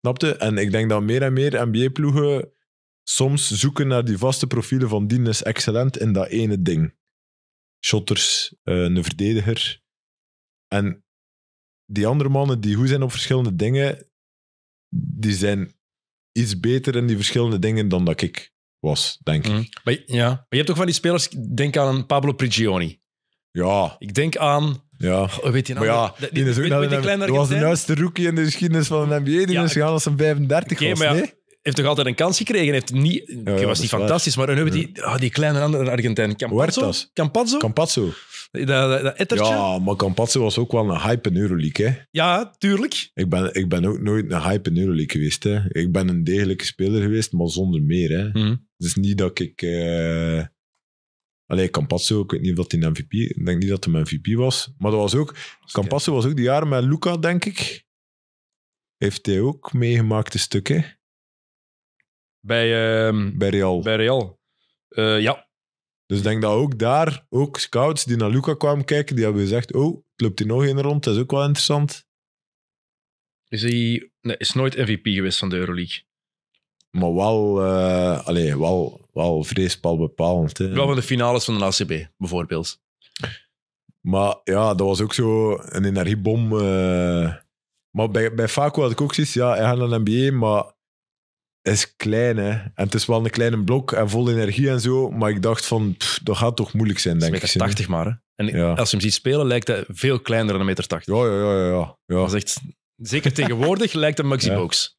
Snapte? En ik denk dat meer en meer NBA-ploegen soms zoeken naar die vaste profielen van die is excellent in dat ene ding. Shotters, eh, een verdediger. En die andere mannen die goed zijn op verschillende dingen, die zijn iets beter in die verschillende dingen dan dat ik was, denk ik. Mhm. Maar, ja. maar je hebt toch van die spelers, denk aan Pablo Prigioni. Ja. Ik denk aan... Ja. weet je nou? die, is ook Die met die was de juiste rookie in de geschiedenis van de NBA. Die ja, is gegaan als een 35 okay, was, maar heeft toch altijd een kans gekregen? Heeft niet, ja, was niet fantastisch, maar nu hebben die, oh, die kleine andere Argentijn. Campazzo? Campazzo? Campazzo. Dat, dat, ettertje. Ja, maar Campazzo was ook wel een hype in Euroleague. Hè? Ja, tuurlijk. Ik ben, ik ben ook nooit een hype in Euroleague geweest. Hè? Ik ben een degelijke speler geweest, maar zonder meer. Hè? Mhm is niet dat ik... Uh, Allee, Campasso, ik weet niet of dat hij MVP... Ik denk niet dat hij MVP was. Maar dat was ook... Campasso was ook die jaren met Luca, denk ik. Heeft hij ook meegemaakt de stukken Bij, ehm, bij Real. Bij Real. Eh, ja. Dus ik denk dat ook daar, ook scouts die naar Luca kwamen kijken, die hebben gezegd, oh, loopt hij nog in rond, dat is ook wel interessant. Is hij nee, is nooit MVP geweest van de Euroleague. Maar wel, uh, allee, wel, wel bepalend. Hè. Wel van de finales van de ACB, bijvoorbeeld. Maar ja, dat was ook zo een energiebom. Uh. Maar bij, bij Faco had ik ook zoiets, ja, hij gaat naar de NBA, maar is klein, hè. En het is wel een kleine blok en vol energie en zo, maar ik dacht van, dat gaat toch moeilijk zijn, denk ik. 80 maar, hè. En als je hem ziet spelen, lijkt hij veel kleiner dan 1,80 meter. 80. Ja, ja, ja. ja, ja. Dat is echt... Zeker tegenwoordig lijkt hij Maxi Box.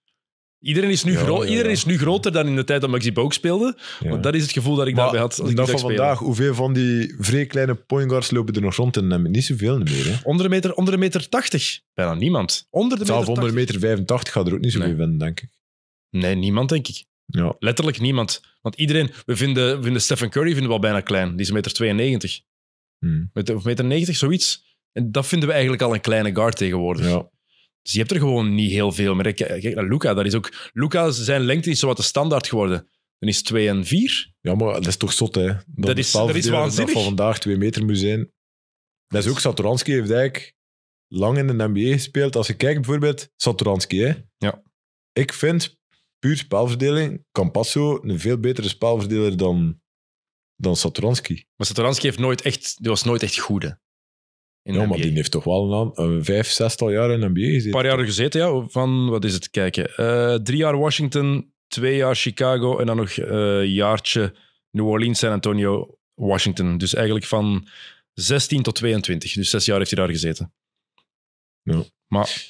Iedereen is, nu iedereen is nu groter dan in de tijd dat Maxi Bouk speelde. dat is het gevoel dat ik daarbij had. ik van vandaag, hoeveel van die vrij kleine guards lopen er nog rond? En niet zoveel meer. Hè? Onder, een meter, onder de meter 80? Bijna niemand. Onder de meter onder de meter 85 gaat er ook niet zoveel nee. denk ik. Nee, niemand, denk ik. Ja. Letterlijk niemand. Want iedereen, we vinden, we vinden Stephen Curry vinden we bijna klein. Die is meter 92. Hmm. Met, of meter 90, zoiets. En dat vinden we eigenlijk al een kleine guard tegenwoordig. Ja. Dus je hebt er gewoon niet heel veel meer. Eh, kijk naar Luca, dat is ook... Luca, zijn lengte is wat de standaard geworden. Dan is 2 en 4. Ja, maar dat is toch zot, hè? dat is, dat is waanzinnig. Dat van vandaag 2 meter moet zijn. Dat is ook Saturanski heeft eigenlijk lang in de NBA gespeeld. Als je kijkt bijvoorbeeld, Saturanski. hè? Ja. Ik vind puur spelverdeling, Campasso een veel betere spelverdeler dan, dan Maar Saturanski heeft nooit echt, die was nooit echt goede. In ja, maar die heeft toch wel een, een vijf, zestal jaar in de NBA gezeten. Een paar jaar gezeten, ja. Van, wat is het, kijken. Uh, drie jaar Washington, twee jaar Chicago en dan nog een eh, jaartje New Orleans, San Antonio, Washington. Dus eigenlijk van 16 tot 22. Dus zes jaar heeft hij daar gezeten. Ja. Maar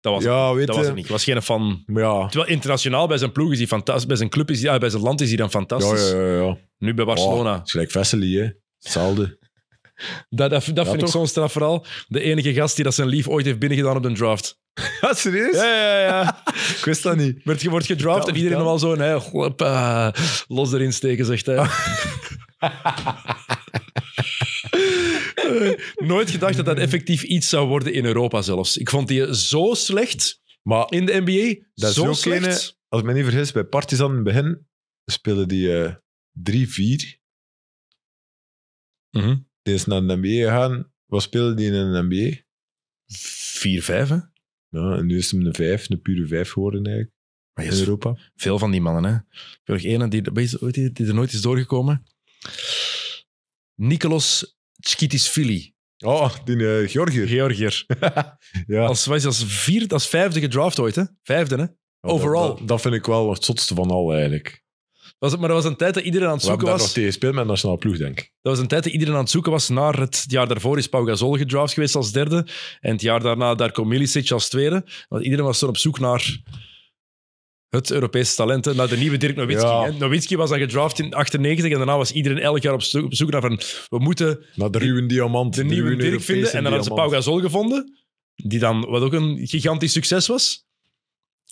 dat was, ja, weet dat was het niet. Ik was geen fan. Ja. Terwijl internationaal bij zijn ploeg is hij fantastisch. Bij zijn club is hij, ah, bij zijn land is hij dan fantastisch. Ja, ja, ja, ja. Nu bij Barcelona. Is gelijk Vesely, hè. Hetzelfde. Dat, vind ik zo'n straf vooral. De enige gast die dat zijn lief ooit heeft binnengedaan op een draft. Ja, *laughs* ah, serieus? Ja, ja, ja. *laughs* ik wist dat niet. Wordt, je wordt gedraft en iedereen nog wel zo eh, los erin steken, zegt hij. *laughs* Nooit gedacht dat dat effectief iets zou worden in Europa zelfs. Ik vond die zo slecht maar in de NBA. Dat zo is als ik me niet vergis, bij Partizan in het begin speelden die eh, drie 3-4. Die is naar de NBA gegaan. Wat speelde die in de NBA? 4, 5, Ja, en nu is hem een vijf, een pure 5 geworden eigenlijk. in Europa. Veel van die mannen, hè. Ik heb nog één die, die, die er nooit is doorgekomen. Nicolas Tskitisvili. Oh, die uh, Georgier. Georgier. *laughs* ja. Als, was als, vierde, als vijfde gedraft ooit, hè? Vijfde, hè? Oh, Overal. dat, vind ik wel het zotste van al, eigenlijk. Was, maar dat was een tijd dat iedereen aan het zoeken was... We daar nog tegen met nationale ploeg, denk ik. Dat was een tijd dat iedereen aan het zoeken was naar... Het jaar daarvoor is Pau Gasol gedraft geweest als derde. En het jaar daarna komt Milicic als tweede. Want iedereen was zo op zoek naar het Europese talent, naar de nieuwe Dirk Nowitzki. Nowitzki was dan gedraft in 98 en daarna was iedereen elk jaar op zoek, op naar van... We moeten... Naar de ruwe diamant. De, nieuwe Dirk Europese vinden. En dan hadden ze Pau Gasol gevonden. Die dan, wat ook een gigantisch succes was.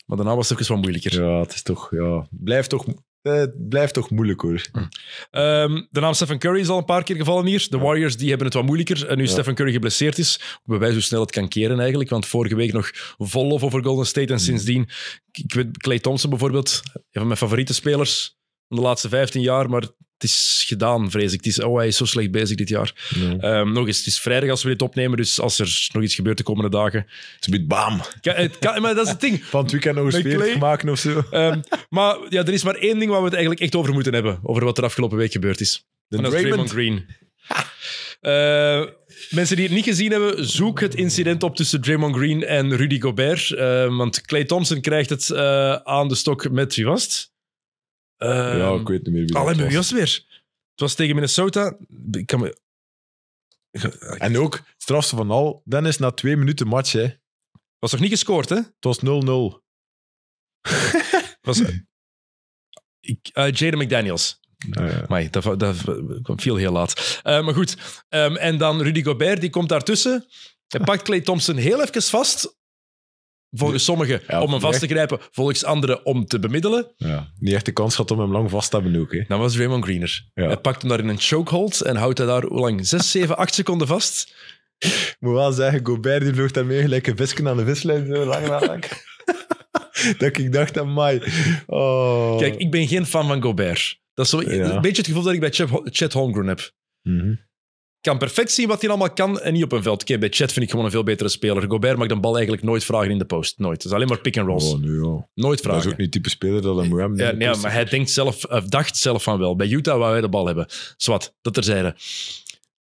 Maar daarna was het ook eens wat moeilijker. Ja, het is toch... Ja, blijft toch eh, het blijft toch moeilijk hoor. Hm. Ehm, de naam Stephen Curry is al een paar keer gevallen hier. De Warriors die hebben het wat moeilijker. En nu Stephen Curry geblesseerd is, bewijs hoe snel het kan keren eigenlijk. Want vorige week nog vol lof over Golden State. En hm. sindsdien, ik weet, Clay Thompson bijvoorbeeld, een van mijn favoriete spelers van de laatste 15 jaar. Maar is gedaan, vrees ik. Het is, oh, hij is zo slecht bezig dit jaar. Ehm, nog eens, het is vrijdag als we dit opnemen, dus als er nog iets gebeurt de komende dagen... Het is bam. Eh, het kan, maar dat is het ding. *laughs* Van het weekend nog eens maken of zo. Ehm, maar ja, er is maar één ding waar we het eigenlijk echt over moeten hebben. Over wat er afgelopen week gebeurd is. De Draymond Green. *laughs* Eh, mensen die het niet gezien hebben, zoek het incident op tussen Draymond Green en Rudy Gobert. Ehm, want Clay Thompson krijgt het eh, aan de stok met, wie was het? Ehm, ja, ik weet niet meer wie Alleen was. weer. Het was tegen Minnesota. Ik kan ah, En ook, het strafste van al, Dennis, na twee minuten match, hè. Was nog niet gescoord, hè? Het was 0-0. *laughs* was... Eh, Jaden McDaniels. Nou, dat, viel heel laat. Eh, maar goed, ehm, en dan Rudy Gobert, die komt daartussen. Hij pakt Clay Thompson heel even vast volgens sommigen om hem vast te grijpen, volgens anderen om te bemiddelen. Ja, niet echt de kans gehad om hem lang vast te hebben ook. Hè. Dan was Raymond Greener. Ja. Hij pakt hem daar in een chokehold en houdt hij daar hoe lang? 6, 7, 8 seconden vast. Ik moet wel zeggen, Gobert die vloog daarmee gelijk een visken aan de vislijn. Zo lang lang. *laughs* dat ik dacht, amai. Oh. Kijk, ik ben geen fan van Gobert. Dat is zo, een beetje het gevoel dat ik bij Chad Holmgren heb. Mm kan perfect zien wat hij allemaal kan en niet op een veld. bij Chet vind ik gewoon een veel betere speler. Gobert mag de bal eigenlijk nooit vragen in de post. Nooit. Het is alleen maar pick and rolls. Oh, nee, Nooit vragen. Dat is ook niet type speler dat hem moet hebben. Ja, nee, maar hij denkt zelf, eh, dacht zelf van wel. Bij Utah waar wij de bal hebben. Zwat, dat zeiden.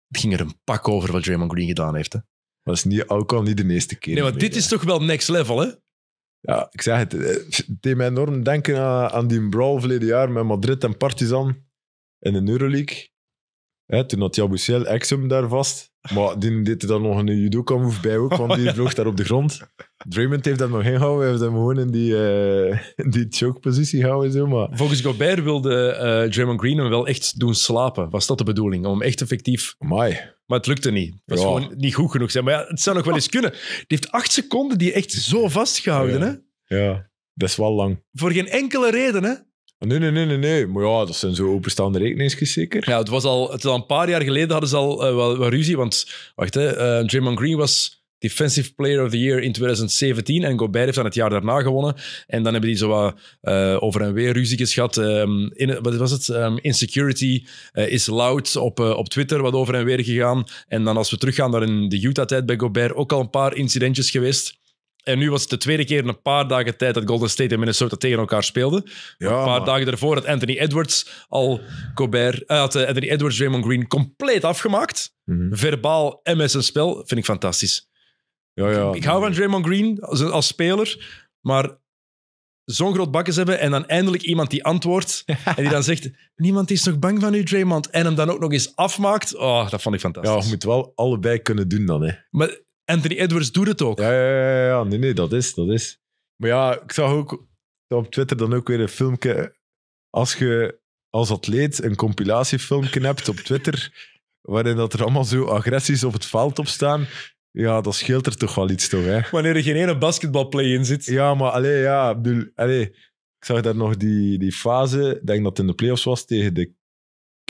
Het ging er een pak over wat Draymond Green gedaan heeft. Hè. Maar dat is niet, ook al niet de meeste keer. Nee, want dit is toch wel next level, hè? Ja, ik zeg het. Eh, het deed mij enorm denken aan, aan die brawl verleden jaar met Madrid en Partizan in de Euroleague toen had Jabusiel Exum daar vast. Maar die deed dan nog een judo-move bij ook, want die vloog daar op de grond. Draymond heeft dat nog ingehouden. we hebben hem gewoon in die, uh, die choke-positie gehouden. Zo, maar... Volgens Gobert wilde uh, Draymond Green hem wel echt doen slapen. Was dat de bedoeling? Om hem echt effectief... Amai. Maar het lukte niet. Het was gewoon niet goed genoeg. Zijn. Maar ja, het zou nog wel eens kunnen. Die heeft acht seconden die echt zo vastgehouden. Ja. Hè? ja, dat is wel lang. Voor geen enkele reden, hè? Nee, nee, nee, nee, nee. Maar ja, dat zijn zo openstaande rekeningsjes zeker. Ja, het was al, het was al een paar jaar geleden hadden ze al eh, wel, wel, ruzie. Want, wacht hè, eh, Draymond Green was Defensive Player of the Year in 2017 en Gobert heeft dan het jaar daarna gewonnen. En dan hebben die zo wat eh, over en weer ruzie gehad. Ehm, in, wat was het? Ehm, insecurity is loud op, op Twitter, wat over en weer gegaan. En dan als we teruggaan naar de Utah-tijd bij Gobert, ook al een paar incidentjes geweest. En nu was het de tweede keer in een paar dagen tijd dat Golden State en Minnesota tegen elkaar speelden. Ja, een paar dagen daarvoor had Anthony Edwards al Gobert, eh, had eh, Anthony Edwards Raymond Green compleet afgemaakt. Mhm. Verbaal en met zijn spel. Vind ik fantastisch. Ja, ja, ik, hou van Draymond Green als, als speler, maar zo'n groot bakkes hebben en dan eindelijk iemand die antwoordt *laughs* en die dan zegt, niemand is nog bang van u, Draymond? En hem dan ook nog eens afmaakt. Oh, dat vond ik fantastisch. Ja, je moet wel allebei kunnen doen dan, hè. Maar Anthony Edwards doet het ook. Ja, ja, ja, Nee, nee, dat is, dat is. Maar ja, ik zag ook op Twitter dan ook weer een filmpje. Als je als atleet een compilatiefilmpje hebt op Twitter, waarin dat er allemaal zo agressies op het veld opstaan, staan, ja, dat scheelt er toch wel iets, toch? Hè? Wanneer er geen ene basketbalplay in zit. Ja, maar alleen ja, ik zag daar nog die, die fase, denk dat het in de playoffs was, tegen de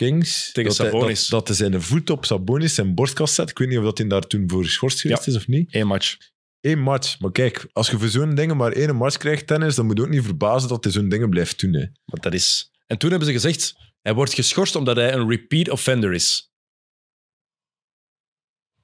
Kings. Tegen dat Sabonis. Hij, dat, dat hij zijn voet op Sabonis zijn borstkast zet. Ik weet niet of dat hij daar toen voor geschorst geweest is of niet. Eén match. Eén match. Maar kijk, als je voor zo'n dingen maar één match krijgt, tennis, dan moet je ook niet verbazen dat hij zo'n dingen blijft doen. Hè. Want dat is... En toen hebben ze gezegd, hij wordt geschorst omdat hij een repeat offender is.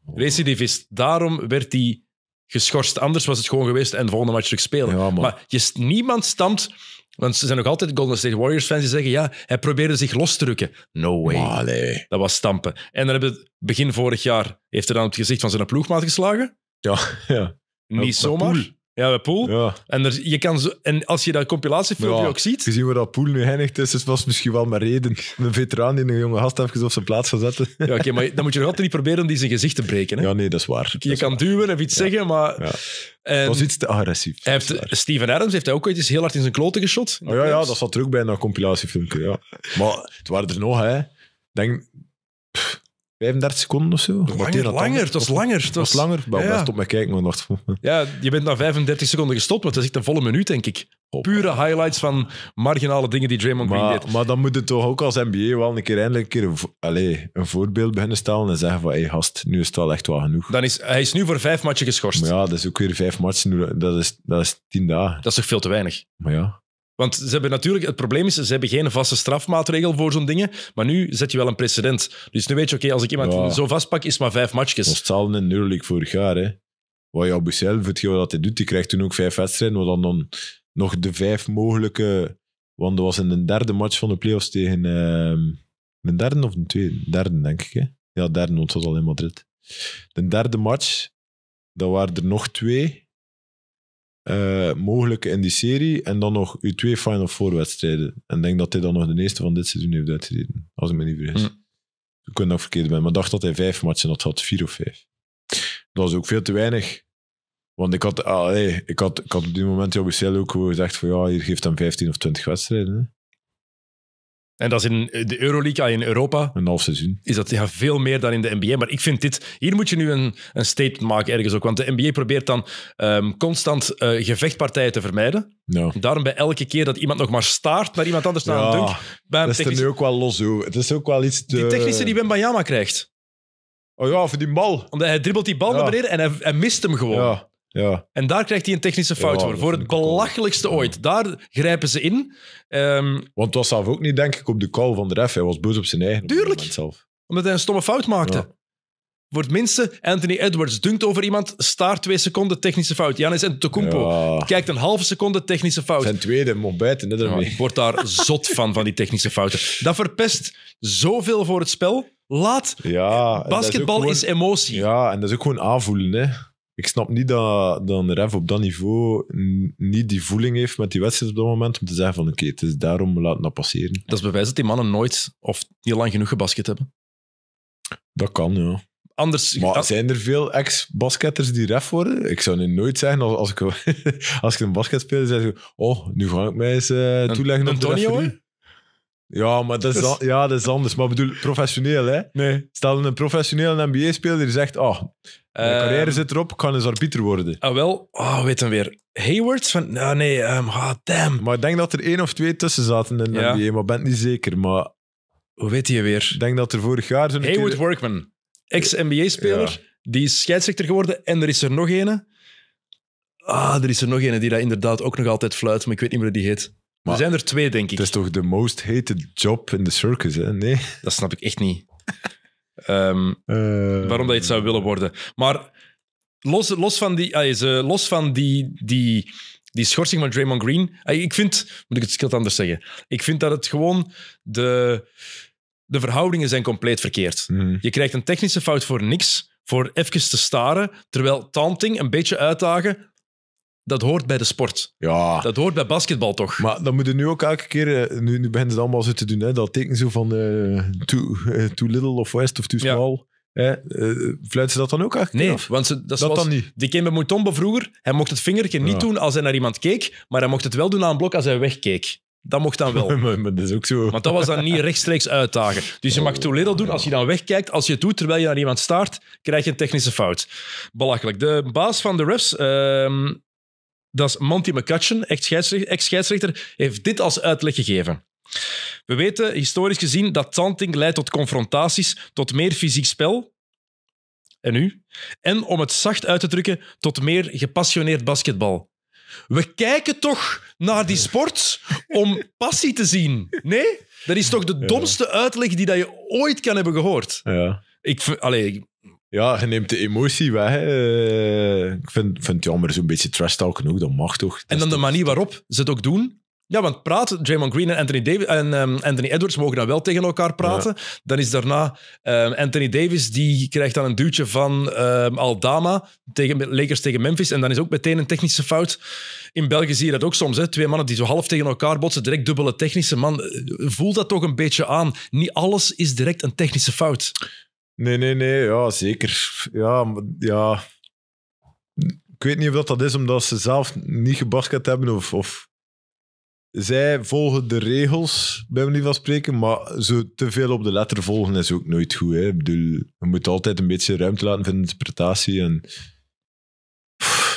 Oh. Recidivist. Daarom werd hij geschorst. Anders was het gewoon geweest en de volgende match terug spelen. maar je, niemand stamt want ze zijn nog altijd Golden State Warriors fans die zeggen, ja, hij probeerde zich los te rukken. No way. Dat was stampen. En dan hebben we begin vorig jaar, heeft hij dan op het gezicht van zijn ploegmaat geslagen. Ja, ja. Niet zomaar. Ja, bij Poel. Ja. En, er, je kan zo, en als je dat compilatiefilmpje ook ziet... Gezien waar dat Poel nu eindigt is, dus het was misschien wel maar reden. Een veteraan die een jonge gast even op zijn plaats gaat zetten. Ja, oké, maar dan moet je nog altijd niet proberen om die zijn gezicht te breken. Hè? Ja, nee, dat is waar. Je kan duwen of iets zeggen, maar... En, was iets te agressief. heeft, Steven Adams heeft hij ook ooit eens heel hard in zijn kloten geschot. Oh ja, ja, dat zat er ook bij een dat compilatiefilmpje, ja. Maar het waren er nog, hè. Denk... 35 seconden of zo. Langer, langer, het was langer. Het was, langer. Ik ja, stop kijken, Ja, je bent na 35 seconden gestopt, want dat is echt een volle minuut, denk ik. Pure highlights van marginale dingen die Draymond Green deed. Maar dan moet het toch ook als NBA wel een keer eindelijk een, keer allez, een voorbeeld beginnen stellen en zeggen van, hé gast, nu is het wel echt wel genoeg. Dan is, hij is nu voor vijf matchen geschorst. ja, dat is ook weer vijf matchen. Dat is, dat is tien dagen. Dat is toch veel te weinig? Maar ja. Want ze hebben natuurlijk, het probleem is, ze hebben geen vaste strafmaatregel voor zo'n dingen. Maar nu zet je wel een precedent. Dus nu weet je, oké, als ik iemand zo vastpak, is het maar vijf matchjes. zal in nulig vorig jaar. Hè. Wat jouw Bussel, hetgeen wat hij doet, die krijgt toen ook vijf wedstrijden. Wat dan, dan nog de vijf mogelijke. Want dat was in de derde match van de playoffs tegen. Uh, de derde of de tweede? Derde, denk ik. Hè? Ja, derde, want het was al in Madrid. De derde match, dat waren er nog twee uh, eh, mogelijke in die serie. En dan nog uw twee Final Four wedstrijden. En denk dat hij dan nog de eerste van dit seizoen heeft uitgereden. Als ik me niet vergis. Mm. Ik kan nog verkeerd zijn, maar dacht dat hij vijf matchen had gehad. Vier of vijf. Dat was ook veel te weinig. Want ik had, ah, allee, ik had, ik had op dit moment Jobicel ook gezegd van ja, hier geeft hem 15 of 20 wedstrijden. Hè. En dat is in eh, de Euroleague, in Europa. Een half seizoen. Is dat ja, veel meer dan in de NBA. Maar ik vind dit. Hier moet je nu een, een statement maken ergens ook. Want de NBA probeert dan ehm, constant eh, gevechtpartijen te vermijden. No. Daarom bij elke keer dat iemand nog maar staart naar iemand anders naar een dunk. een dat technisch... is nu ook wel los Het is ook wel iets. Te... Die technische die Bayama krijgt. Oh ja, voor die bal. Omdat hij dribbelt die bal naar beneden en hij, hij mist hem gewoon. Ja. Ja. En daar krijgt hij een technische fout voor. Voor het belachelijkste ooit. Daar grijpen ze in. Ehm, Want het was zelf ook niet, denk ik, op de call van de ref. Hij was boos op zijn eigen. Tuurlijk. Omdat hij een stomme fout maakte. Wordt Voor het minste, Anthony Edwards dunkt over iemand, staart twee seconden technische fout. Janis Antetokounmpo kijkt een halve seconde technische fout. Zijn tweede, Mobet, net Wordt Wordt daar *laughs* zot van, van die technische fouten. Dat verpest zoveel voor het spel. Laat. Ja, basketbal is, is, emotie. Ja, en dat is ook gewoon aanvoelen, hè ik snap niet dat, dat een ref op dat niveau niet die voeling heeft met die wedstrijd op dat moment om te zeggen van oké, het is daarom, laten dat passeren. Dat is bewijs dat die mannen nooit of niet lang genoeg gebasket hebben. Dat kan, ja. Anders, maar zijn er veel ex-basketters die ref worden? Ik zou nu nooit zeggen, als, ik, *laughs* als ik een basket speel, zeg ik, oh, nu ga ik mij eens eh, toeleggen een, op de Antonio? Ja, maar dat is, dus- ja, dat is anders. Maar bedoel, professioneel, hè? Nee. Stel een professioneel NBA-speler zegt: Oh, mijn eh, carrière zit erop, ik kan eens arbiter worden. Ah, wel, oh, weet dan weer. Hayward van, nou nee, um, damn. Maar ik denk dat er één of twee tussen zaten in de NBA, maar ben niet zeker. Maar hoe weet je weer? Ik denk dat er vorig jaar zijn. Hayward Workman, ex-NBA-speler, die is scheidsrechter geworden en er is er nog een. Ah, er is er nog ene die dat inderdaad ook nog altijd fluit, maar ik weet niet meer hoe die heet er zijn er twee, denk ik. Het is toch de most hated job in de circus, hè? Nee. Dat snap ik echt niet. *laughs* Ehm, eh, waarom dat het zou willen worden. Maar los, los van die, ah, eh, los van die, die, die schorsing van Draymond Green. Ah, ik vind, moet ik het schild anders zeggen? Ik vind dat het gewoon de, de verhoudingen zijn compleet verkeerd. Hmm. Je krijgt een technische fout voor niks, voor even te staren, terwijl taunting, een beetje uitdagen, dat hoort bij de sport. Ja. Dat hoort bij basketbal toch? Maar dan moeten nu ook elke keer, eh, nu, nu beginnen ze allemaal zo te doen, hè, dat teken zo van eh, too, eh, too, little of west of too small. Ja. fluiten ze dat dan ook eigenlijk? Nee, af? want dat, was, dan niet. Die Mutombo vroeger, hij mocht het vingertje niet doen als hij naar iemand keek, maar hij mocht het wel doen aan een blok als hij wegkeek. Dat mocht dan wel. *laughs* maar, dat is ook zo. Want dat was dan niet rechtstreeks uitdagen. Dus je mag oh. too little doen als je dan wegkijkt. Als je het doet terwijl je naar iemand staart, krijg je een technische fout. Belachelijk. De baas van de refs, ehm, dat is Monty McCutcheon, ex-scheidsrechter, heeft dit als uitleg gegeven. We weten historisch gezien dat tanting leidt tot confrontaties, tot meer fysiek spel. En nu? En om het zacht uit te drukken, tot meer gepassioneerd basketbal. We kijken toch naar die sport om passie te zien? Nee? Dat is toch de domste uitleg die dat je ooit kan hebben gehoord? Ja. Ik, allee, ja, je neemt de emotie weg. Eh, ik vind, vind het jammer, zo'n beetje trash al genoeg dat mag toch. en dan de manier waarop ze het ook doen. Ja, want praten, Draymond Green en Anthony, Davis, en, ehm, Anthony Edwards mogen dan wel tegen elkaar praten. Dan is daarna ehm, Anthony Davis, die krijgt dan een duwtje van ehm, Aldama, tegen, Lakers tegen Memphis. En dan is ook meteen een technische fout. In België zie je dat ook soms. Hè? Twee mannen die zo half tegen elkaar botsen, direct dubbele technische. Man, eh, voel dat toch een beetje aan. Niet alles is direct een technische fout. Nee, nee, nee. Ja, zeker. Ja, ja. Ik weet niet of dat, dat is omdat ze zelf niet gebasket hebben of, of... Zij volgen de regels, bij manier van spreken, maar zo te veel op de letter volgen is ook nooit goed. Hè. Ik bedoel, je moet altijd een beetje ruimte laten voor interpretatie en...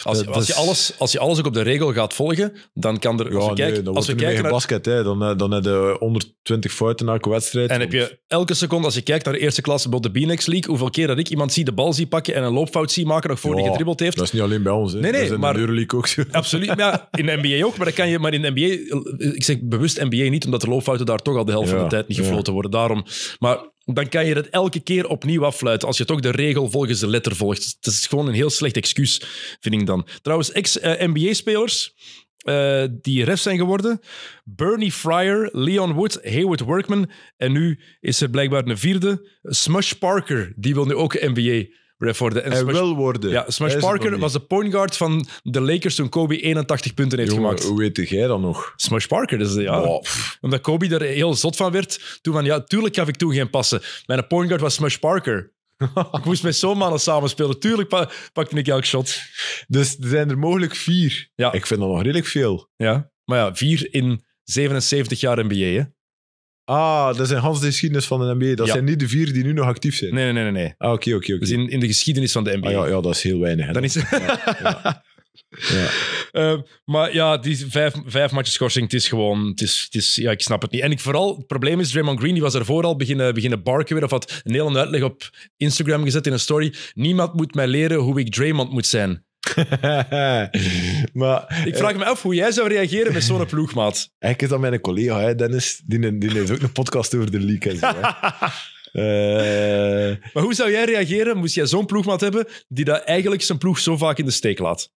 Als, als, je alles, als je alles ook op de regel gaat volgen, dan kan er... Als we kijken, dan als we kijken naar... basket. Hè. Dan, eh, dan heb je 120 fouten na elke wedstrijd. En heb je elke seconde, als je kijkt naar de eerste klasse bij de B-Next League, hoeveel keer dat ik iemand zie de bal zie pakken en een loopfout zie maken nog voor ja, die gedribbeld heeft. Dat is niet alleen bij ons. Hè. Nee, nee. maar, in de Euroleague ook Absoluut. ja, in de NBA ook. Maar, dat kan je, maar in de NBA... Ik zeg bewust NBA niet, omdat de loopfouten daar toch al de helft van de tijd niet gefloten worden. Daarom... Maar dan kan je dat elke keer opnieuw affluiten als je toch de regel volgens de letter volgt. Het is gewoon een heel slecht excuus, vind ik dan. Trouwens, ex-NBA-spelers eh, die ref zijn geworden. Bernie Fryer, Leon Wood, Hayward Workman. En nu is er blijkbaar een vierde, Smush Parker. Die wil nu ook NBA en hij Smash, wil worden. Ja, Smash Parker was de point guard van de Lakers toen Kobe 81 punten heeft Jongen, gemaakt. Hoe weet jij dat nog? Smash Parker, dus, Omdat Kobe er heel zot van werd. Toen van, ja, tuurlijk gaf ik toen geen passen. Mijn point guard was Smash Parker. *laughs* ik moest met zo'n mannen samenspelen. Tuurlijk pakte ik elk shot. Dus er zijn er mogelijk vier. Ja. Ik vind dat nog redelijk veel. Ja, maar ja, vier in 77 jaar NBA, hè. Ah, dat zijn Hans de geschiedenis van de NBA. Dat zijn niet de vier die nu nog actief zijn. Nee, nee, nee, nee. Ah, oké, oké, oké. Dus in, in de geschiedenis van de NBA. Ah, ja, ja, dat is heel weinig. Dan is Ja. *laughs* Ehm, maar ja, die vijf, vijf matches schorsing, het is gewoon... Het is, het is, ja, ik snap het niet. En ik vooral, het probleem is, Draymond Green die was daarvoor al beginnen, beginnen barken weer, of had een hele uitleg op Instagram gezet in een story. Niemand moet mij leren hoe ik Draymond moet zijn. *laughs* maar, ik vraag me af hoe jij zou reageren met zo'n ploegmaat. Eigenlijk *laughs* is dat mijn collega, hè, Dennis. Die, die heeft ook een podcast over de league. zo, *laughs* eh, Maar hoe zou jij reageren moest jij zo'n ploegmaat hebben die dat eigenlijk zijn ploeg zo vaak in de steek laat?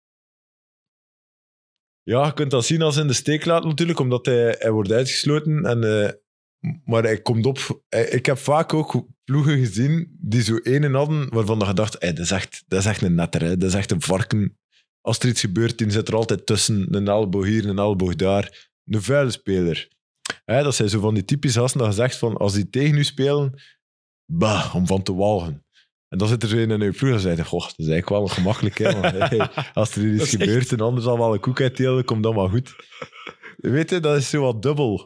Ja, je kunt dat zien als in de steek laat natuurlijk, omdat hij, hij wordt uitgesloten. En, eh, maar hij komt op. ik heb vaak ook ploegen gezien die zo en hadden waarvan je dacht: hey, dat, is echt, dat is echt een netter, hè. dat is echt een varken als er iets gebeurt, dan zit er altijd tussen een elleboog hier, een elleboog daar. Een vuile speler. dat zijn zo van die typische hassen dat je zegt van, als die tegen u spelen, bah, om van te walgen. En dan zit er zo een in je ploeg en zei dat is eigenlijk wel gemakkelijk. maar, *laughs* als er iets gebeurt en anders al wel een koek uitdelen, komt dat maar goed. Weet je, dat is zo wat dubbel.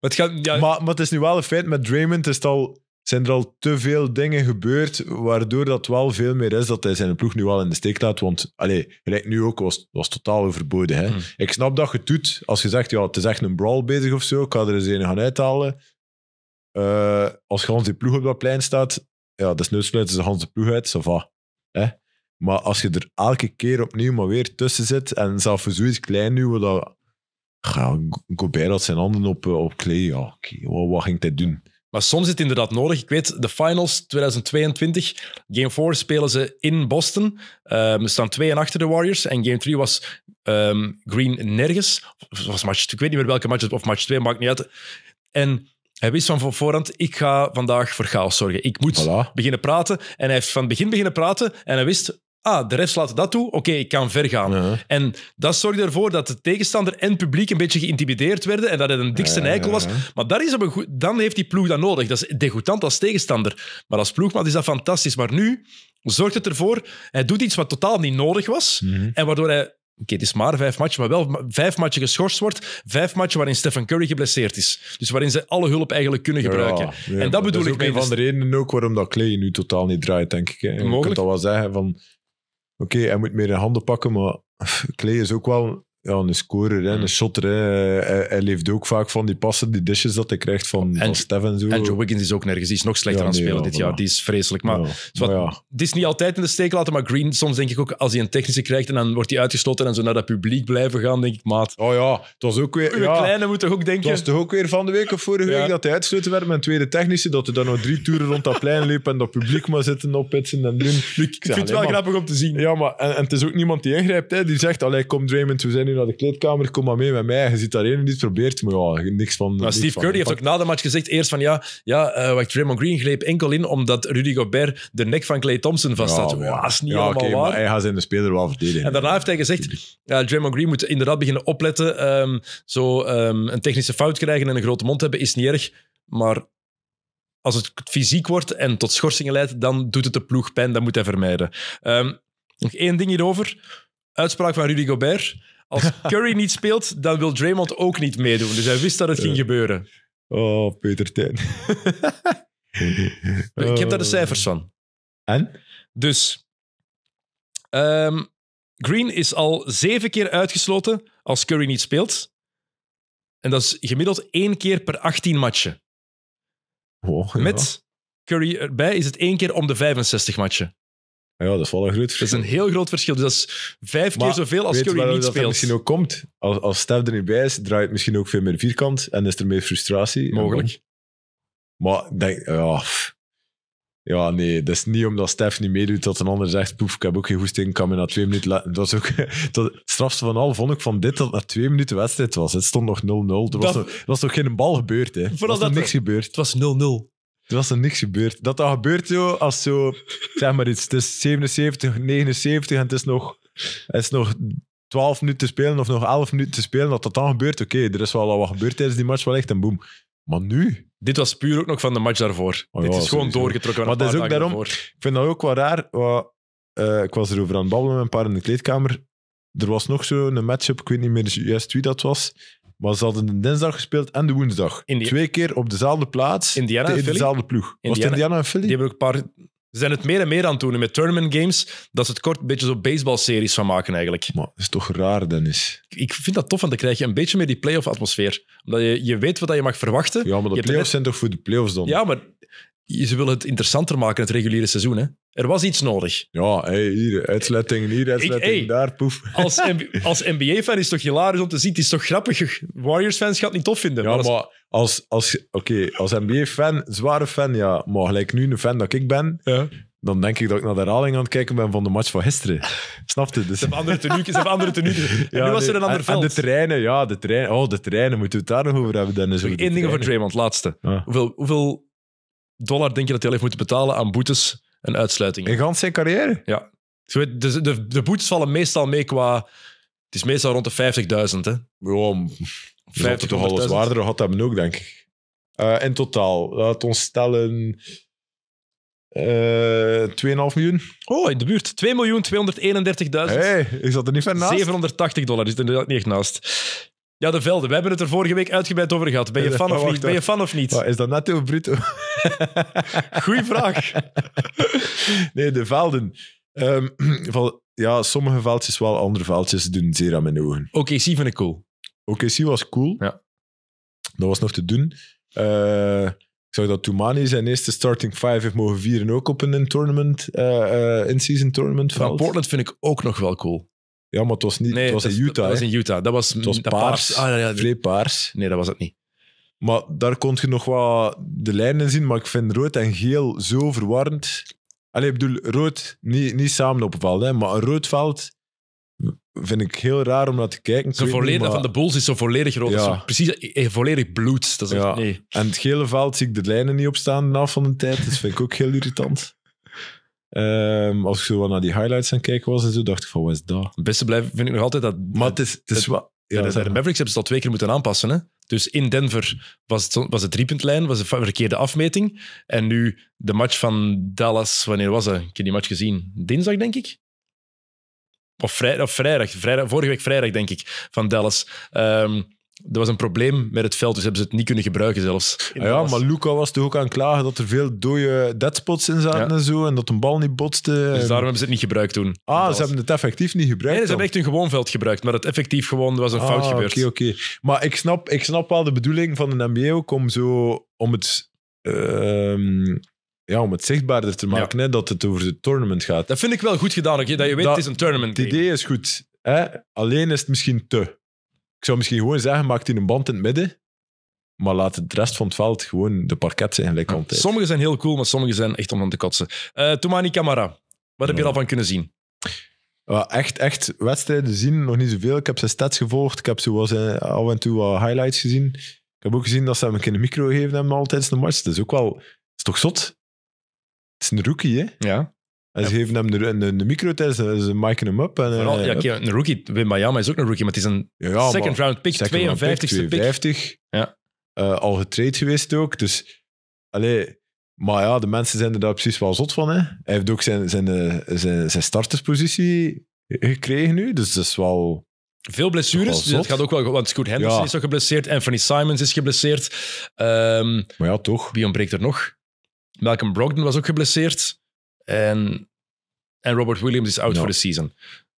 Maar het, gaat, ja... maar, maar het is nu wel een feit met Draymond, is het al zijn er al te veel dingen gebeurd waardoor dat wel veel meer is dat hij zijn ploeg nu al in de steek laat. Want allee, gelijk nu ook was, was totaal overboden. Hè? Hmm. Ik snap dat je het doet als je zegt, ja, het is echt een brawl bezig of zo, ik ga er eens een gaan uithalen. Eh, als je de ploeg op dat plein staat, ja, dat is neusfluiten ze de ploeg uit, Maar als je er elke keer opnieuw maar weer tussen zit en zelfs voor zoiets klein nu, dat... Ja, Gobert zijn handen op, eh, op klei. Ja, okay, wat, wat ging hij doen? Maar soms is het inderdaad nodig. Ik weet, de finals 2022, game 4 spelen ze in Boston. Um, staan twee en achter de Warriors. En game 3 was ehm, Green nergens. Was match, ik weet niet meer welke match, of match 2, maakt niet uit. En hij wist van voorhand, ik ga vandaag voor chaos zorgen. Ik moet beginnen praten. En hij heeft van het begin beginnen praten. En hij wist, ah, de refs laten dat toe, oké, ik kan ver gaan. En dat zorgt ervoor dat de tegenstander en het publiek een beetje geïntimideerd werden en dat het een dikste ja, eikel was. maar daar is op een goed, dan heeft die ploeg dat nodig. Dat is degoutant als tegenstander. Maar als ploegmaat is dat fantastisch. Maar nu zorgt het ervoor, hij doet iets wat totaal niet nodig was mhm. en waardoor hij Oké, het is maar vijf matchen, maar wel vijf matchen geschorst wordt. Vijf matchen waarin Stephen Curry geblesseerd is. Dus waarin ze alle hulp eigenlijk kunnen gebruiken. en dat bedoel dat is ik. Een dus van de redenen ook waarom dat Clay nu totaal niet draait, denk ik. Je kunt dat wel zeggen van Oké, hij moet meer in handen pakken, maar Klee is ook wel ja, een scorer, hè, een mm. shotter. Hè. Hij, leeft ook vaak van die passen, die dishes dat hij krijgt van, van Stef en zo. Andrew Wiggins is ook nergens. Die is nog slechter aan het spelen dit jaar. Die is vreselijk. Maar, dus het is niet altijd in de steek laten, maar Green, soms denk ik ook, als hij een technische krijgt en dan wordt hij uitgesloten en zo naar dat publiek blijven gaan, denk ik, maat. Oh ja, het was ook weer... Uwe kleine moet toch ook denken... Het was toch ook weer van de week of vorige week dat hij uitgesloten werd met een tweede technische, dat hij dan nog drie toeren rond dat plein liep en dat publiek maar zitten ophitsen en doen. Ik, ik, vind het wel grappig om te zien. Ja, maar en, en, het is ook niemand die ingrijpt. Hè. Die zegt, allee, kom Draymond, we zijn nu naar de kleedkamer, kom maar mee met mij. Je zit daarheen en dit probeert, maar ja, niks van... Maar nou, Steve Curry heeft ook na de match gezegd, eerst van ja, ja eh, wat Draymond Green gleep enkel in omdat Rudy Gobert de nek van Clay Thompson vast had. Ja, is niet ja, helemaal waar. Maar hij gaat zijn de speler wel verdedigen. En daarna heeft hij gezegd, ja, Draymond Green moet inderdaad beginnen opletten. Ehm, zo ehm, een technische fout krijgen en een grote mond hebben is niet erg, maar als het fysiek wordt en tot schorsingen leidt, dan doet het de ploeg pijn, dat moet hij vermijden. Um, nog één ding hierover. Uitspraak van Rudy Gobert. Als *laughs* Curry niet speelt, dan wil Draymond ook niet meedoen. Dus hij wist dat het ging gebeuren. Oh, Peter Tijn. *laughs* Ik heb daar de cijfers van. En? Dus, ehm, Green is al zeven keer uitgesloten als Curry niet speelt. En dat is gemiddeld één keer per 18 matchen. Oh, Met Curry erbij is het één keer om de 65 matchen. Ah ja, dat is wel een groot verschil. is een heel groot verschil. Dus dat is vijf keer zoveel als jullie niet dat speelt. Dat misschien ook komt. Als, als Stef er niet bij is, draait het misschien ook veel meer vierkant en is er meer frustratie. Mogelijk. Maar denk, ja, ja, nee, dat is niet omdat Stef niet meedoet dat een ander zegt, poef, ik heb ook geen goesting, kan me na twee minuten laten. Dat is ook *laughs* dat, het strafste van al vond ik van dit dat na twee minuten wedstrijd was. Het stond nog 0-0. Er was, toch geen bal gebeurd, hè. Er was nog niks gebeurd. Het was 0-0. Er was er niks gebeurd. Dat dat gebeurt zo, als zo, zeg maar iets, het is 77, 79 en het is nog, het is nog 12 minuten te spelen of nog 11 minuten te spelen. Dat dat dan gebeurt, oké, er is wel al wat gebeurd tijdens die match, wel echt en boom. Maar nu? Dit was puur ook nog van de match daarvoor. Oh, Dit is gewoon doorgetrokken. Maar dat is ook daarom, ik vind dat ook wel raar. Eh, ik was erover aan het babbelen met een paar in de kleedkamer. Er was nog zo zo'n matchup, ik weet niet meer juist wie dat was maar ze hadden de dinsdag gespeeld en de woensdag. Twee keer op dezelfde plaats In tegen dezelfde ploeg. Was het Indiana en Philly? Die hebben ook een paar... Ze zijn het meer en meer aan het doen met tournament games, dat ze het kort een beetje zo baseballseries van maken eigenlijk. Maar dat is toch raar, Dennis? Ik vind dat tof, want dan krijg je een beetje meer die playoff-atmosfeer. Omdat je, je weet wat je mag verwachten. Ja, maar de playoffs net... zijn toch voor de playoffs dan? Ja, maar ze willen het interessanter maken, het reguliere seizoen. Hè? Er was iets nodig. Ja, hey, hier, uitsluiting hier, uitsluiting daar, poef. Als, *laughs* als NBA-fan is het toch hilarisch om te zien, het is toch grappig. Warriors-fans gaat het niet tof vinden. Ja, maar als, als, als, als NBA-fan, zware fan, ja, maar gelijk nu een fan dat ik ben... Ja. Dan denk ik dat ik naar de herhaling aan het kijken ben van de match van gisteren. *laughs* Snap je? Dus... Ze hebben andere tenuutjes, ze hebben andere tenuutjes. *laughs* nu was er een ander fan. En de treinen, ja, de treinen. Oh, de treinen, moeten we het daar nog over hebben, Dennis? Eén ding voor Draymond, laatste. Hoeveel, hoeveel dollar denk je dat hij al heeft moeten betalen aan boetes en uitsluitingen. Een ganse carrière? Ja. De, de, de boetes vallen meestal mee qua... Het is meestal rond de 50.000, hè? Ja, is toch alles zwaarder had hebben ook, denk ik. Eh, in totaal, laat ons stellen... Uh, eh, 2,5 miljoen. Oh, in de buurt. 2.231.000. Hé, hey, ik er niet ver naast. 780 dollar, is er niet echt naast. Ja, de velden. We hebben het er vorige week uitgebreid over gehad. Ben je fan of niet? Ben je fan of niet? is dat netto bruto? *laughs* *laughs* Goeie vraag. nee, de velden. Ehm, *clears throat* ja, sommige veldjes wel, andere veldjes doen zeer aan mijn ogen. Oké, zie vind ik cool. Oké, zie was cool. Ja. Dat was nog te doen. Uh, ik zag dat Toumani zijn eerste starting five heeft mogen vieren ook op een eh, eh, in-season tournament, uh, in tournament Van Portland vind ik ook nog wel cool. Ja, maar het was niet. Nee, was in Utah. Dat was in Utah. Dat was, paars. paars. Ah, ja, paars. Nee, dat was het niet. Maar daar kon je nog wat de lijnen zien, maar ik vind rood en geel zo verwarrend. Allee, ik bedoel, rood niet, niet samen op veld, hè, maar een rood veld vind ik heel raar om naar te kijken. Zo volledig, Van de Bulls is zo volledig rood. Zo precies, eh, volledig bloed. Dat is nee. En het gele veld zie ik de lijnen niet opstaan na van de tijd. Dat vind ik ook heel irritant. Ehm, als ik zo naar die highlights aan kijken was en zo, dacht ik van, wat is dat? Het beste blijf, vind ik nog altijd dat... Maar het is, het is wat... Ja, de Mavericks hebben ze al twee keer moeten aanpassen. Hè? Dus in Denver was het, was het driepuntlijn, was een verkeerde afmeting. En nu de match van Dallas, wanneer was het? Ik heb die match gezien. Dinsdag, denk ik? Of, vrij, of vrijdag, vrijdag, vorige week vrijdag, denk ik, van Dallas. Ehm, er was een probleem met het veld, dus hebben ze het niet kunnen gebruiken zelfs. Ah ja, maar Luca was toch ook aan het klagen dat er veel dode deadspots in zaten en zo, en dat een bal niet botste. Dus daarom hebben ze het niet gebruikt toen. Ah, ze hebben het effectief niet gebruikt? Nee, ze hebben echt een gewoon veld gebruikt, maar het effectief gewoon was een ah, fout gebeurd. Oké, oké. Maar ik snap, ik snap wel de bedoeling van de NBA ook om zo, om het... Ehm, ja, om het zichtbaarder te maken, dat het over het tournament gaat. Dat vind ik wel goed gedaan, oké, dat je weet, het is een tournament. Het idee is goed. Hè? Alleen is het misschien te. Ik zou misschien gewoon zeggen, maakt hij een band in het midden, maar laat de rest van het veld gewoon de parket zijn gelijk altijd. Sommige zijn heel cool, maar sommige zijn echt om aan te kotsen. Eh Toumani Camara, wat heb je al daarvan kunnen zien? echt, echt wedstrijden zien, nog niet zoveel. Ik heb zijn stats gevolgd. Ik heb zo wel zijn, af en toe wat highlights gezien. Ik heb ook gezien dat ze hem een keer een micro gegeven hebben altijd in de match. Dat is ook wel... Dat is toch zot? Het is een rookie, hè? Ja. En ze geven hem de micro. de microtest ze maken hem op. En, eh, ja, een rookie Wim Miami is ook een rookie, maar het is een ja, second round pick, 52ste pick. ja. Eh, al getraind geweest ook, dus... Allee, maar ja, de mensen zijn er daar precies wel zot van. Hè. Hij heeft ook zijn, zijn, eh, zijn, zijn starterspositie gekregen nu, dus dat is wel... Veel blessures. Dus het gaat ook wel, want Scoot Henderson is ook geblesseerd. Anthony Simons is geblesseerd. Ehm, maar ja, toch. Wie ontbreekt er nog? Malcolm Brogdon was ook geblesseerd. En, en Robert Williams is out for the season.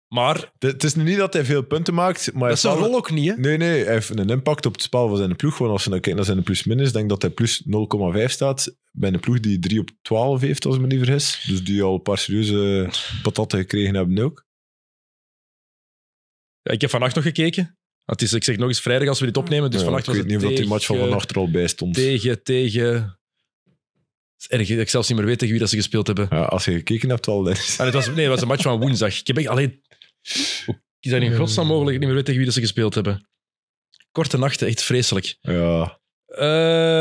Maar... het is nu niet dat hij veel punten maakt, maar... Dat is zijn rol ook niet, hè? Nee, nee. Hij heeft een impact op het spel van zijn ploeg. gewoon. als je dan kijkt naar zijn plus-minus, denk dat hij plus 0,5 staat. Bij een ploeg die 3 op 12 heeft, als ik me niet Dus die al een paar serieuze patatten gekregen hebben ook. Ja, ik heb vannacht nog gekeken. Het is, ik zeg nog eens vrijdag als we dit opnemen, dus ja, was het niet of tegen, dat die match van vannacht er al bij stond. Tegen, tegen erg. ik zelfs niet meer weet tegen wie dat ze gespeeld hebben. Ja, als je gekeken hebt, al. En het was, nee, het was een match van woensdag. Ik heb echt alleen. Ik is in godsnaam mogelijk? Niet meer weet tegen wie dat ze gespeeld hebben. Korte nachten, echt vreselijk. Ja.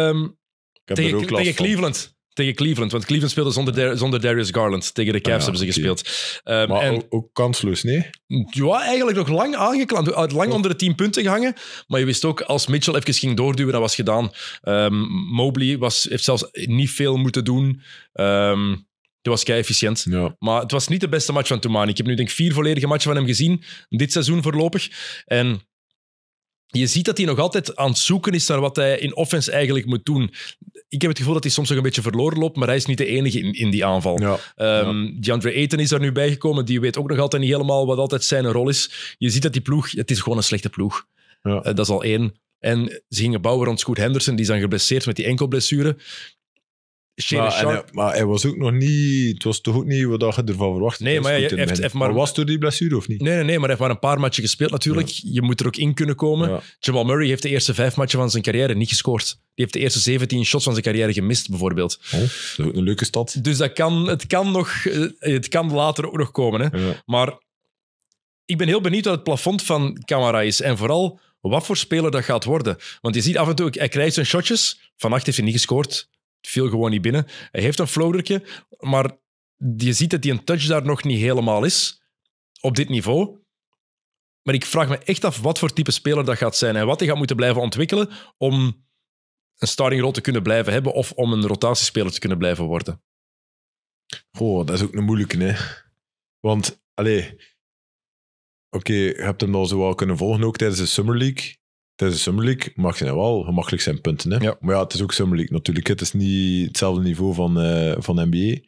Um, tegen, tegen Cleveland. Tegen Cleveland, want Cleveland speelde zonder, zonder Darius Garland. Tegen de Cavs hebben ze gespeeld. Ehm, maar en, ook, kansloos, nee? Ja, eigenlijk nog lang aangeklampt. Lang oh. onder de 10 punten gehangen. Maar je wist ook, als Mitchell even ging doorduwen, dat was gedaan. Ehm, Mobley was, heeft zelfs niet veel moeten doen. Um, was kei efficiënt. Ja. Maar het was niet de beste match van Toumani. Ik heb nu denk ik vier volledige matchen van hem gezien. Dit seizoen voorlopig. En je ziet dat hij nog altijd aan het zoeken is naar wat hij in offense eigenlijk moet doen. Ik heb het gevoel dat hij soms nog een beetje verloren loopt, maar hij is niet de enige in, in die aanval. Ja, um, ja. is daar nu bijgekomen. Die weet ook nog altijd niet helemaal wat altijd zijn rol is. Je ziet dat die ploeg, het is gewoon een slechte ploeg. Ja. Eh, dat is al één. En ze gingen bouwen rond Scoot Henderson, die is dan geblesseerd met die enkelblessure. Maar, hij, maar was ook nog niet... Het was toch ook niet wat je ervan verwachtte. Nee, maar, hij heeft, maar, was door die blessure of niet? Nee, nee, nee, maar hij heeft maar een paar matchen gespeeld natuurlijk. Je moet er ook in kunnen komen. Jamal Murray heeft de eerste vijf matchen van zijn carrière niet gescoord. Die heeft de eerste 17 shots van zijn carrière gemist, bijvoorbeeld. Oh, een leuke stad. Dus dat kan, het, kan nog, eh, het kan later ook nog komen. Hè? Maar ik ben heel benieuwd wat het plafond van Camara is. En vooral wat voor speler dat gaat worden. Want je ziet af en toe, hij krijgt zijn shotjes. Vannacht heeft hij niet gescoord viel gewoon niet binnen. Hij heeft een floatertje, maar je ziet dat die een touch daar nog niet helemaal is. Op dit niveau. Maar ik vraag me echt af wat voor type speler dat gaat zijn en wat hij gaat moeten blijven ontwikkelen om een starting role te kunnen blijven hebben of om een rotatiespeler te kunnen blijven worden. Goh, dat is ook een moeilijke, hè. Want, allee... Oké, je hebt hem al zo wel kunnen volgen ook tijdens de Summer League. Tijdens de Summer League mag je wel gemakkelijk zijn punten. Hè? Ja. Maar ja, het is ook Summer League natuurlijk. Het is niet hetzelfde niveau van, eh, van NBA.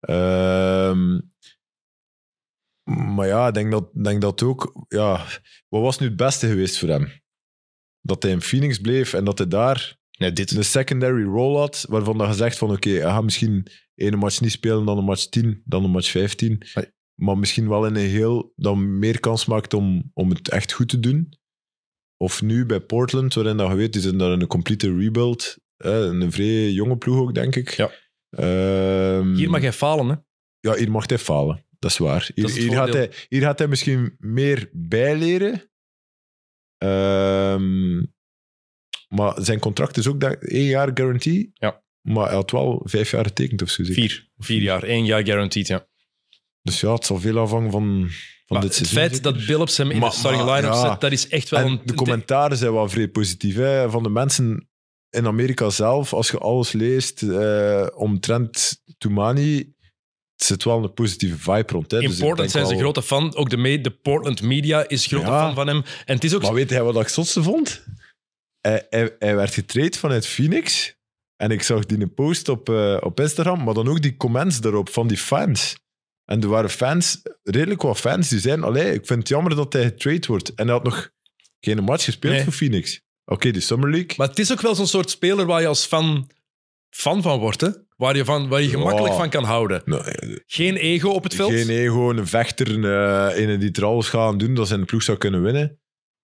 Ehm, maar ja, ik denk dat, denk dat ook. Ja, wat was nu het beste geweest voor hem? Dat hij in Phoenix bleef en dat hij daar dit... een secondary role had, waarvan dan gezegd van oké, okay, hij gaat misschien ene match niet spelen, dan een match 10, dan een match 15. Maar misschien wel in een heel dan meer kans maakt om, om het echt goed te doen. Of nu bij Portland, waarin dat je weet, die zijn daar in een complete rebuild. een vrij jonge ploeg ook, denk ik. Ja. Ehm, hier mag hij falen, hè? Ja, hier mag hij falen. Dat is waar. Hier, gaat, hij, hier gaat hij misschien meer bijleren. Ehm, maar zijn contract is ook dat, één jaar garantie. Ja. Maar hij had wel vijf jaar getekend of zo. Zeker? Vier. Vier jaar. één jaar garantie, ja. Dus ja, het zal veel afhangen van het feit dat Billups hem in maar, de starting line-up zet, dat is echt wel en een... De commentaren zijn wel vrij positief. Hè? Van de mensen in Amerika zelf, als je alles leest eh, omtrent Toumani, het zit wel een positieve vibe rond. Hè? Dus in Portland zijn ze grote fan. Ook de, de Portland media is grote fan van hem. En het is ook... Maar weet hij wat ik zotste vond? Hij, hij, hij werd getraind vanuit Phoenix. En ik zag die een post op, eh, op Instagram, maar dan ook die comments erop van die fans. En er waren fans, redelijk wat fans, die zeiden, allee, ik vind het jammer dat hij getrade wordt. En hij had nog geen match gespeeld voor Phoenix. Oké, de Summer League. Maar het is ook wel zo'n soort speler waar je als fan fan van wordt, hè? Waar je, van, waar je gemakkelijk van kan houden. Geen ego op het veld. Geen ego, een vechter, een, eh, die trouwens er gaat doen dat zijn ploeg zou kunnen winnen.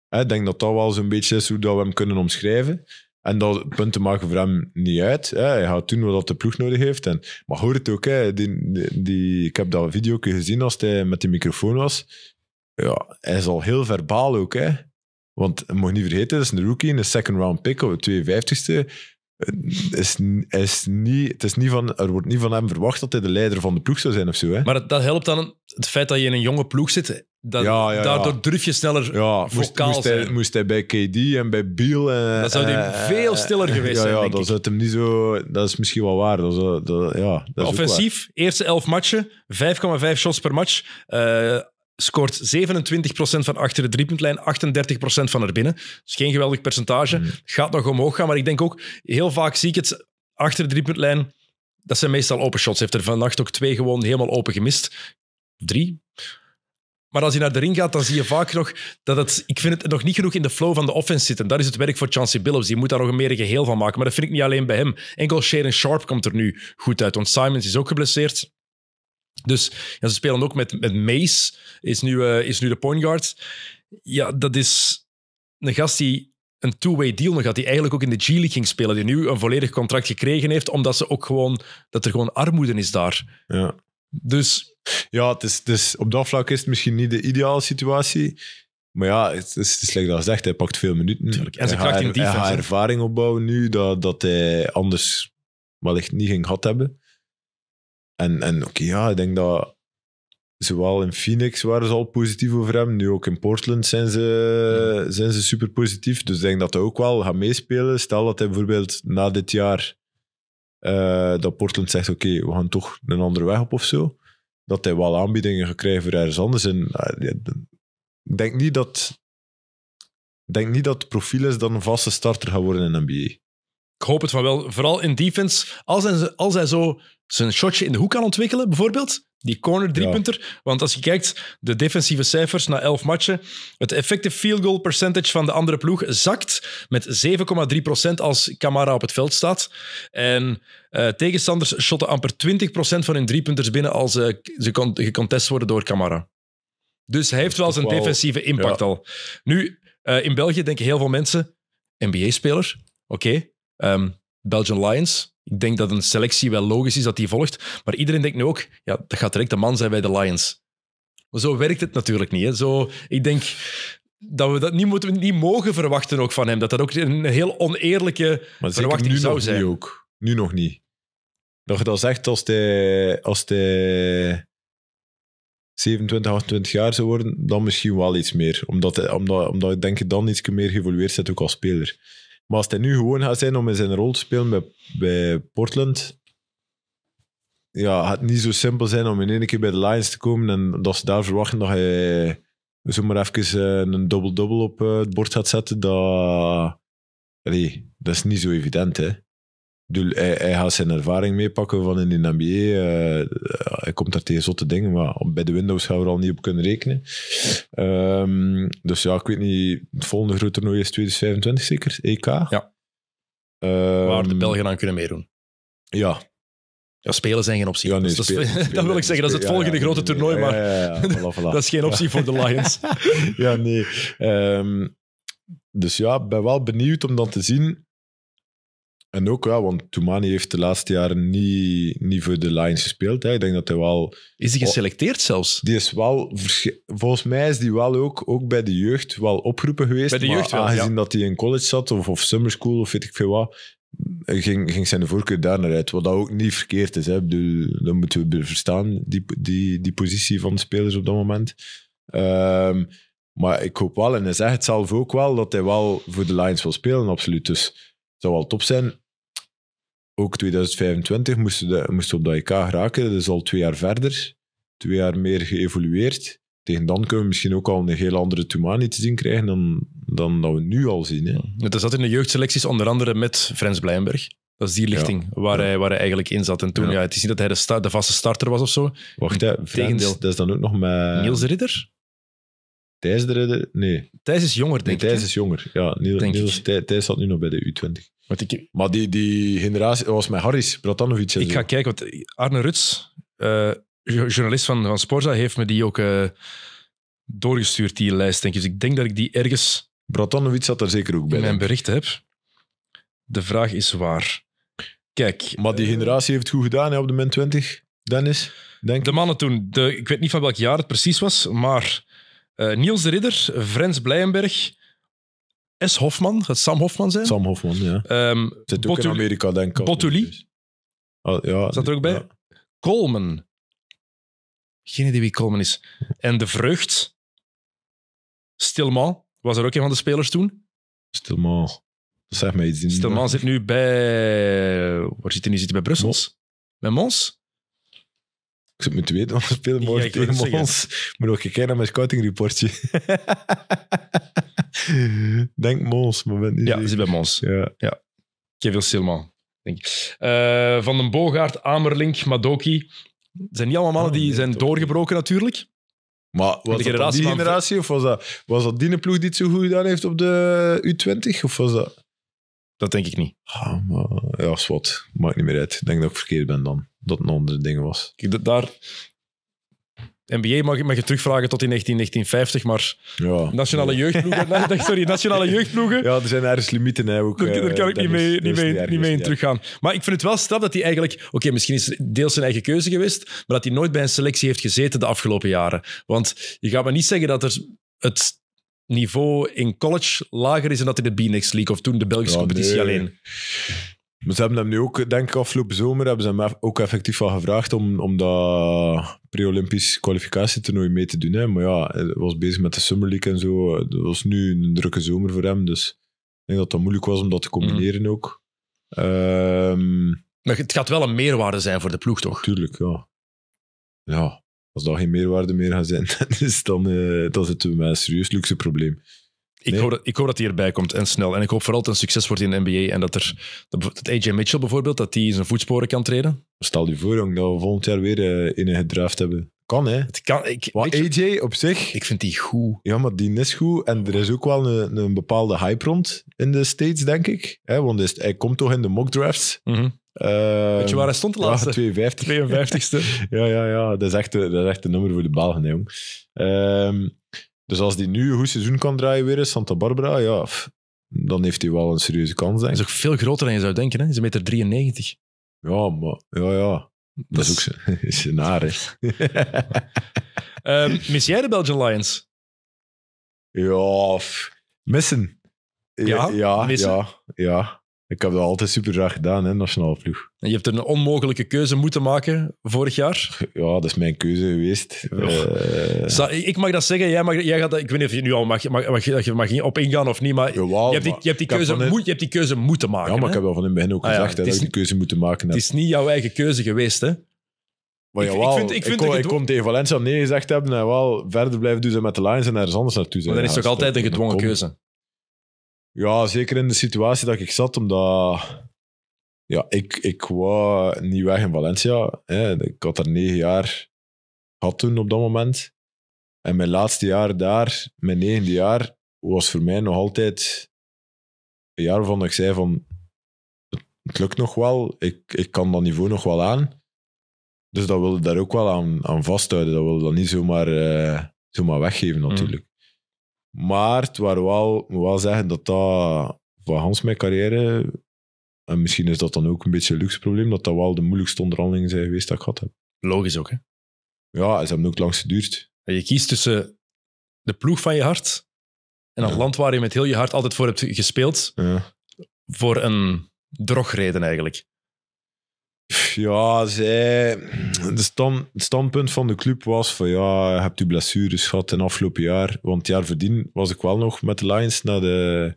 Hè, Ik denk dat dat wel zo'n beetje is hoe dat we hem kunnen omschrijven. En dat punten maken voor hem niet uit. Hè. Hij gaat doen wat de ploeg nodig heeft. En, maar hoor het ook, hè. Die, die, ik heb dat video gezien als hij met die microfoon was. Ja, hij is al heel verbaal ook. Hè. Want moet niet vergeten, dat is een rookie, een second round pick op de 52ste. Is, is niet, het is niet van, er wordt niet van hem verwacht dat hij de leider van de ploeg zou zijn of zo. Hè? Maar dat helpt dan, het feit dat je in een jonge ploeg zit, dat, daardoor durf je sneller ja, moest, Hij, moest hij bij KD en bij Biel... Dat eh, dan zou hij eh, veel stiller geweest ja, zijn, ja, dat zou hem niet zo... Dat is misschien wel waar. Dat eh, ja, dat is Offensief, eerste elf matchen, 5,5 shots per match. scoort 27% van achter de driepuntlijn, 38% van erbinnen. Dus geen geweldig percentage. Mm. Gaat nog omhoog gaan, maar ik denk ook... Heel vaak zie ik het achter de driepuntlijn... Dat zijn meestal open shots. Heeft er vannacht ook twee gewoon helemaal open gemist. Drie. Maar als je naar de ring gaat, dan zie je vaak nog dat het... Ik vind het nog niet genoeg in de flow van de offense zitten. Dat is het werk voor Chancey Billups. Die moet daar nog een meer geheel van maken. Maar dat vind ik niet alleen bij hem. Enkel Sharon Sharp komt er nu goed uit. Want Simons is ook geblesseerd. Dus ze spelen ook met, met Mace, is nu, eh, is nu de point guard. Ja, dat is een gast die een two-way deal nog had, die eigenlijk ook in de G-League ging spelen, die nu een volledig contract gekregen heeft, omdat ze ook gewoon, dat er gewoon armoede is daar. Ja. Dus... Ja, het is, dus op dat vlak is het misschien niet de ideale situatie. Maar ja, het is, slecht is like zegt, hij pakt veel minuten. Tuurlijk. En ze kracht in defense. ervaring opbouwen nu dat, dat hij anders wellicht niet ging gehad hebben. En, en oké, ja, ik denk dat zowel in Phoenix waren ze al positief over hem, nu ook in Portland zijn ze, zijn ze super positief. Dus ik denk dat hij ook wel gaat meespelen. Stel dat hij bijvoorbeeld na dit jaar eh, dat Portland zegt, oké, we gaan toch een andere weg op of zo, dat hij wel aanbiedingen gaat krijgen voor ergens anders. En, eh, ik denk niet dat... denk niet dat het profiel is een vaste starter gaat worden in de NBA. Ik hoop het van wel. Vooral in defense. Als hij, als hij zo zijn shotje in de hoek kan ontwikkelen, bijvoorbeeld. Die corner driepunter. punter, Want als je kijkt, de defensieve cijfers na 11 matchen. Het effective field goal percentage van de andere ploeg zakt met 7,3% als Camara op het veld staat. En eh, tegenstanders shotten amper 20% van hun driepunters binnen als eh, ze gecontest worden door Camara. Dus hij heeft wel zijn defensieve impact al. Nu, eh, in België denken heel veel mensen: NBA-speler, oké. Okay. Ehm, Belgian Lions, ik denk dat een selectie wel logisch is dat die volgt. Maar iedereen denkt nu ook, ja, dat gaat direct de man zijn bij de Lions. Maar zo werkt het natuurlijk niet. Hè. Zo, ik denk dat we dat niet, moeten, niet mogen verwachten ook van hem. Dat dat ook een heel oneerlijke maar verwachting nu zou nog zijn. Niet ook. Nu nog niet. Dat je dat zegt als de als de 27, 28 jaar zou worden, dan misschien wel iets meer. Omdat, omdat, omdat ik denk dat dan iets meer geëvolueerd zit ook als speler. Maar als hij nu gewoon gaat zijn om in zijn rol te spelen bij, Portland, ja, het niet zo simpel zijn om in één keer bij de Lions te komen en dat ze daar verwachten dat hij zomaar even eh, een double-double op eh, het bord gaat zetten. Dat, dat is niet zo evident, hè hij, hij, gaat zijn ervaring meepakken van in de NBA. Eh, eh, hij komt daar tegen zotte dingen, maar bij de Windows gaan we er al niet op kunnen rekenen. Ehm, dus ja, ik weet niet. Het volgende grote toernooi is 2025 zeker, EK. Ja. Um, Waar de Belgen aan kunnen meedoen. Ja. Ja, spelen zijn geen optie. Ja, dus dat, *laughs* wil ik zeggen, dat is het volgende grote toernooi, maar *laughs* dat is geen optie voor de Lions. *laughs* ja, nee. Ehm, dus ja, ben wel benieuwd om dan te zien en ook wel, want Toumani heeft de laatste jaren niet, niet voor de Lions gespeeld. Hè. Ik denk dat hij wel... Is hij oh. geselecteerd zelfs? Die is wel... Volgens mij is die wel ook, ook bij de jeugd wel opgeroepen geweest. Bij de jeugd Aangezien dat hij in college zat of, of summer school of weet ik veel wat, ging, ging zijn voorkeur daar naar uit. Wat dat ook niet verkeerd is. Hè. Bedoel, dat moeten we verstaan, die, die, die positie van de spelers op dat moment. Ehm, maar ik hoop wel, en hij zegt het zelf ook wel, dat hij wel voor de Lions wil spelen, absoluut. Dus zou wel top zijn. Ook 2025 moesten we moest op dat IK geraken. Dat is al twee jaar verder. Twee jaar meer geëvolueerd. Tegen dan kunnen we misschien ook al een heel andere Toumani te zien krijgen dan, dan dat we nu al zien. Hè. Dat zat in de jeugdselecties, onder andere met Frans Blijenberg. Dat is die lichting waar, Hij, waar hij eigenlijk in zat. En toen, ja. het is niet dat hij de, de vaste starter was of zo. Wacht, Frans, dat is dan ook nog met... Niels Ridder? Thijs de Nee. Thijs is jonger, denk ik. Thijs is jonger. Ja, Niels, denk Niels, Thijs, zat nu nog bij de U20. Wat ik, maar die, die generatie was met Harris, Bratanovic. Ik ga kijken, wat Arne Ruts, eh, journalist van, van Sporza, heeft me die ook eh, doorgestuurd, die lijst, denk ik. Dus ik denk dat ik die ergens. Bratanovic zat er zeker ook bij. In mijn bericht heb. De vraag is waar. Kijk. Maar die eh, generatie heeft het goed gedaan hè, op de m 20, Dennis. Denk de mannen toen, de, ik weet niet van welk jaar het precies was, maar eh, Niels de Ridder, Frans Blijenberg, S. Hofman, gaat Sam Hofman zijn? Sam Hofman, ja. Um, Zit ook in Amerika, denk ik. Bottuli. Oh, dus. ah, ja, Zat er ook bij? Ja. Coleman. Geen idee wie Coleman is. En De Vreugd. Stilman was er ook een van de spelers toen. Stilman. Dat maar iets. Stilman zit nu bij... Waar zit hij nu? Zit hij bij Brussels? Bij Mons? Ik zou moeten weten, want we spelen morgen tegen ons. Maar moet ook kijken naar mijn reportje. *laughs* denk Mons, maar ben Ja, ze bij Mons. Ja. ja. Kevin Silman, denk ik. Eh, van den Bogaard, Amerlink, Madoki. Het zijn niet allemaal mannen oh, die zijn doorgebroken, natuurlijk. Maar was generatie dat die generatie? Of was dat, was dat die ploeg die het zo goed gedaan heeft op de U20? Of was dat... Dat denk ik niet. Ah, maar, ja, wat Maakt niet meer uit. Ik denk dat ik verkeerd ben dan dat een ander ding was. dat, daar, NBA mag, mag je terugvragen tot in 1950, maar ja. nationale jeugdploegen... *laughs* sorry, nationale *laughs* jeugdploegen... Ja, er zijn ergens limieten. Hè, ook, daar, eh, kan ik niet mee, niet mee, niet mee in teruggaan. Maar ik vind het wel straf dat hij eigenlijk... Oké, misschien is deels zijn eigen keuze geweest, maar dat hij nooit bij een selectie heeft gezeten de afgelopen jaren. Want je gaat me niet zeggen dat er het niveau in college lager is en dat in de B-Next League of toen de Belgische competitie alleen... Maar ze hebben hem nu ook, denk ik, afgelopen zomer hebben ze hem ook effectief van gevraagd om, om dat pre-Olympisch kwalificatietoernooi mee te doen. Hè. Maar ja, hij was bezig met de Summer League en zo. Het was nu een drukke zomer voor hem, dus ik denk dat dat moeilijk was om dat te combineren mhm. ook. Ehm, maar het gaat wel een meerwaarde zijn voor de ploeg, toch? Tuurlijk, ja. Ja, als dat geen meerwaarde meer gaat zijn, *laughs* dan, is dan, uh, eh, dan zitten we met een serieus luxe probleem ik, hoor dat, ik hoop dat hij erbij komt en snel. En ik hoop vooral dat het een succes wordt in de NBA en dat er dat AJ Mitchell bijvoorbeeld, dat die in zijn voetsporen kan treden. Stel je voor jong, dat we volgend jaar weer eh, in een gedraft hebben. Kan, hè? Het kan. Ik, Wat, AJ op zich... Ik vind die goed. Ja, maar die is goed. En er is ook wel een, een bepaalde hype rond in de States, denk ik. hè want hij komt toch in de mock drafts. Mm Weet je waar hij stond de laatste? Ja, 52. 52 ja, ja, ja. Dat is echt, dat is echt een nummer voor de Belgen, jong. Um, dus als die nu een goed seizoen kan draaien weer in Santa Barbara, ja, dan heeft hij wel een serieuze kans, denk is ook veel groter dan je zou denken, hè? is een meter 93. Ja, maar, ja, ja. Dat is ook zijn *laughs* *laughs* ehm, mis jij de Belgian Lions? Ja, missen. Ja, missen. Ja, ja. Ik heb dat altijd super graag gedaan, hè, nationale vloeg. En je hebt een onmogelijke keuze moeten maken vorig jaar. Ja, dat is mijn keuze geweest. Eh, ik mag dat zeggen, jij, mag, jij gaat ik weet niet of je nu al mag, mag, mag, mag op ingaan of niet, maar, je, hebt die, keuze, moet, je hebt die keuze moeten maken. Ja, maar ik heb wel van in het begin ook ah gezegd dat ik die keuze moeten maken Het is niet jouw eigen keuze geweest, hè? Maar ik, ik, vind, ik, vind ik, kon, ik kon tegen Valencia nee gezegd hebben en wel verder blijven doen ze met de Lions en ergens anders naartoe zijn. Maar dat is toch altijd een gedwongen keuze? Ja, zeker in de situatie dat ik zat, omdat ja, ik, ik wou niet weg in Valencia. Hè. Ik had er negen jaar gehad toen op dat moment. En mijn laatste jaar daar, mijn negende jaar, was voor mij nog altijd een jaar waarvan ik zei van het lukt nog wel, ik, ik kan dat niveau nog wel aan. Dus dat wilde daar ook wel aan, aan vasthouden. Dat wilde dat niet zomaar, eh, zomaar weggeven natuurlijk. Maar het waren wel, moet wel zeggen dat dat voor Hans mijn carrière, en misschien is dat dan ook een beetje een luxe probleem, dat dat wel de moeilijkste onderhandelingen zijn geweest dat ik gehad heb. Logisch ook, hè? Ja, ze hebben ook lang geduurd. En je kiest tussen de ploeg van je hart en het land waar je met heel je hart altijd voor hebt gespeeld, ja. voor een drogreden eigenlijk. Ja, de, het standpunt van de club was van ja, hebt u blessures gehad in afgelopen jaar. Want jaar verdien was ik wel nog met de Lions naar de,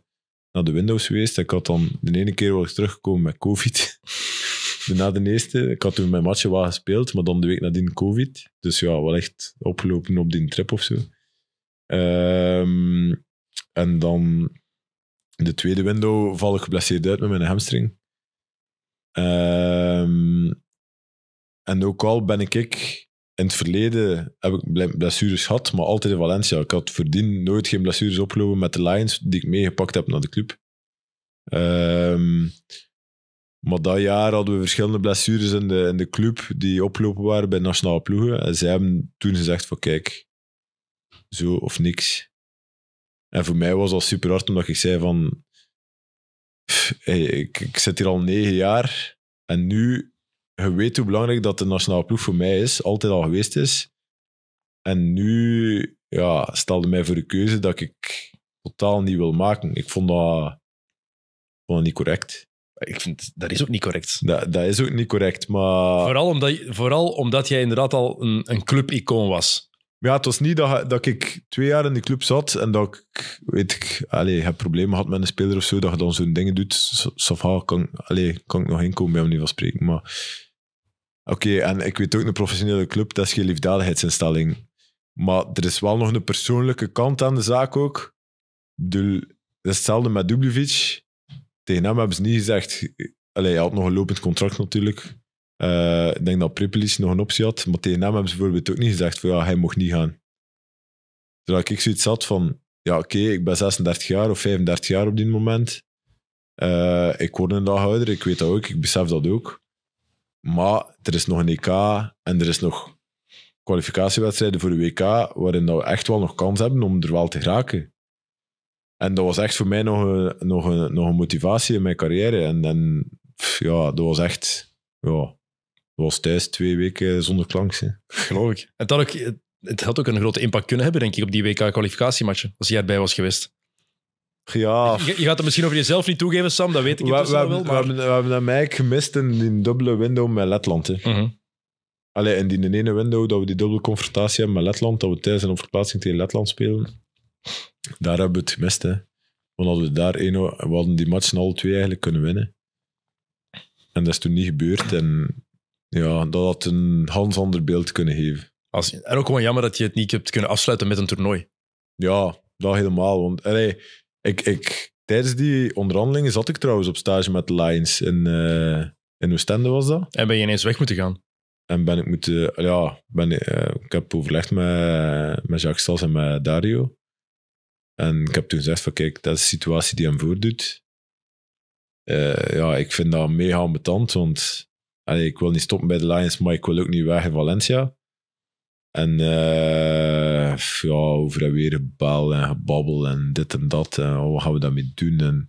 naar de Windows geweest. Ik had dan de ene keer was ik teruggekomen met COVID. *laughs* na de eerste. Ik had toen mijn matchje wel gespeeld, maar dan de week nadien COVID. Dus ja, wel echt opgelopen op die trip of zo. Ehm, en dan de tweede window val ik geblesseerd uit met mijn hamstring. Ehm, en ook al ben ik, ik in het verleden heb ik blessures gehad, maar altijd in Valencia. Ik had voordien nooit geen blessures opgelopen met de Lions die ik meegepakt heb naar de club. Ehm, maar dat jaar hadden we verschillende blessures in de, in de club die oplopen waren bij nationale ploegen. En zij hebben toen gezegd van kijk, zo of niks. En voor mij was dat super hard, omdat ik zei van ik, zit hier al negen jaar en nu, je weet hoe belangrijk dat de nationale ploeg voor mij is, altijd al geweest is. En nu ja, stelde mij voor de keuze dat ik totaal niet wil maken. Ik vond dat, vond dat niet correct. Ik vind, dat is ook niet correct. Dat, dat is ook niet correct, maar... Vooral omdat, vooral omdat jij inderdaad al een, een club was ja, het was niet dat, dat ik twee jaar in de club zat en dat ik, weet ik, allez, heb problemen gehad met een speler of zo, dat je dan zo'n dingen doet. Safa, kan, allez, kan ik nog inkomen bij hem niet van spreken. Maar oké, en ik weet ook, een professionele club, dat is geen liefdadigheidsinstelling. Maar er is wel nog een persoonlijke kant aan de zaak ook. Ik dat is hetzelfde met Dubljevic. Tegen hem hebben ze niet gezegd... allez, hij had nog een lopend contract natuurlijk. Eh, ik denk dat Prepelis nog een optie had, maar tegen hem hebben ze bijvoorbeeld ook niet gezegd van ja, hij mocht niet gaan. Terwijl ik zoiets had van, ja oké, ik ben 36 jaar of 35 jaar op dit moment. Eh, ik word een dag ouder, ik weet dat ook, ik besef dat ook. Maar er is nog een EK en er is nog kwalificatiewedstrijden voor de WK waarin we echt wel nog kans hebben om er wel te raken. En dat was echt voor mij nog een, nog een, nog een motivatie in mijn carrière. En, ja, dat was echt... Ja, was thuis twee weken zonder klanks. Geloof ik. Het had, ook, het had ook een grote impact kunnen hebben, denk ik, op die WK-kwalificatiematchen, als jij erbij was geweest. Ja. Je, gaat het misschien over jezelf niet toegeven, Sam, dat weet ik het we, wel. Maar... We, hebben, we hebben dat mij gemist in die dubbele window met Letland. Hè. Mhm. Allee, in die ene window dat we die dubbele confrontatie hebben met Letland, dat we thuis een verplaatsing tegen Letland spelen, daar hebben we het gemist. Want hadden we daar één, we hadden die matchen alle twee eigenlijk kunnen winnen. En dat is toen niet gebeurd. En ja, dat had een hans ander beeld kunnen geven. Als, en ook wel jammer dat je het niet hebt kunnen afsluiten met een toernooi. Ja, dat helemaal. Want allee, ik, ik, tijdens die onderhandelingen zat ik trouwens op stage met de Lions. In, uh, in Oostende was dat. En ben je ineens weg moeten gaan? En ben ik moeten... Ja, ben, uh, ik heb overlegd met, met Jacques Stas en met Dario. En ik heb toen gezegd van kijk, dat is de situatie die hem voordoet. Eh, ja, ik vind dat mega betant, want Allee, ik wil niet stoppen bij de Lions, maar ik wil ook niet weg in Valencia. En eh, ja, over en weer gebel en gebabbel en dit en dat. En eh, wat gaan we daarmee doen? En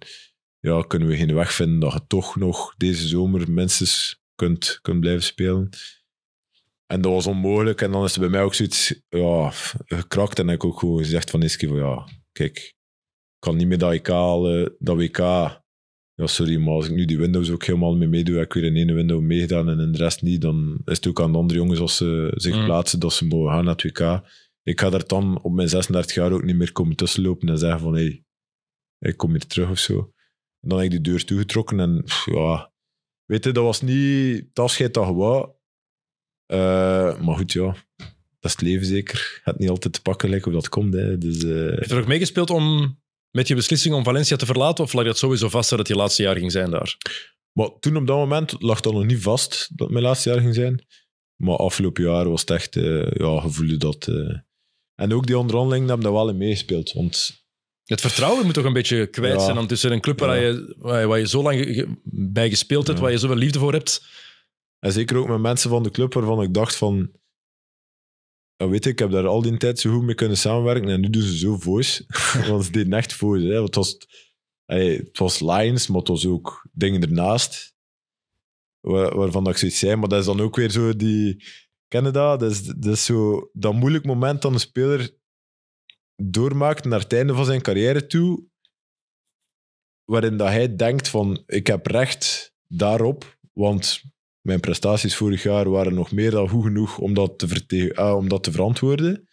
ja, kunnen we geen weg vinden dat je toch nog deze zomer minstens kunt, kunt blijven spelen? En dat was onmogelijk. En dan is het bij mij ook zoiets ja, gekrakt. En heb ik ook gewoon gezegd van van ja, kijk, ik kan niet meer dat, IK, eh, dat WK ja, sorry, maar als ik nu die Windows ook helemaal mee meedoe, heb ik weer in één window meegedaan en in de rest niet, dan is het ook aan de andere jongens als ze zich mm. plaatsen dat ze mogen gaan naar het WK. Ik ga daar dan op mijn 36 jaar ook niet meer komen tussenlopen en zeggen van, hé, hey, ik kom hier terug of zo. En dan heb ik die deur toegetrokken en ja, weet je, dat was niet het afscheid dat gewoon. Uh, eh, maar goed, ja, dat is het leven zeker. Het niet altijd te pakken, lijkt hoe dat komt. Hè. Dus, uh... er ook meegespeeld om met je beslissing om Valencia te verlaten? Of lag dat sowieso vast dat het je laatste jaar ging zijn daar? Maar toen op dat moment lag dat nog niet vast dat mijn laatste jaar ging zijn. Maar afgelopen jaar was het echt, uh, ja, gevoelde dat. Eh. En ook die onderhandelingen hebben daar wel in meegespeeld. Want het vertrouwen moet toch een beetje kwijt ja. zijn om tussen een club waar, je, waar, je, zo lang bij gespeeld hebt, waar je zoveel liefde voor hebt. En zeker ook met mensen van de club waarvan ik dacht van weet ik, ik heb daar al die tijd zo goed mee kunnen samenwerken en nu doen ze zo voice. *laughs* want ze deden echt voice. Hè. Het, was, het was lines, maar het was ook dingen ernaast. Waar, waarvan dat ik zoiets zei, maar dat is dan ook weer zo die... Canada, dat? is, zo dat moeilijk moment dat een speler doormaakt naar het einde van zijn carrière toe, waarin dat hij denkt van, ik heb recht daarop, want mijn prestaties vorig jaar waren nog meer dan goed genoeg om dat te, eh, om dat te verantwoorden.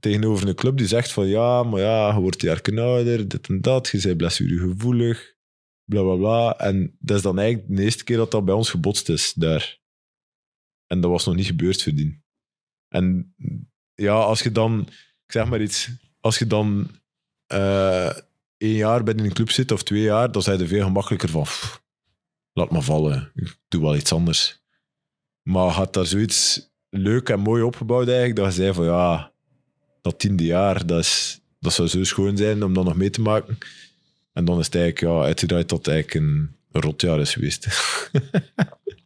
Tegenover een club die zegt van ja, maar ja, je wordt jaar ouder, dit en dat, je bent blessuregevoelig, bla bla bla. En dat is dan eigenlijk de eerste keer dat dat bij ons gebotst is daar. En dat was nog niet gebeurd verdien. En ja, als je dan, ik zeg maar iets, als je dan uh, één jaar bij een club zit of twee jaar, dan zijn er veel gemakkelijker van laat me vallen, ik doe wel iets anders. Maar had daar zoiets leuk en mooi opgebouwd eigenlijk, dat je zei van ja, dat tiende jaar, dat, is, dat zou zo schoon zijn om dat nog mee te maken. En dan is het eigenlijk ja, uitgedraaid dat het eigenlijk een rotjaar is geweest. *laughs*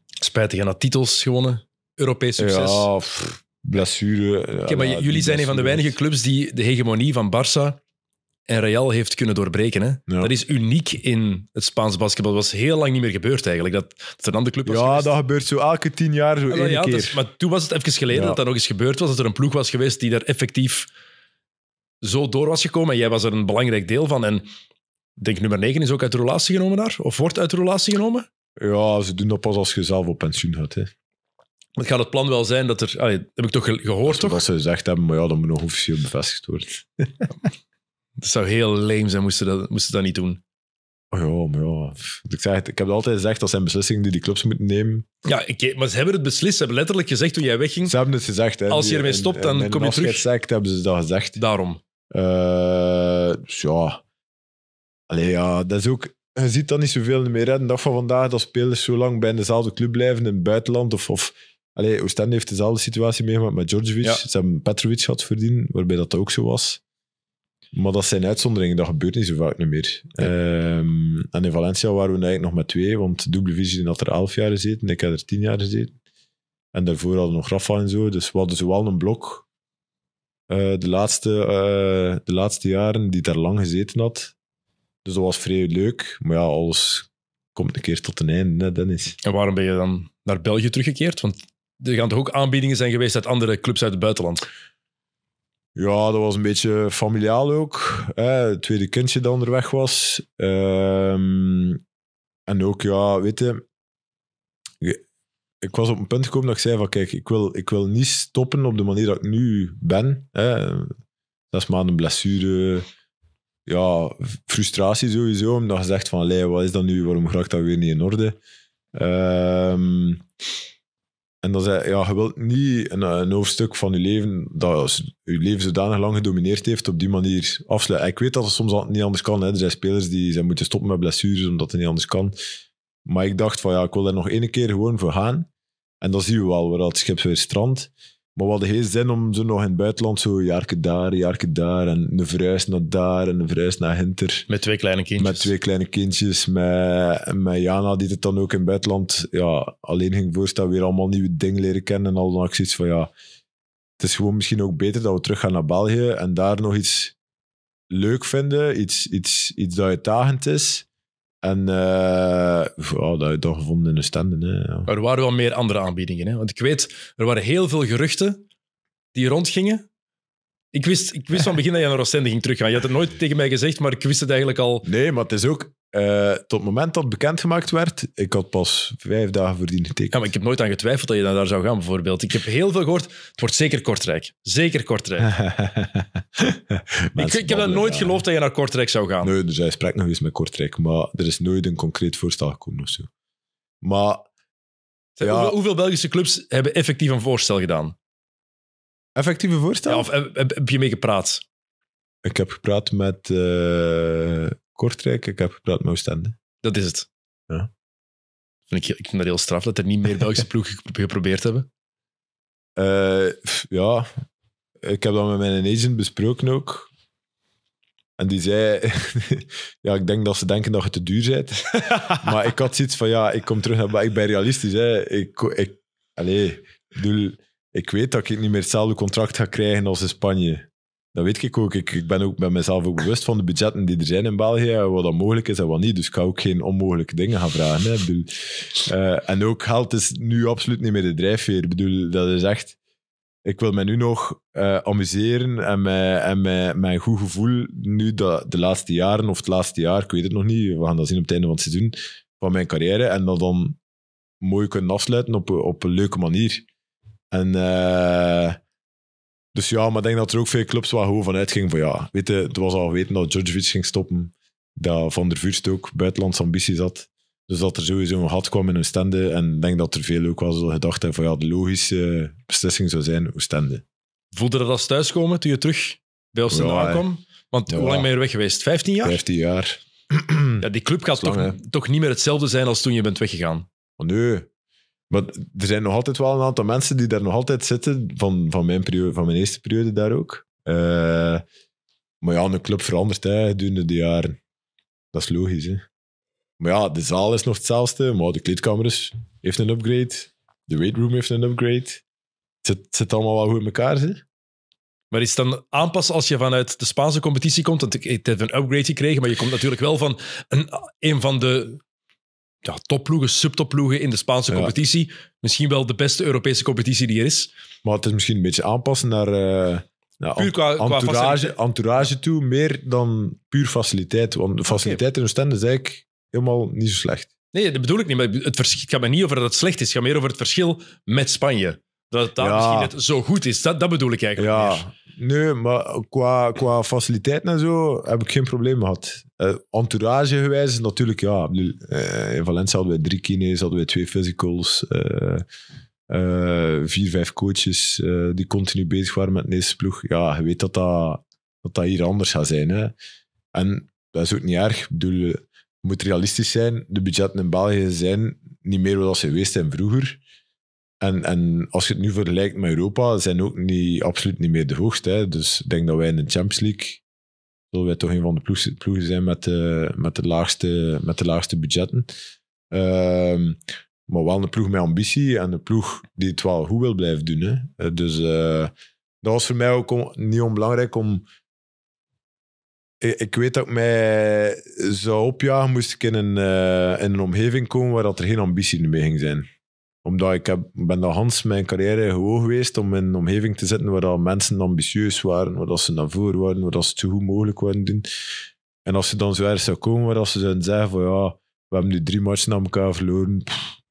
Spijtig, aan dat titels gewonnen, Europees succes. Ja, blessure. ja, maar jullie zijn een van de weinige clubs die de hegemonie van Barça en Real heeft kunnen doorbreken. Hè? Dat is uniek in het Spaans basketbal. Dat was heel lang niet meer gebeurd eigenlijk. Dat, dat een andere club Ja, dat gebeurt zo elke tien jaar, zo ah, één ja, keer. Is, maar toen was het even geleden dat dat nog eens gebeurd was. Dat er een ploeg was geweest die daar effectief zo door was gekomen. En jij was er een belangrijk deel van. En denk nummer 9 is ook uit de relatie genomen daar? Of wordt uit de relatie genomen? Ja, ze doen dat pas als je zelf op pensioen gaat. Hè. Het gaat het plan wel zijn dat er... Allee, heb ik toch gehoord, dat toch? Dat ze gezegd hebben, maar ja, dat moet nog officieel bevestigd worden. *laughs* Dat zou heel lame zijn, moesten dat, dat niet doen. Oh ja, maar ja. Ik, zei het, ik heb altijd gezegd, dat zijn beslissingen die die clubs moeten nemen. Ja, oké, maar ze hebben het beslist. Ze hebben letterlijk gezegd toen jij wegging. Ze hebben het gezegd. Hè, als je ermee stopt, dan kom je terug. Gezegd, hebben ze dat gezegd. Daarom. Dus ja. Allee, ja, dat is ook... Je ziet dat niet zoveel meer. Hè. De dag van vandaag, dat spelers zo lang bij dezelfde club blijven in het buitenland. Of, of allee, Oostende heeft dezelfde situatie meegemaakt met Djordjevic. Ja. Ze hebben Petrovic gehad verdiend, waarbij dat ook zo was. Maar dat zijn uitzonderingen, dat gebeurt niet zo vaak niet meer. Ehm, en in Valencia waren we eigenlijk nog met twee, want Vision had er elf jaar gezeten, ik had er tien jaar gezeten. En daarvoor hadden we nog Rafa en zo, dus we hadden zowel een blok eh, de, laatste, eh, de laatste jaren die daar lang gezeten had. Dus dat was vrij leuk, maar ja, alles komt een keer tot een einde, hè, Dennis. En waarom ben je dan naar België teruggekeerd? Want er gaan toch ook aanbiedingen zijn geweest uit andere clubs uit het buitenland? Ja, dat was een beetje familiaal ook. Hè. Het tweede kindje dat onderweg was. Ehm, en ook, ja, weet je... Ik was op een punt gekomen dat ik zei van, kijk, ik wil, ik wil niet stoppen op de manier dat ik nu ben. Hè. Zes maanden blessure, ja, frustratie sowieso. Omdat je zegt van, wat is dat nu? Waarom ga ik dat weer niet in orde? Um, en dan zei ja, je wilt niet een, eh, een hoofdstuk van je leven, dat je leven zodanig lang gedomineerd heeft, op die manier afsluiten. Ik weet dat het soms niet anders kan. Hè. Er zijn spelers die zijn moeten stoppen met blessures, omdat het niet anders kan. Maar ik dacht van, ja, ik wil daar nog één keer gewoon voor gaan. En dan zien we wel waar het schip weer strandt. Maar we hadden geen zin om zo nog in het buitenland zo jaarke daar, jaarke daar en een verhuis naar daar en een verhuis naar Hinter. Met twee kleine kindjes. Met twee kleine kindjes. Met, met Jana die het dan ook in het buitenland ja, alleen ging voorstellen, weer allemaal nieuwe dingen leren kennen en al dan ook zoiets van ja, het is gewoon misschien ook beter dat we terug gaan naar België en daar nog iets leuk vinden, iets, iets, iets dat uitdagend is. En uh, oh, dat, toch gevonden in de standen. Hè, Er waren wel meer andere aanbiedingen. Hè? Want ik weet, er waren heel veel geruchten die rondgingen. Ik wist, ik wist van begin dat je naar Oostende ging teruggaan. Je had het nooit tegen mij gezegd, maar ik wist het eigenlijk al. Nee, maar het is ook... Uh, tot het moment dat bekendgemaakt werd, ik had pas vijf dagen voor getekend. Ja, maar ik heb nooit aan getwijfeld dat je naar daar zou gaan, bijvoorbeeld. Ik heb heel veel gehoord, het wordt zeker Kortrijk. Zeker Kortrijk. *laughs* ik, heb nooit geloofd dat je naar Kortrijk zou gaan. Nee, dus hij spreekt nog eens met Kortrijk, maar er is nooit een concreet voorstel gekomen of zo. Maar... Zeg, ja. hoeveel Belgische clubs hebben effectief een voorstel gedaan? Effectieve voorstel? Ja, heb, je mee gepraat? Ik heb gepraat met eh, Kortrijk, ik heb gepraat met Oostende. Dat is het. Ja. ik, ik vind dat heel straf dat er niet meer Belgische *laughs* ploeg geprobeerd hebben. Eh, ja, ik heb dat met mijn agent besproken ook. En die zei, *laughs* ja, ik denk dat ze denken dat je te duur bent. *laughs* maar ik had zoiets van, ja, ik kom terug naar, ik ben realistisch. Hè. Ik, ik, allee, ik bedoel, ik weet dat ik niet meer hetzelfde contract ga krijgen als in Spanje. Dat weet ik ook. Ik, ik ben ook bij mezelf ook bewust van de budgetten die er zijn in België, wat dat mogelijk is en wat niet. Dus ik ga ook geen onmogelijke dingen gaan vragen. Hè. Eh, en ook geld is nu absoluut niet meer de drijfveer. Ik bedoel, dat is echt... Ik wil me nu nog eh, amuseren en, mijn, en mijn, mijn goed gevoel nu de laatste jaren of het laatste jaar, ik weet het nog niet, we gaan dat zien op het einde van het seizoen, van mijn carrière. En dat dan mooi kunnen afsluiten op, op een leuke manier. En, eh, dus ja, maar ik denk dat er ook veel clubs waar gewoon vanuit gingen van ja, weet je, het was al weten dat Djordjevic ging stoppen, dat Van der Vurst ook buitenlandse ambities had. Dus dat er sowieso een gat kwam in Oostende. En ik denk dat er veel ook was gedacht hebben van ja, de logische beslissing zou zijn Oostende. Voelde dat als thuiskomen toen je terug bij Oostende ja, aankwam? Want hoe lang ben je weg geweest? 15 jaar? 15 jaar. *clears throat* Ja, die club gaat toch, toch, niet meer hetzelfde zijn als toen je bent weggegaan? Oh, nee, maar er zijn nog altijd wel een aantal mensen die daar nog altijd zitten, van, van, mijn, periode, van mijn eerste periode daar ook. Eh, maar ja, een club verandert hè, gedurende de jaren. Dat is logisch. Hè. Maar ja, de zaal is nog hetzelfde, maar de kleedkamers heeft een upgrade. De weightroom heeft een upgrade. Het zit, allemaal wel goed in elkaar. Hè. Maar is het dan aanpassen als je vanuit de Spaanse competitie komt? Want ik, heb een upgrade gekregen, maar je komt natuurlijk wel van een, een van de ja, topploegen, subtopploegen in de Spaanse competitie. Misschien wel de beste Europese competitie die er is. Maar het is misschien een beetje aanpassen naar, uh, naar puur entourage, entourage toe, meer dan puur faciliteit. Want de faciliteit okay. in Oostende is eigenlijk helemaal niet zo slecht. Nee, dat bedoel ik niet. Maar het, verschil, het gaat mij niet over dat het slecht is. ik gaat meer over het verschil met Spanje. Dat het daar misschien net zo goed is. Dat, dat bedoel ik eigenlijk ja. Meer. Nee, maar qua, qua faciliteiten en zo heb ik geen probleem gehad. Uh, eh, entourage natuurlijk, ja, eh, in Valencia hadden we drie kines, hadden we twee physicals, eh, vier, vijf coaches die continu bezig waren met deze ploeg. Ja, je weet dat dat, dat, dat hier anders gaat zijn. Hè? En dat is ook niet erg. Ik bedoel, je moet realistisch zijn. De budgetten in België zijn niet meer wat ze geweest zijn vroeger. En, en als je het nu vergelijkt met Europa, zijn ook niet, absoluut niet meer de hoogste. Hè. Dus ik denk dat wij in de Champions League zullen wij toch een van de ploegen zijn met de, eh, met de, laagste, met de laagste budgetten. Ehm, maar wel een ploeg met ambitie en een ploeg die het wel goed wil blijven doen. Hè. Eh, dus eh, dat was voor mij ook niet onbelangrijk om... Ik, weet dat ik mij zou opjagen moest ik in een, in een omgeving komen waar dat er geen ambitie mee ging zijn omdat ik heb, ben Hans mijn carrière gewoon geweest om in een omgeving te zitten waar dat mensen ambitieus waren, waar dat ze naar voren waren, waar dat ze het zo goed mogelijk wilden doen. En als ze dan zo erg zou komen, waar ze zouden zeggen van ja, we hebben nu drie matchen aan elkaar verloren,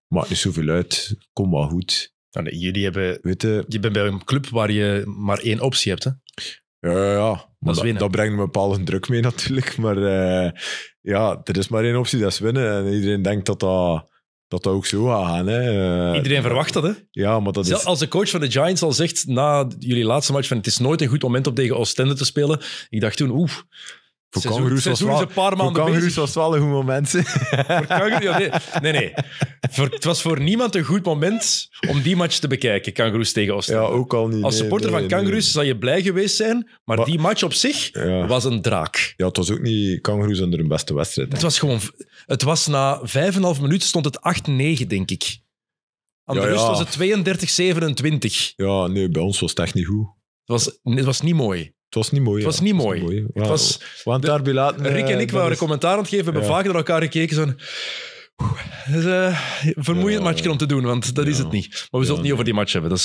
maakt niet zoveel uit, kom wel goed. jullie hebben, Weet je, bent bij een club waar je maar één optie hebt, hè? Ja, ja. Dat, brengt een bepaalde druk mee natuurlijk. Maar eh, ja, er is maar één optie, dat is winnen. En iedereen denkt dat dat dat ook zo aan. Hè. Eh, Iedereen verwacht dat, hè? Ja, maar dat is... Als de coach van de Giants al zegt na jullie laatste match van het is nooit een goed moment om tegen Oostende te spelen. Ik dacht toen, oeh... Voor Kangaroes was, wel, een was wel een goed moment. *laughs* voor oh, nee, nee. het was voor niemand een goed moment om die match te bekijken, Kangaroes tegen Oostende. Ja, ook al niet. Als supporter van Kangaroes zou je blij geweest zijn, maar, die match op zich was een draak. Ja, het was ook niet Kangaroes onder hun beste wedstrijd. Hè. Het was gewoon... Het was na 5,5 minuten stond het 8-9, denk ik. Aan de rust was het 32-27. Ja, nee, bij ons was het echt niet goed. Het was, het was niet mooi. Het was niet mooi. Het was niet mooi. Het was- Want daar Rick en ik eh, waren commentaar aan het geven. We hebben vaker naar elkaar gekeken. Zo'n... Dat is een vermoeiend matchje om te doen, want dat is het niet. Maar we zullen het niet over die match hebben.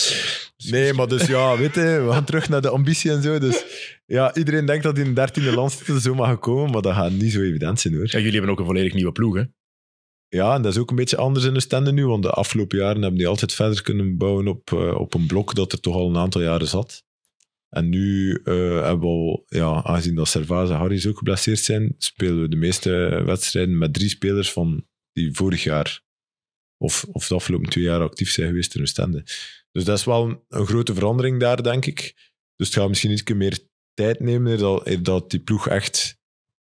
Nee, maar dus ja, weet we gaan terug naar de ambitie en zo. Dus ja, iedereen denkt dat in de dertiende land zo mag komen, maar dat gaat niet zo evident zijn hoor. Ja, jullie hebben ook een volledig nieuwe ploeg, hè? Ja, en dat is ook een beetje anders in de standen nu, want de afgelopen jaren hebben die altijd verder kunnen bouwen op, eh, op een blok dat er toch al een aantal jaren zat. En nu eh, hebben we al, ja, aangezien dat Servaas en Harris ook geblesseerd zijn, spelen we de meeste wedstrijden met drie spelers van die vorig jaar of, of de afgelopen twee jaar actief zijn geweest in Oostende. Dus dat is wel een, grote verandering daar, denk ik. Dus het gaat misschien iets meer tijd nemen dat, dat die ploeg echt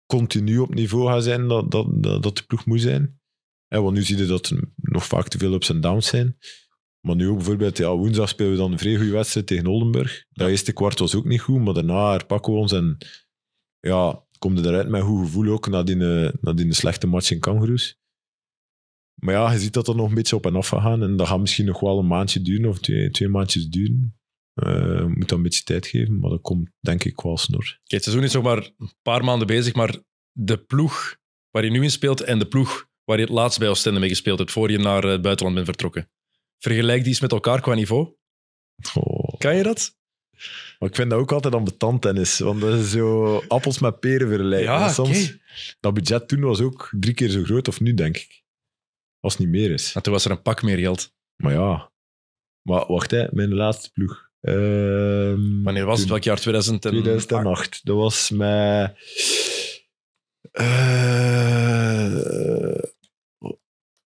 continu op niveau gaat zijn, dat, dat, dat de ploeg moet zijn. En want nu zie je dat er nog vaak te veel ups en downs zijn. Maar nu ook bijvoorbeeld, ja, woensdag spelen we dan een vrij wedstrijd tegen Oldenburg. Dat eerste kwart was ook niet goed, maar daarna herpakken we ons en ja, we eruit met goed gevoel ook na die, eh, na die slechte match in Kangaroes. Maar ja, je ziet dat er nog een beetje op en af gaan. En dat gaat misschien nog wel een maandje duren of twee, twee maandjes duren. Uh, moet dan een beetje tijd geven, maar dat komt denk ik wel snor. Okay, het seizoen is nog maar een paar maanden bezig, maar de ploeg waar je nu in speelt en de ploeg waar je het laatst bij Oostende mee gespeeld hebt, voor je naar het buitenland bent vertrokken. Vergelijk die eens met elkaar qua niveau. Oh. Kan je dat? Maar ik vind dat ook altijd ambetant tennis, want dat is zo appels met peren vergelijken. Ja, soms, Dat budget toen was ook drie keer zo groot, of nu denk ik. Als het niet meer is. toen was er een pak meer geld. Maar ja. Maar wacht, hè, mijn laatste ploeg. Ehm, Wanneer was het? Welk jaar? 2008? 2008. Dat was met... Uh,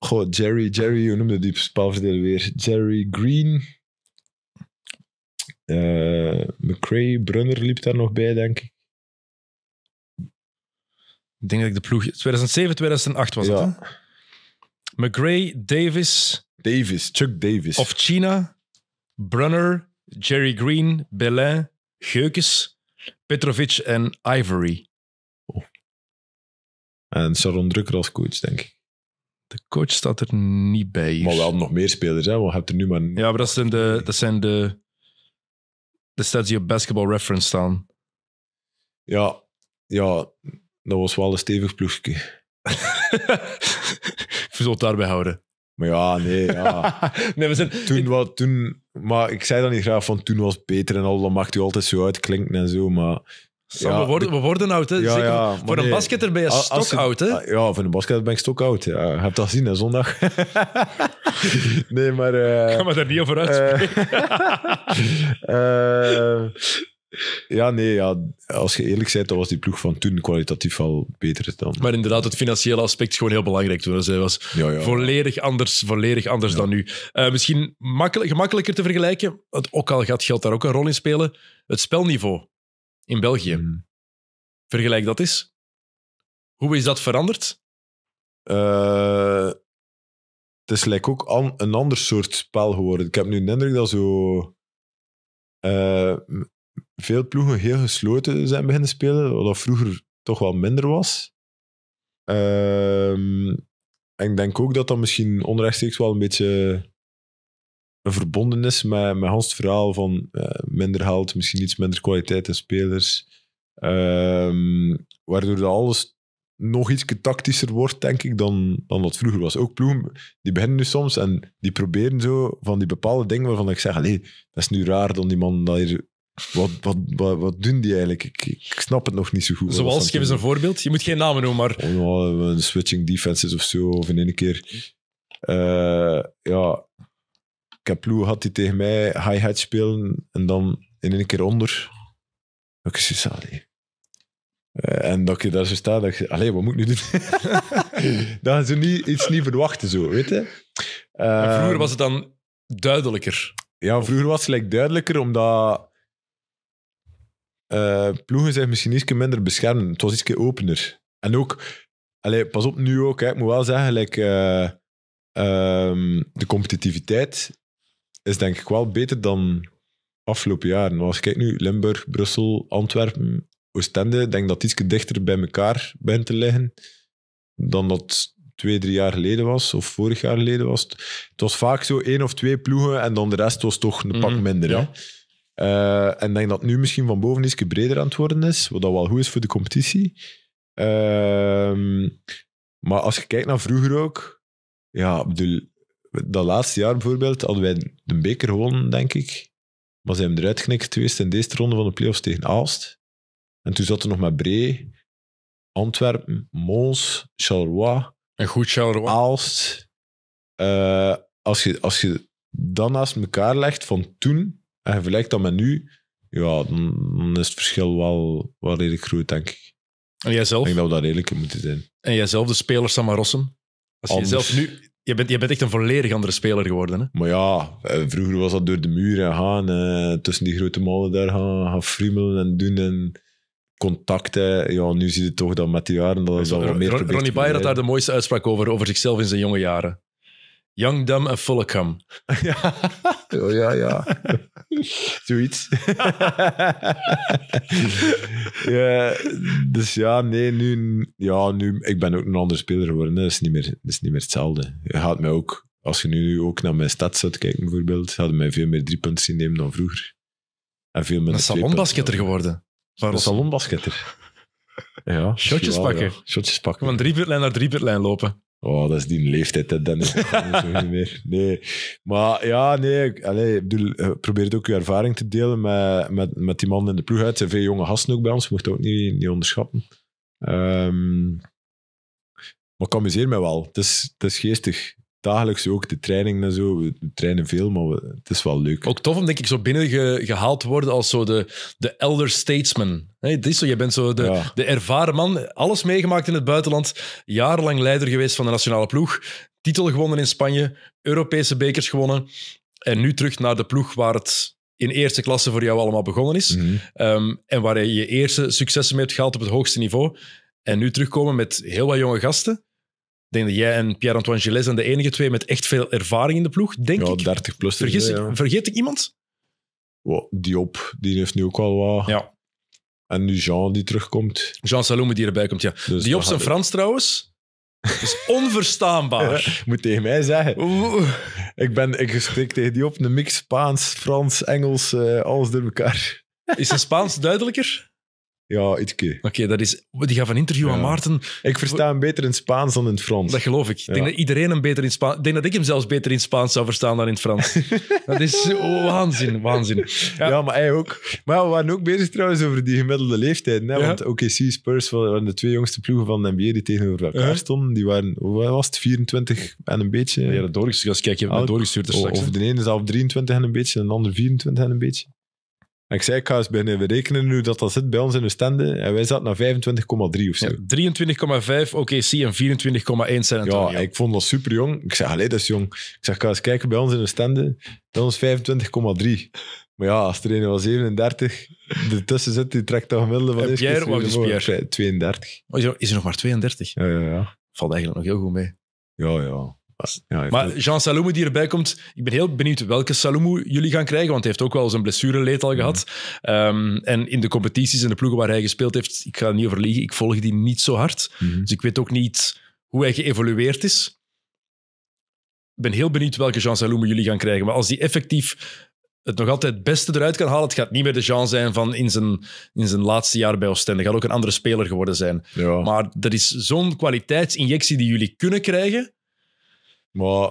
goh, Jerry, Jerry, hoe noemde die spelverdeler weer? Jerry Green. Uh, McRae, Brunner liep daar nog bij, denk ik. Ik denk dat ik de ploeg... 2007, 2008 was het, McGray, Davis. Davis, Chuck Davis. Of China, Brunner, Jerry Green, Belin, Geukes, Petrovic en Ivory. Oh. En Sharon Drucker als coach, denk ik. De coach staat er niet bij. Maar wel nog meer spelers, hè? Want je er nu maar. Ja, maar dat zijn de, dat zijn de, de stats die op basketball reference staan. Ja, ja, dat was wel een stevig ploegje. *laughs* ik zal het daarbij houden. Maar ja, nee, ja. *laughs* nee, we zijn... toen, wat, toen, maar ik zei dan niet graag van toen was beter en al, dat mag u altijd zo uitklinken en zo, maar... ja, we, worden, we worden oud, hè. Ja, Zeker, voor een basketter ben je stokoud, hè. Ah, ja, voor een basketter ben ik stokoud. Ja. heb dat gezien, hè, zondag. *laughs* nee, maar... Uh, ik kan me daar niet over uitspreken. Eh, eh, ja, nee, ja, als je eerlijk bent, dan was die ploeg van toen kwalitatief al beter dan. Maar inderdaad, het financiële aspect is gewoon heel belangrijk. Toen. was volledig anders, volledig anders dan nu. Eh, misschien gemakkelijker te vergelijken, het ook al gaat geld daar ook een rol in spelen, het spelniveau in België. Mm. Vergelijk dat eens. Hoe is dat veranderd? Eh, het is lijkt ook een ander soort spel geworden. Ik heb nu de dat zo... Eh, veel ploegen heel gesloten zijn beginnen spelen, wat dat vroeger toch wel minder was. Ehm, ik denk ook dat dat misschien onrechtstreeks wel een beetje een verbonden is met, met ons verhaal van eh, minder geld, misschien iets minder kwaliteit aan spelers. Ehm, waardoor dat alles nog iets tactischer wordt, denk ik, dan, dan dat vroeger was. Ook ploegen, die beginnen nu soms en die proberen zo van die bepaalde dingen waarvan ik zeg, allee, dat is nu raar dan die man dat hier wat, wat, wat, doen die eigenlijk? Ik, ik, snap het nog niet zo goed. Zoals, geef eens een voorbeeld. Je moet geen namen noemen, maar... Oh, een switching defenses of zo, of in één keer... Uh, ja, ik had die tegen mij high hat spelen en dan in een keer onder. Ook is eh, en dat je daar zo staat, dat je allee, wat moet ik nu doen? *laughs* dat ze niet, iets niet verwachten, zo, weet je. Uh, vroeger eh, was het dan duidelijker? Ja, vroeger was het duidelijker, omdat eh, ploegen zijn misschien iets minder beschermd. Het was iets opener. En ook, allee, pas op nu ook, hè, ik moet wel zeggen, eh, ehm, de competitiviteit is denk ik wel beter dan afgelopen jaren. Als ik kijk nu, Limburg, Brussel, Antwerpen, Oostende, denk dat het iets dichter bij elkaar bent te liggen dan dat twee, drie jaar geleden was, of vorig jaar geleden was. Het was vaak zo één of twee ploegen en dan de rest was toch een pak mhm, minder. hè? Uh, en denk dat nu misschien van boven iets breder aan het worden is, wat dat wel goed is voor de competitie. Ehm, maar als je kijkt naar vroeger ook, ja, bedoel, dat laatste jaar bijvoorbeeld hadden wij de beker gewonnen, denk ik. Maar ze hebben eruit geknikt geweest in deze ronde van de playoffs tegen Aalst. En toen zat er nog met Bree, Antwerpen, Mons, Charleroi. En goed Charleroi. Aalst. Eh, als, je, als je dat naast elkaar legt van toen, en gelijk vergelijkt dat met nu, ja, dan is het verschil wel, wel redelijk groot, denk ik. En jijzelf? Ik denk dat we daar redelijk moeten zijn. En jijzelf, de speler Samarossen? Als je zelf nu... Je bent, je bent echt een volledig andere speler geworden, hè? Maar ja, eh, vroeger was dat door de muren gaan, eh, tussen die grote mannen daar gaan, gaan friemelen en doen en contacten. Ja, nu zie je toch dat met die jaren dat is al meer Ronnie Bayer had daar de mooiste uitspraak over, over zichzelf in zijn jonge jaren. Young, Dumb en Fullecum. ja. Oh, ja, ja. *laughs* Zoiets. *laughs* ja, dus ja, nee, nu, ja, nu... Ik ben ook een andere speler geworden. Dat is niet meer, dat is niet meer hetzelfde. Je gaat mij ook... Als je nu ook naar mijn stad zou kijken, bijvoorbeeld, hadden mij veel meer drie punten zien nemen dan vroeger. En veel meer. Een salonbasketter geworden. een salonbasketter. Ja, Shotjes pakken. Ja. Shotjes pakken. Van driepuntlijn naar driepuntlijn lopen. Oh, dat is die leeftijd, hè, Dennis. niet *laughs* meer. Nee. Maar ja, nee. Allee, bedoel, eh, probeer ook je ervaring te delen met, met, met die man in de ploeg. Er zijn veel jonge gasten ook bij ons. Je moet dat ook niet, niet onderschatten. Ehm, maar ik amuseer mij wel. Het is, het is geestig dagelijks ook de training en zo. We trainen veel, maar het is wel leuk. Ook tof om denk ik zo binnen gehaald te worden als zo de, de elder statesman. Hey, is zo, je bent zo de, de ervaren man. Alles meegemaakt in het buitenland. Jarenlang leider geweest van de nationale ploeg. Titel gewonnen in Spanje. Europese bekers gewonnen. En nu terug naar de ploeg waar het in eerste klasse voor jou allemaal begonnen is. Mhm. Ehm, en waar je je eerste successen mee hebt gehaald op het hoogste niveau. En nu terugkomen met heel wat jonge gasten denk dat jij en Pierre-Antoine Gilles zijn de enige twee met echt veel ervaring in de ploeg, denk ja, ik. 30 plus. Vergeet ik iemand? Wow, die die heeft nu ook al wat. Ja. En nu Jean die terugkomt. Jean Salome die erbij komt, ja. Dus die zijn Frans trouwens. is *laughs* onverstaanbaar. moet tegen mij zeggen. Ik, ben, ik spreek tegen die op een mix Spaans, Frans, Engels, eh, alles door elkaar. Is zijn Spaans duidelijker? Ja, ietsje. Oké, dat is... Die gaf een interview aan Maarten... Ik versta hem beter in Spaans dan in het Frans. Dat geloof ik. Ik denk dat iedereen hem beter in Spaans... Ik denk dat ik hem zelfs beter in Spaans zou verstaan dan in het Frans. *laughs* dat is waanzin, waanzin. Ja. maar hij ook. Maar we waren ook bezig trouwens over die gemiddelde leeftijd. Hè? Want OKC Spurs waren de twee jongste ploegen van de NBA die tegenover elkaar uh-huh. stonden. Die waren, wat was het, 24 en een beetje? Ja, dat doorgestuurd. kijk, je hebt het doorgestuurd. Straks, of de ene is al 23 en een beetje, en de ander 24 en een beetje ik zei, ik ga eens beginnen nu dat dat zit bij ons in de standen. En wij zaten naar 25,3 of zo. Ja, 23,5 OKC en 24,1 San Antonio. Ja, ik vond dat super jong. Ik zei, allee, dat is jong. Ik zeg, ga eens kijken bij ons in de standen. Dat is 25,3. Maar ja, als er een was 37, ertussen zit, die trekt dan gemiddelde van... Pierre, wat is Pierre? 32. is er nog maar 32? Ja, ja, ja. Valt eigenlijk nog heel goed mee. Ja, ja maar Jean Salomo die erbij komt, ik ben heel benieuwd welke Salomo jullie gaan krijgen, want hij heeft ook wel zijn blessureleed al mhm. gehad. Ehm, en in de competities en de ploegen waar hij gespeeld heeft, ik ga er niet over liegen, ik volg die niet zo hard. Mhm. Dus ik weet ook niet hoe hij geëvolueerd is. Ik ben heel benieuwd welke Jean Salomo jullie gaan krijgen. Maar als die effectief het nog altijd het beste eruit kan halen. Het gaat niet meer de Jean zijn van in zijn, in zijn laatste jaar bij Oostende. Hij gaat ook een andere speler geworden zijn. Maar er is zo'n kwaliteitsinjectie die jullie kunnen krijgen. Maar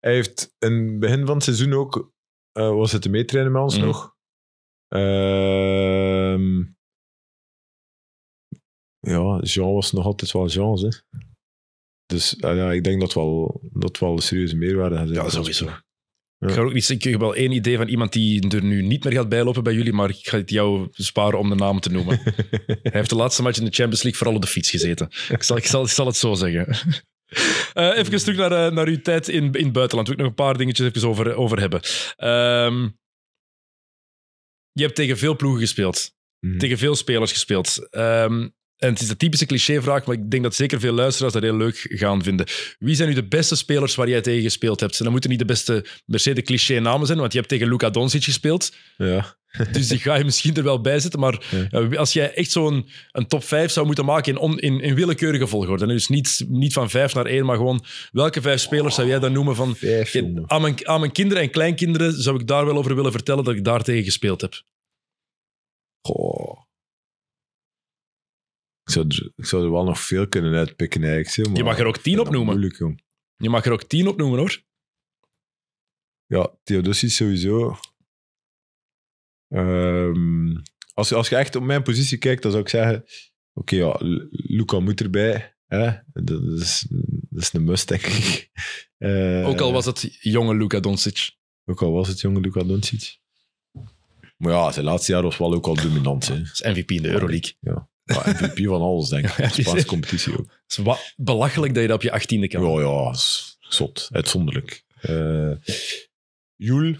hij heeft in het begin van het seizoen ook, eh, was het de meetrainen met ons mhm. nog. Ehm, ja, Jean was nog altijd wel Jean, hè. Dus ah, ja, ik denk dat wel, dat wel een serieuze meerwaarde is. Ja, sowieso. Ik, ga ook niet, ik heb wel één idee van iemand die er nu niet meer gaat bijlopen bij jullie, maar ik ga het jou sparen om de naam te noemen. *laughs* Hij heeft de laatste match in de Champions League vooral op de fiets gezeten. Ik zal, ik zal, ik zal het zo zeggen. Uh, even terug naar, eh, naar uw tijd in, in het buitenland. Wil ik nog een paar dingetjes even over, over hebben. Ehm, je hebt tegen veel ploegen gespeeld. Mhm. Tegen veel spelers gespeeld. Ehm, en het is de typische clichévraag, maar ik denk dat zeker veel luisteraars dat heel leuk gaan vinden. Wie zijn nu de beste spelers waar jij tegen gespeeld hebt? En dat moeten niet de beste mercedes cliché namen zijn, want je hebt tegen Luca Doncic gespeeld. Ja dus die ga je misschien er wel bij zetten. Maar als jij echt zo'n een top 5 zou moeten maken in, in, in willekeurige volgorde. Dus niet, niet van 5 naar 1, maar gewoon welke vijf spelers zou jij dan noemen? Van, aan, mijn, aan mijn kinderen en kleinkinderen zou ik daar wel over willen vertellen dat ik daar tegen gespeeld heb. Goh. Ik zou, er, ik zou er wel nog veel kunnen uitpikken eigenlijk. Je mag er ook tien opnoemen. Moeilijk, Je mag er ook tien opnoemen hoor. Ja, Theodosius sowieso. Um, als, als je echt op mijn positie kijkt, dan zou ik zeggen: Oké, ja, Luca moet erbij. Hè? Dat, is, dat is een must, denk ik. *laughs* Eh, ook al was het jonge Luca Doncic. Ook al was het jonge Luca Doncic. Maar ja, zijn laatste jaar was wel ook al dominant. Hè. Dat is MVP in de Euroleague. Ja. MVP van alles, denk ik. *laughs* Spaanse competitie ook. Het is belachelijk dat je dat op je achttiende kan. Ja, ja, zot. Uitzonderlijk. Uh, Joel,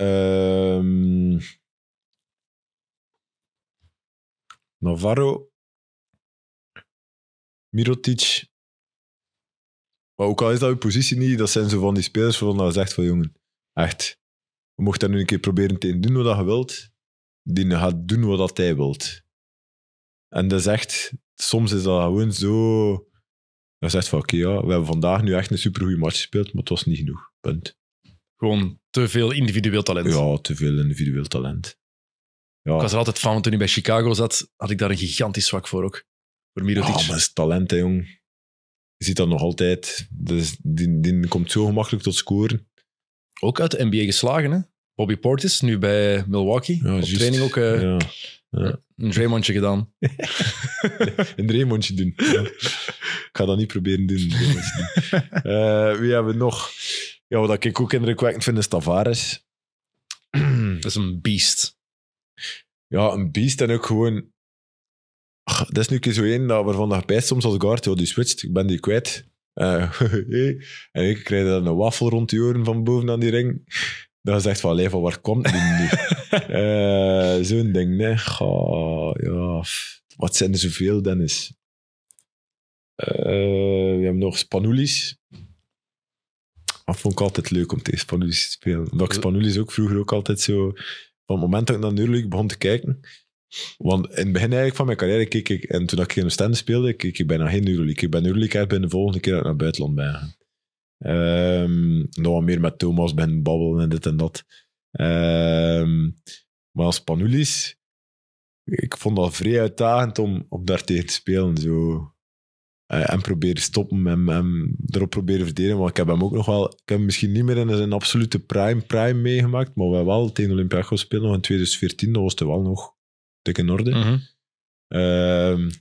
Um, Navarro. Mirotic. Maar ook al is dat uw positie niet, dat zijn zo van die spelers waarvan dat zegt van jongen, echt, we mochten nu een keer proberen te doen wat je wilt. Die gaat doen wat hij wilt. En dat is echt, soms is dat gewoon zo... Dat zegt van oké, ja, we hebben vandaag nu echt een supergoeie match gespeeld, maar het was niet genoeg. Punt. Gewoon te veel individueel talent. Ja, te veel individueel talent. Ja. Ik was er altijd van, want toen ik bij Chicago zat, had ik daar een gigantisch zwak voor ook. Voor Mirotic. is talent, hè, jong. Je ziet dat nog altijd. Dus die, die komt zo gemakkelijk tot scoren. Ook uit de NBA geslagen, hè? Bobby Portis, nu bij Milwaukee. training ook eh, ja. Ja. een Draymondje gedaan. *laughs* een Draymondje doen. *laughs* Ik ga dat niet proberen doen. *laughs* Eh, wie hebben we nog? Ja, wat ik ook indrukwekkend vind is Tavares. *clears throat* dat is een beest. Ja, een beest en ook gewoon... Ach, dat is nu een keer zo één waarvan je bij soms als guard, ja, die switcht, ik ben die kwijt. Eh, *laughs* en ik krijg dan een wafel rond die oren van boven aan die ring. Dan zegt van, van waar komt die nu? *laughs* Eh, zo'n ding, nee. Goh, ja. Wat zijn er zoveel, Dennis? Uh, we hebben nog Spanoulis. Dat vond ik altijd leuk om tegen Spanulis te spelen. Omdat ik Spanulis ook vroeger ook altijd zo... Van het moment dat ik naar Nurlik begon te kijken... Want in het begin eigenlijk van mijn carrière keek ik... En toen ik in stand speelde, keek ik bijna geen Nurlik. Ik ben Nurlik ik bij de volgende keer dat naar het buitenland ben gegaan. Ehm, nog wat meer met Thomas ben babbelen en dit en dat. Ehm, maar als ik vond dat vrij uitdagend om, op daar tegen te spelen. Zo. Eh, en proberen stoppen en, en erop proberen verdedigen. Want ik heb hem ook nog wel, ik heb hem misschien niet meer in zijn absolute prime, prime meegemaakt, maar we hebben wel tegen Olympiacos gespeeld nog in 2014, dat was het wel nog dik in orde. Mhm. Ehm, en -hmm.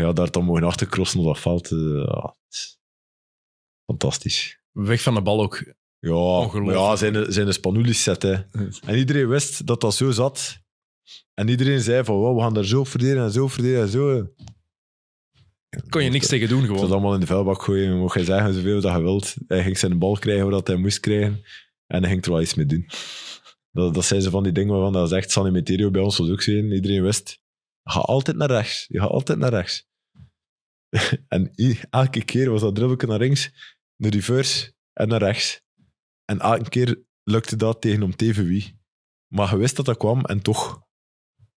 ja, daar dan mogen achtercrossen op dat valt eh, fantastisch. Weg van de bal ook. Ja, ja zijn, zijn Spanulis set. *laughs* En iedereen wist dat dat zo zat. En iedereen zei van, wow, we gaan daar zo verdedigen en zo verdedigen en zo kon je niks tegen doen gewoon. Het allemaal in de vuilbak gooien. Mocht je zeggen zoveel dat je wilt. Hij ging zijn bal krijgen wat hij moest krijgen. En hij ging er wel iets mee doen. Dat, dat zijn ze van die dingen waarvan dat is echt San bij ons was ook zien. Iedereen wist, ga altijd naar rechts. Je gaat altijd naar rechts. *laughs* en elke keer was dat dribbelke naar links, naar reverse en naar rechts. En elke keer lukte dat tegen om teven wie. Maar je wist dat dat kwam en toch.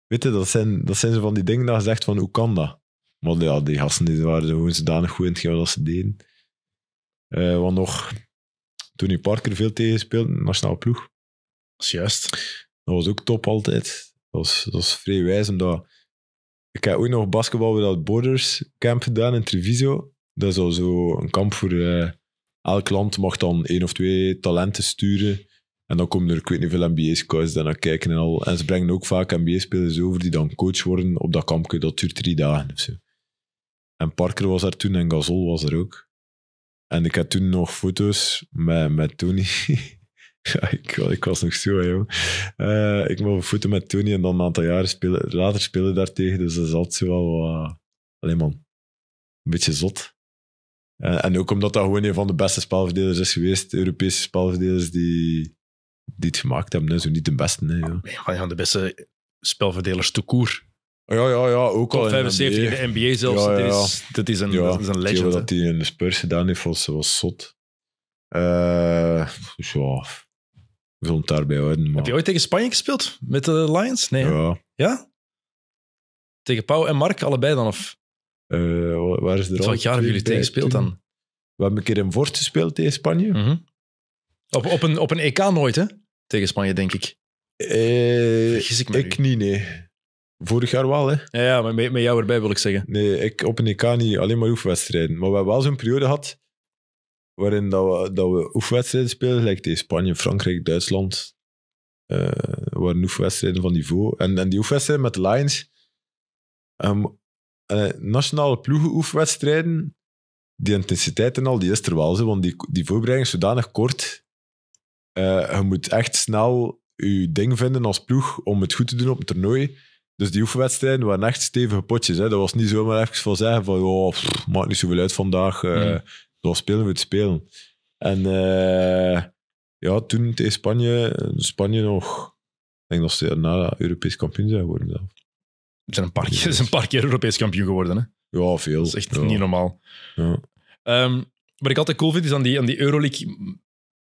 Weet je, dat zijn, dat zijn ze van die dingen dat je zegt van, hoe kan dat? Maar ja, die gasten die waren gewoon zodanig goed in hetgeen wat ze deden. Uh, wat nog? Tony Parker veel tegen speelde, nationale ploeg. Dat is juist. Dat was ook top altijd. Dat was, dat was vrij wijs, Ik heb ook nog basketbal bij dat Borders Camp gedaan in Treviso. Dat is al zo een kamp voor... Eh, elk land mag dan één of twee talenten sturen. En dan komen er, ik weet niet veel NBA-scouts naar kijken en al. En ze brengen ook vaak NBA-spelers over die dan coach worden op dat kampje. Dat duurt drie dagen of zo. En Parker was daar toen en Gazol was er ook. En ik had toen nog foto's met, met Tony. *laughs* ik, ik, was nog zo jong. Eh, ik mocht een foto met Tony en dan een aantal jaren spelen, later spelen daartegen. Dus dat zat zo wel... Eh, alleen man, een beetje zot. En, eh, en, ook omdat dat gewoon een van de beste spelverdelers is geweest. Europese spelverdelers die, die het gemaakt hebben. Dus Zo niet de beste. nee. ja. de beste spelverdelers te koer. Ja, ja, ja, ook al. 75 in de NBA, zelfs. dat, is, dat, is een, dat is een legend. dat hij in de Spurs gedaan heeft, was, was zot. Uh, eh, zo. ja, ik wil het daarbij houden. Maar... Heb je ooit tegen Spanje gespeeld? Met de Lions? Nee. Ja. ja? Tegen Pau en Mark, allebei dan? Of? Uh, waar is het al? wat jaar hebben jullie tegen gespeeld dan? We hebben een keer in Voort gespeeld tegen Spanje. Mhm. op, op, een, op een EK nooit, hè? Tegen Spanje, denk ik. Uh, ik, ik niet, nee. Vorig jaar wel, hè? Ja, ja maar met, met jou erbij wil ik zeggen. Nee, ik op een EK niet, alleen maar oefenwedstrijden. Maar we hebben wel zo'n periode gehad waarin dat we, dat we oefenwedstrijden spelen, gelijk tegen Spanje, Frankrijk, Duitsland. Uh, waren oefenwedstrijden van niveau. En, en die oefenwedstrijden met de Lions, ehm, eh, nationale ploegen oefenwedstrijden, die intensiteit en al, die is er wel. want die, die voorbereiding is zodanig kort. Eh, je moet echt snel je ding vinden als ploeg om het goed te doen op een toernooi. Dus die oefenwedstrijden waren echt stevige potjes. Hè. Dat was niet zomaar even van zeggen van, oh, maakt niet zoveel uit vandaag. Uh, spelen we het spelen. En eh, ja, toen tegen Spanje, eh, Spanje nog, ik denk dat ze daarna Europees kampioen zijn geworden. Zelf. Ze zijn een paar, keer, *laughs* zijn paar keer Europees kampioen geworden. Hè? Ja, veel. Dat is echt niet normaal. Ja. Um, wat ik altijd cool vind, is aan die, aan die Euroleague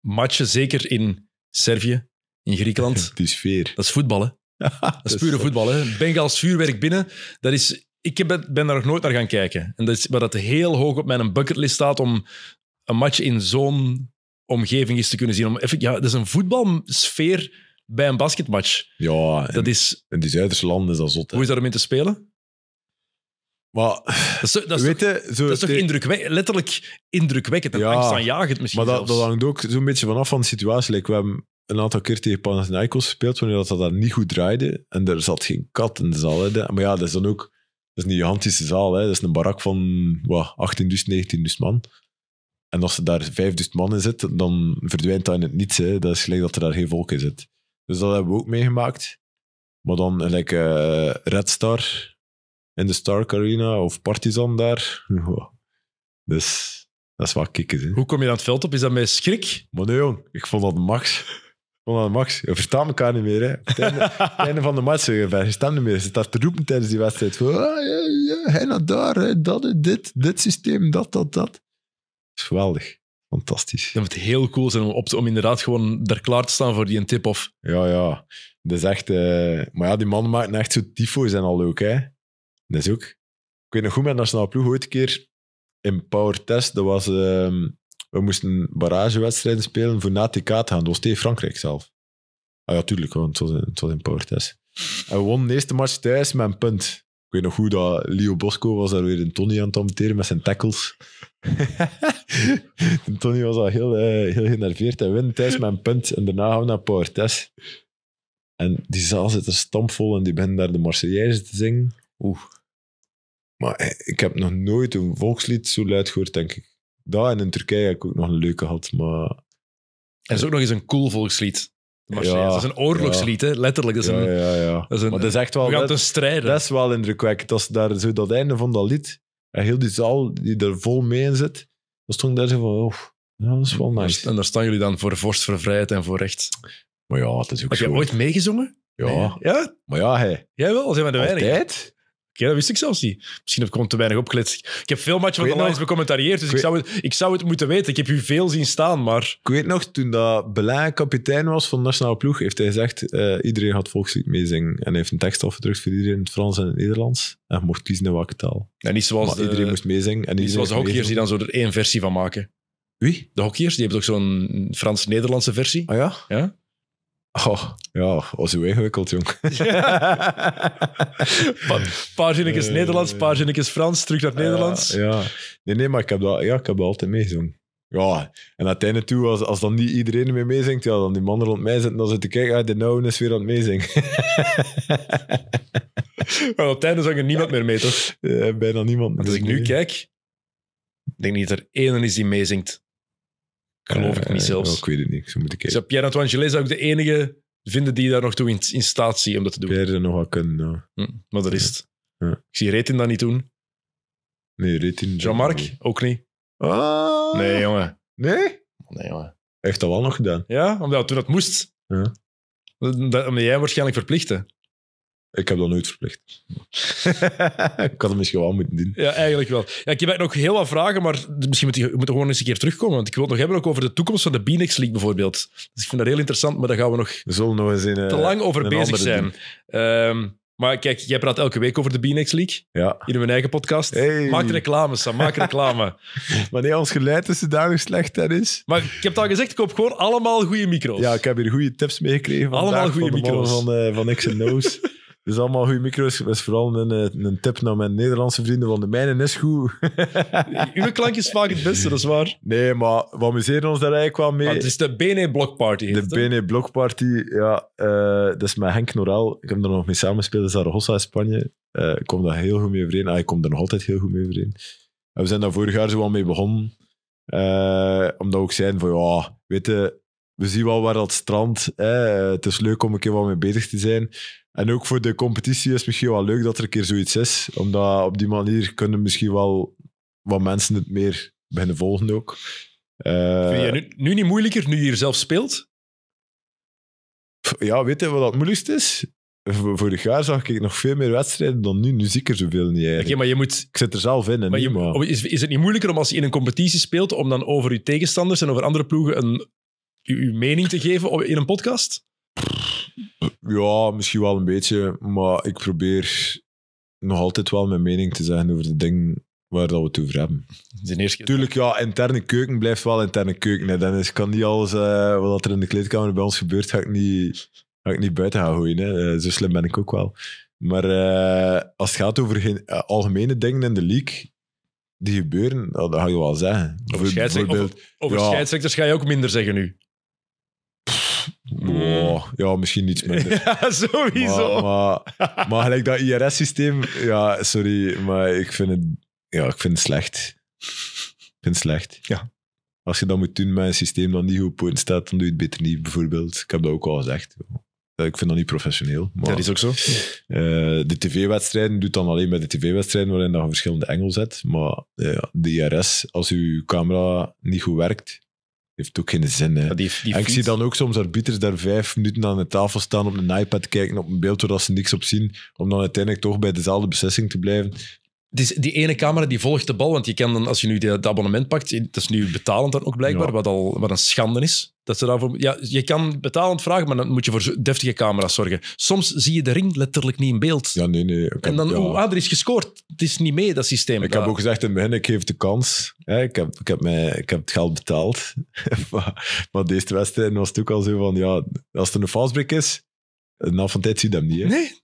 matchen, zeker in Servië, in Griekenland. *laughs* Die sfeer. Dat is voetballen dat is dus, pure eh, voetbal. Hè. Bengals vuurwerk binnen, dat is... Ik ben daar nog nooit naar gaan kijken. En dat is waar dat heel hoog op mijn bucketlist staat om een match in zo'n omgeving eens te kunnen zien. Om even, ja, dat is een voetbalsfeer bij een basketmatch. Ja, dat is, in die Zuiderse landen is dat zot. Hè? Hoe is dat om in te spelen? Maar, dat is, toch, je, zo, dat is toch de, letterlijk indrukwekkend en ja, angstaanjagend misschien Maar dat, dat hangt ook zo'n beetje vanaf van de situatie. Ik we hebben een aantal keer tegen Panathinaikos gespeeld, wanneer dat, dat niet goed draaide. En er zat geen kat in de zaal. Hè. Maar ja, dat is dan ook... Dat is een gigantische zaal. Hè. Dat is een barak van wat, 18 19 man. En als er daar 5000 man in zit, dan verdwijnt dat in het niets. Hè. Dat is gelijk dat er daar geen volk in zit. Dus dat hebben we ook meegemaakt. Maar dan gelijk uh, eh, Red Star in de Star Arena of Partizan daar. dus dat is wat kikken. Hoe kom je aan het veld op? Is dat met schrik? Maar nee, jong. Ik vond dat max de Max, we verstaan elkaar niet meer. Hè. Het, einde, van de match, je verstaan niet meer. Ze staat te roepen tijdens die wedstrijd. Van, ah, hij naar daar, hè, dat, dit, dit systeem, dat, dat, dat. is geweldig. Fantastisch. Dat moet heel cool zijn om, op om inderdaad gewoon daar klaar te staan voor die tip-off. Ja, ja. Dat is echt... Eh, maar ja, die mannen maken echt zo tyfo's zijn al leuk hè. Dat is ook... Ik weet nog goed, met nationale ploeg ooit een keer in Power Test, dat was... Ehm, we moesten barragewedstrijden spelen voor na TK gaan. Dat was tegen Frankrijk zelf. Ah ja, tuurlijk, want het was, een, in power test. En we wonnen de eerste match thuis met een punt. Ik weet nog goed dat Leo Bosco was daar weer een Tony aan het amputeren met zijn tackles. *laughs* Tony was al heel, uh, heel generveerd. Hij wint thuis met een punt en daarna gaan we naar power test. En die zaal zit er stampvol en die beginnen daar de Marseillaise te zingen. Oeh. Maar eh, ik heb nog nooit een volkslied zo luid gehoord, denk ik daar en in Turkije heb ik ook nog een leuke gehad, maar... Er is ook nog eens een cool volkslied. Ja, dat is een oorlogslied, hè? letterlijk. Dat is een, ja, ja, Dat is dat is echt wel, we dat, Dat is wel indrukwekkend. Dat, daar, zo dat einde van dat lied, en heel die zaal die er vol mee in zit, dat stond daar zo van, oh, dat is wel nice. En daar staan jullie dan voor vorst, voor vrijheid en voor recht. Maar ja, dat is ook Heb je ooit meegezongen? Ja. ja. Maar ja, hè. Jij wel? Zijn maar de weinig? Oké, dat wist ik zelfs niet. Misschien heb ik gewoon te weinig opgelet. Ik heb veel matchen van de Lions becommentarieerd, dus ik, zou het, ik zou het moeten weten. Ik heb u veel zien staan, maar... Ik weet nog, toen dat Belijn kapitein was van de nationale ploeg, heeft hij gezegd, uh, iedereen gaat volkslied meezingen. En heeft een tekst afgedrukt voor iedereen in het Frans en het Nederlands. En je mocht kiezen in welke taal. En niet zoals... De, iedereen moest meezingen. En niet zoals de hockeyers die dan zo er één versie van maken. Wie? De hockeyers, die hebben toch zo'n Frans-Nederlandse versie? Ah ja? Ja. Oh, ja, was hoe ingewikkeld, jong. *laughs* Paginetjes is eh, Nederlands, is Frans, terug naar het Nederlands. Ja, nee, nee, maar ik heb dat, ja, ik heb dat altijd meegezongen. Ja, en aan het einde toe, als, als dan niet iedereen mee meezingt, ja, dan die mannen rond mij zitten, dan te kijken, ah, de nou is weer aan het meezingen. maar *laughs* aan het einde zong er niemand meer mee, toch? Eh, bijna niemand. als ik nu kijk, ik denk niet dat er één is die meezingt. Geloof ik eh, niet zelfs. ik weet het niet, zo moet ik kijken. Pierre-Antoine zou ik de enige vinden die daar nog toe in, staat zie om dat te doen. Pierre nog wel kunnen, hm, Maar dat is het. Ik zie Retin dat niet doen. Nee, Retin... Jean-Marc ook niet. Ah. Nee, jongen. Nee? Oh, nee, jongen. Hij heeft dat wel nog gedaan. Ja, omdat toen dat moest. Ja. Dat, omdat jij waarschijnlijk verplichtte. Ik heb dat nooit verplicht. *laughs* ik had het misschien wel moeten doen. Ja, eigenlijk wel. Ja, ik heb nog heel wat vragen, maar misschien moet je, moet gewoon eens een keer terugkomen. Want ik wil het nog hebben ook over de toekomst van de Benex League bijvoorbeeld. Dus ik vind dat heel interessant, maar daar gaan we nog, we zullen nog eens in, te lang eh, over bezig zijn. Ehm, maar kijk, jij praat elke week over de Benex League. Ja. In mijn eigen podcast. Maak reclame, Sam. Maak reclame. maar *laughs* ons geluid is nog slecht, dat is. Maar ik heb het al gezegd, ik koop gewoon allemaal goede micro's. Ja, ik heb hier goede tips meegekregen. Allemaal goede micro's. van, X eh, van X *laughs* Dus allemaal goede micro's. Dat is vooral een, eh, een tip naar mijn Nederlandse vrienden, want de mijne is goed. *laughs* Uw klank is vaak het beste, dat is waar. Nee, maar we amuseren ons daar eigenlijk wel mee. Ah, het is de BNE Block Party. De BNE Block Party, ja. Eh, dat is met Henk Norel. Ik heb er nog mee samengespeeld in Zaragoza in Spanje. Uh, ik kom daar heel goed mee overeen. Ah, ik kom er nog altijd heel goed mee overeen. En we zijn daar vorig jaar zo wel mee begonnen. omdat we ook zeiden van, ja, weet je, we zien wel waar dat strand. Hè. Het is leuk om een keer wat mee bezig te zijn. En ook voor de competitie is het misschien wel leuk dat er een keer zoiets is. Omdat op die manier kunnen misschien wel wat mensen het meer beginnen volgen ook. Vind je eh, nu, nu, niet moeilijker, nu je hier zelf speelt? Ja, weet je wat het moeilijkste is? Vorig jaar zag ik nog veel meer wedstrijden dan nu. Nu zie ik er zoveel niet eigenlijk. maar je moet, ik zit er zelf in. En maar, maar. Is, is het niet moeilijker om als je in een competitie speelt, om dan over je tegenstanders en over andere ploegen een, je, je mening te geven in een podcast? Ja, misschien wel een beetje. Maar ik probeer nog altijd wel mijn mening te zeggen over de dingen waar dat we het over hebben. Eerste... Tuurlijk, ja, interne keuken blijft wel interne keuken. Hè. Dennis, ik kan niet alles eh, wat er in de kleedkamer bij ons gebeurt, ga ik niet, ga ik niet buiten gaan gooien. Hè. Eh, zo slim ben ik ook wel. Maar eh, als het gaat over geen, algemene dingen in de league, die gebeuren, dat ga je wel zeggen. Over, bijvoorbeeld, over ga je ook minder zeggen nu ja, misschien iets minder. *laughs* ja, sowieso. Maar, maar, *laughs* gelijk dat IRS-systeem, ja, sorry, maar ik vind het, ja, ik vind het slecht. Ik vind het slecht. Ja. Als je dat moet doen met een systeem dat niet goed punt staat, dan doe je het beter niet, bijvoorbeeld. Ik heb dat ook al gezegd. Eh, ik vind dat niet professioneel. Maar, dat is ook zo. Eh, de tv-wedstrijden doet dan alleen bij de tv-wedstrijden waarin je verschillende engel zet. Maar eh, de IRS, als uw camera niet goed werkt, heeft ook geen zin. Hè. en ik zie dan ook soms arbiters daar vijf minuten aan de tafel staan, op een iPad kijken, op een beeld waar ze niks op zien, om dan uiteindelijk toch bij dezelfde beslissing te blijven. die ene camera die volgt de bal, want je kan dan, als je nu het abonnement pakt, dat is nu betalend dan ook blijkbaar, wat, al, wat een schande is. Dat ze daarvoor, ja, je kan betalend vragen, maar dan moet je voor deftige camera's zorgen. Soms zie je de ring letterlijk niet in beeld. Ja, nee, nee. en dan, ja. oh, ah, is gescoord. Het is niet mee, dat systeem. Ik heb ook gezegd in het begin, ik geef de kans. Hè, ik, heb, ik, heb mij, ik heb het geld betaald. *laughs* maar, maar, deze wedstrijd was het ook al zo van, ja, als er een fastbreak is, na van tijd zie je hem niet. Hè? Nee.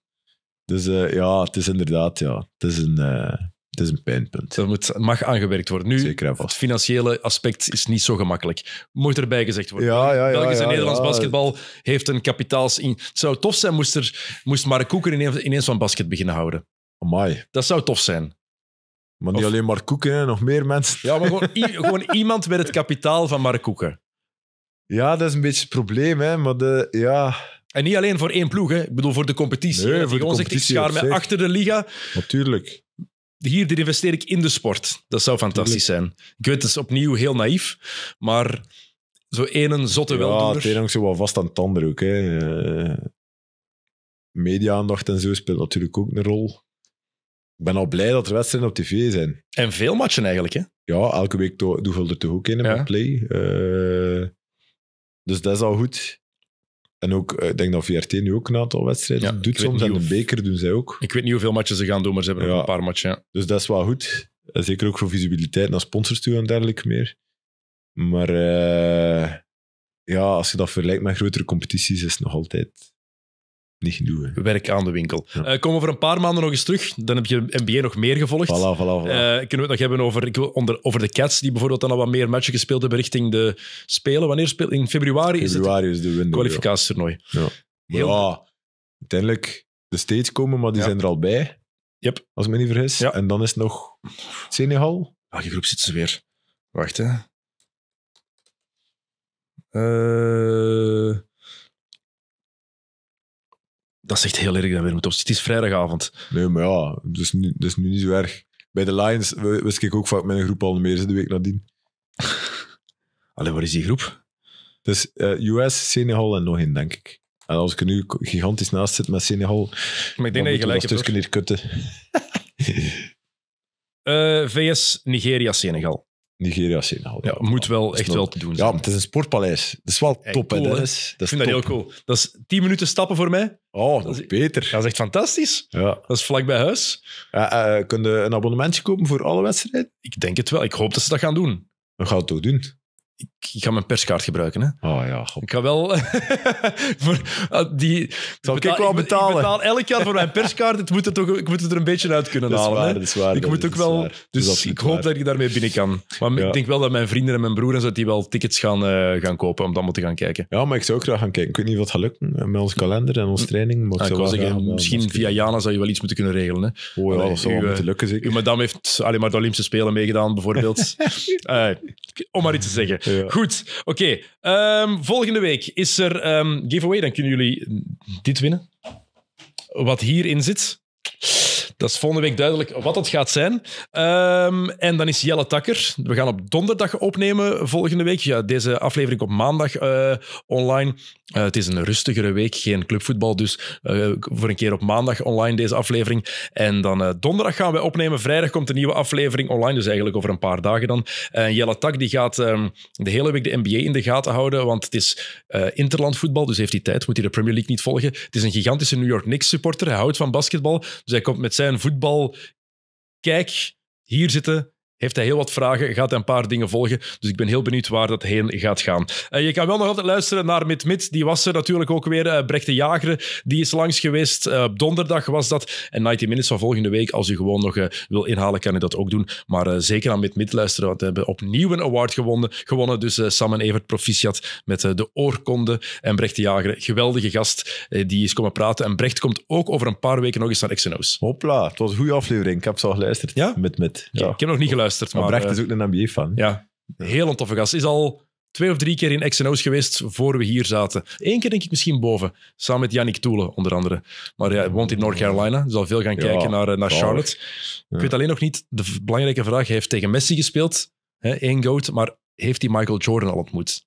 Dus eh, ja, het is inderdaad, ja. Het is een... Eh, het is een pijnpunt. Dat mag aangewerkt worden. Nu, het financiële aspect is niet zo gemakkelijk. Moet erbij gezegd worden. Ja, ja, ja, en Nederlands basketbal heeft een kapitaals... Het zou tof zijn moest, er, moest Mark Koeken ineens, van basket beginnen houden. Amai. Dat zou tof zijn. Maar niet alleen Mark Koeken, nog meer mensen. Ja, maar *laughs* gewoon, iemand met het kapitaal van Mark Koeken. Ja, dat is een beetje het probleem, hè. Maar de, ja... En niet alleen voor één ploeg, hè. Ik bedoel, voor de competitie. Nee, voor de competitie. Zegt, ik schaar me achter de liga. Natuurlijk hier, dit investeer ik in de sport. Dat zou fantastisch zijn. Ik weet, het is opnieuw heel naïef, maar zo één zotte ja, Ja, het hangt zo wel vast aan het ander ook. Hè. Eh, media-aandacht en zo speelt natuurlijk ook een rol. Ik ben al blij dat er wedstrijden op tv zijn. En veel matchen eigenlijk, hè? Ja, elke week doe je er toch ook in, in play. Eh, dus dat is al goed. En ook, eh, ik denk dat VRT nu ook een aantal wedstrijden doet soms. En de beker doen zij ook. Ik weet niet hoeveel matchen ze gaan doen, maar ze hebben nog een paar matchen. Ja. Dus dat is wel goed. Eh, zeker ook voor visibiliteit naar sponsors toe en dergelijke meer. Maar eh, ja, als je dat vergelijkt met grotere competities, is het nog altijd niet doen. Werk aan de winkel. Ja. Eh, komen we voor een paar maanden nog eens terug. Dan heb je NBA nog meer gevolgd. Voilà, voilà, voilà. Eh, kunnen we het nog hebben over, onder, over de Cats, die bijvoorbeeld dan al wat meer matchen gespeeld hebben richting de Spelen. Wanneer speelt In februari, is februari is, de kwalificatietoernooi. Ja. ja. uiteindelijk de States komen, maar die zijn er al bij. Yep. Als ik me niet vergis. En dan is nog Senegal. Welke ah, groep zitten ze weer? Wacht, hè. Uh... Dat is echt heel erg dat we moeten Het is vrijdagavond. Nee, maar ja, dat is nu, dat is nu niet zo erg. Bij de Lions wist ik ook vaak met een groep al meer de week nadien. *laughs* Allee, waar is die groep? Dus uh, eh, US, Senegal en nog één, denk ik. En als ik er nu gigantisch naast zit met Senegal... Maar ik denk dat je gelijk hebt. hier kutten. VS, *laughs* eh, Nigeria, Senegal. Nigeria Senegal. Ja, moet wel echt wel te doen zijn. Ja, het is een sportpaleis. Dat is wel top, Dat is ik vind dat heel cool. Dat is tien minuten stappen voor mij. Oh, dat is beter. Dat is echt fantastisch. Ja. Dat is vlakbij huis. Ja, eh, kun je een abonnementje kopen voor alle wedstrijden? Ik denk het wel. Ik hoop dat ze dat gaan doen. We gaan het ook doen ik ga mijn perskaart gebruiken. Hè. Oh ja, goed. Ik ga wel... *laughs* voor, ah, die, Zal ik, betaal, wel betalen? Ik, betaal elk jaar voor mijn perskaart. Het moet het ook, ik moet het er een beetje uit kunnen halen. hè. Dat is ik moet ook wel, Dus ik hoop dat ik daarmee binnen kan. Maar ik denk wel dat mijn vrienden en mijn broer en die wel tickets gaan, eh, gaan kopen om dan te gaan kijken. Ja, maar ik zou ook graag gaan kijken. Ik weet niet wat gaat lukken eh, met ons kalender en onze ah, training. Maar eh, misschien via Jana zou je wel iets moeten kunnen regelen. Hè. Oh ja, dat zou wel moeten lukken zeker. Uw madame heeft alleen maar de Olympische Spelen meegedaan bijvoorbeeld. *laughs* om maar iets te zeggen. Goed, oké. Ehm, volgende week is er um, giveaway. Dan kunnen jullie dit winnen. Wat hierin zit. Dat is volgende week duidelijk wat het gaat zijn. Ehm, en dan is Jelle Takker. We gaan op donderdag opnemen volgende week. Ja, deze aflevering op maandag eh, online. Eh, het is een rustigere week, geen clubvoetbal, dus eh, voor een keer op maandag online deze aflevering. En dan eh, donderdag gaan we opnemen, vrijdag komt een nieuwe aflevering online, dus eigenlijk over een paar dagen dan. Jelle Tak die gaat ehm, de hele week de NBA in de gaten houden, want het is interlandvoetbal, dus heeft hij tijd, moet hij de Premier League niet volgen. Het is een gigantische New York Knicks supporter, hij houdt van basketbal, dus hij komt met zijn voetbal... Kijk, hier zitten heeft hij heel wat vragen, gaat hij een paar dingen volgen. Dus ik ben heel benieuwd waar dat heen gaat gaan. Eh, je kan wel nog altijd luisteren naar Mit Mit. Die was er natuurlijk ook weer. Eh, Brecht de Jager, die is langs geweest. Uh, donderdag was dat. En 90 Minutes van volgende week. Als u gewoon nog wil inhalen, kan u dat ook doen. Maar zeker aan Mit Mit luisteren, want we hebben opnieuw een award gewonnen. gewonnen. Dus Sam en Evert proficiat met de oorkonde. En Brecht de Jager, geweldige gast, die is komen praten. En Brecht komt ook over een paar weken nog eens naar XNO's. Hopla, het was een goede aflevering. Ik heb zo geluisterd. Ja? Mit Mit. Ik heb nog niet geluisterd. Maar, Bracht is eh, ook een NBA-fan. Ja, heel een toffe gast. Is al twee of drie keer in X&O's geweest voor we hier zaten. Eén keer denk ik misschien boven, samen met Yannick Toelen onder andere. Maar hij woont in North Carolina, dus al veel gaan kijken naar, eh, naar Charlotte. Ik weet alleen nog niet, de belangrijke vraag, hij heeft tegen Messi gespeeld, hè, goat, maar heeft hij Michael Jordan al ontmoet?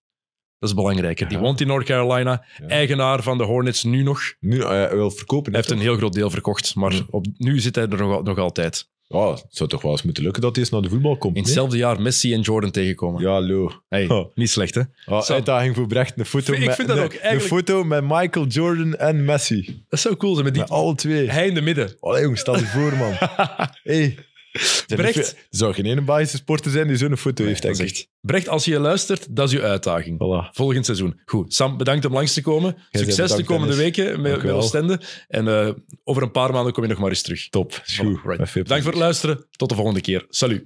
Dat is belangrijker. Die woont in North Carolina. Eigenaar van de Hornets nu nog. Nu eh, wil verkopen. Hij heeft een heel groot deel verkocht, maar op, nu zit hij er nog, nog altijd. Ja, het zou toch wel eens moeten lukken dat hij eens naar de voetbal komt. In hetzelfde jaar Messi en Jordan tegenkomen. Ja, lo. Hey, Niet slecht, hè? Oh, uitdaging voor Brecht. Een foto, ik met, vind dat de, ook eigenlijk... foto met Michael Jordan en Messi. Dat zou cool zijn. Met, die... Met alle twee. Hij in de midden. Allee, jongens, stel je voor, man. *laughs* hey, Brecht. zou geen ene bias zijn die zo'n foto heeft, gezegd. Brecht, als je luistert, dat is je uitdaging. Volgend seizoen. Goed. Sam, bedankt om langs te komen. Succes de komende weken met, met En eh, over een paar maanden kom je nog maar eens terug. Top. Goed. voor het luisteren. Tot de volgende keer. Salut.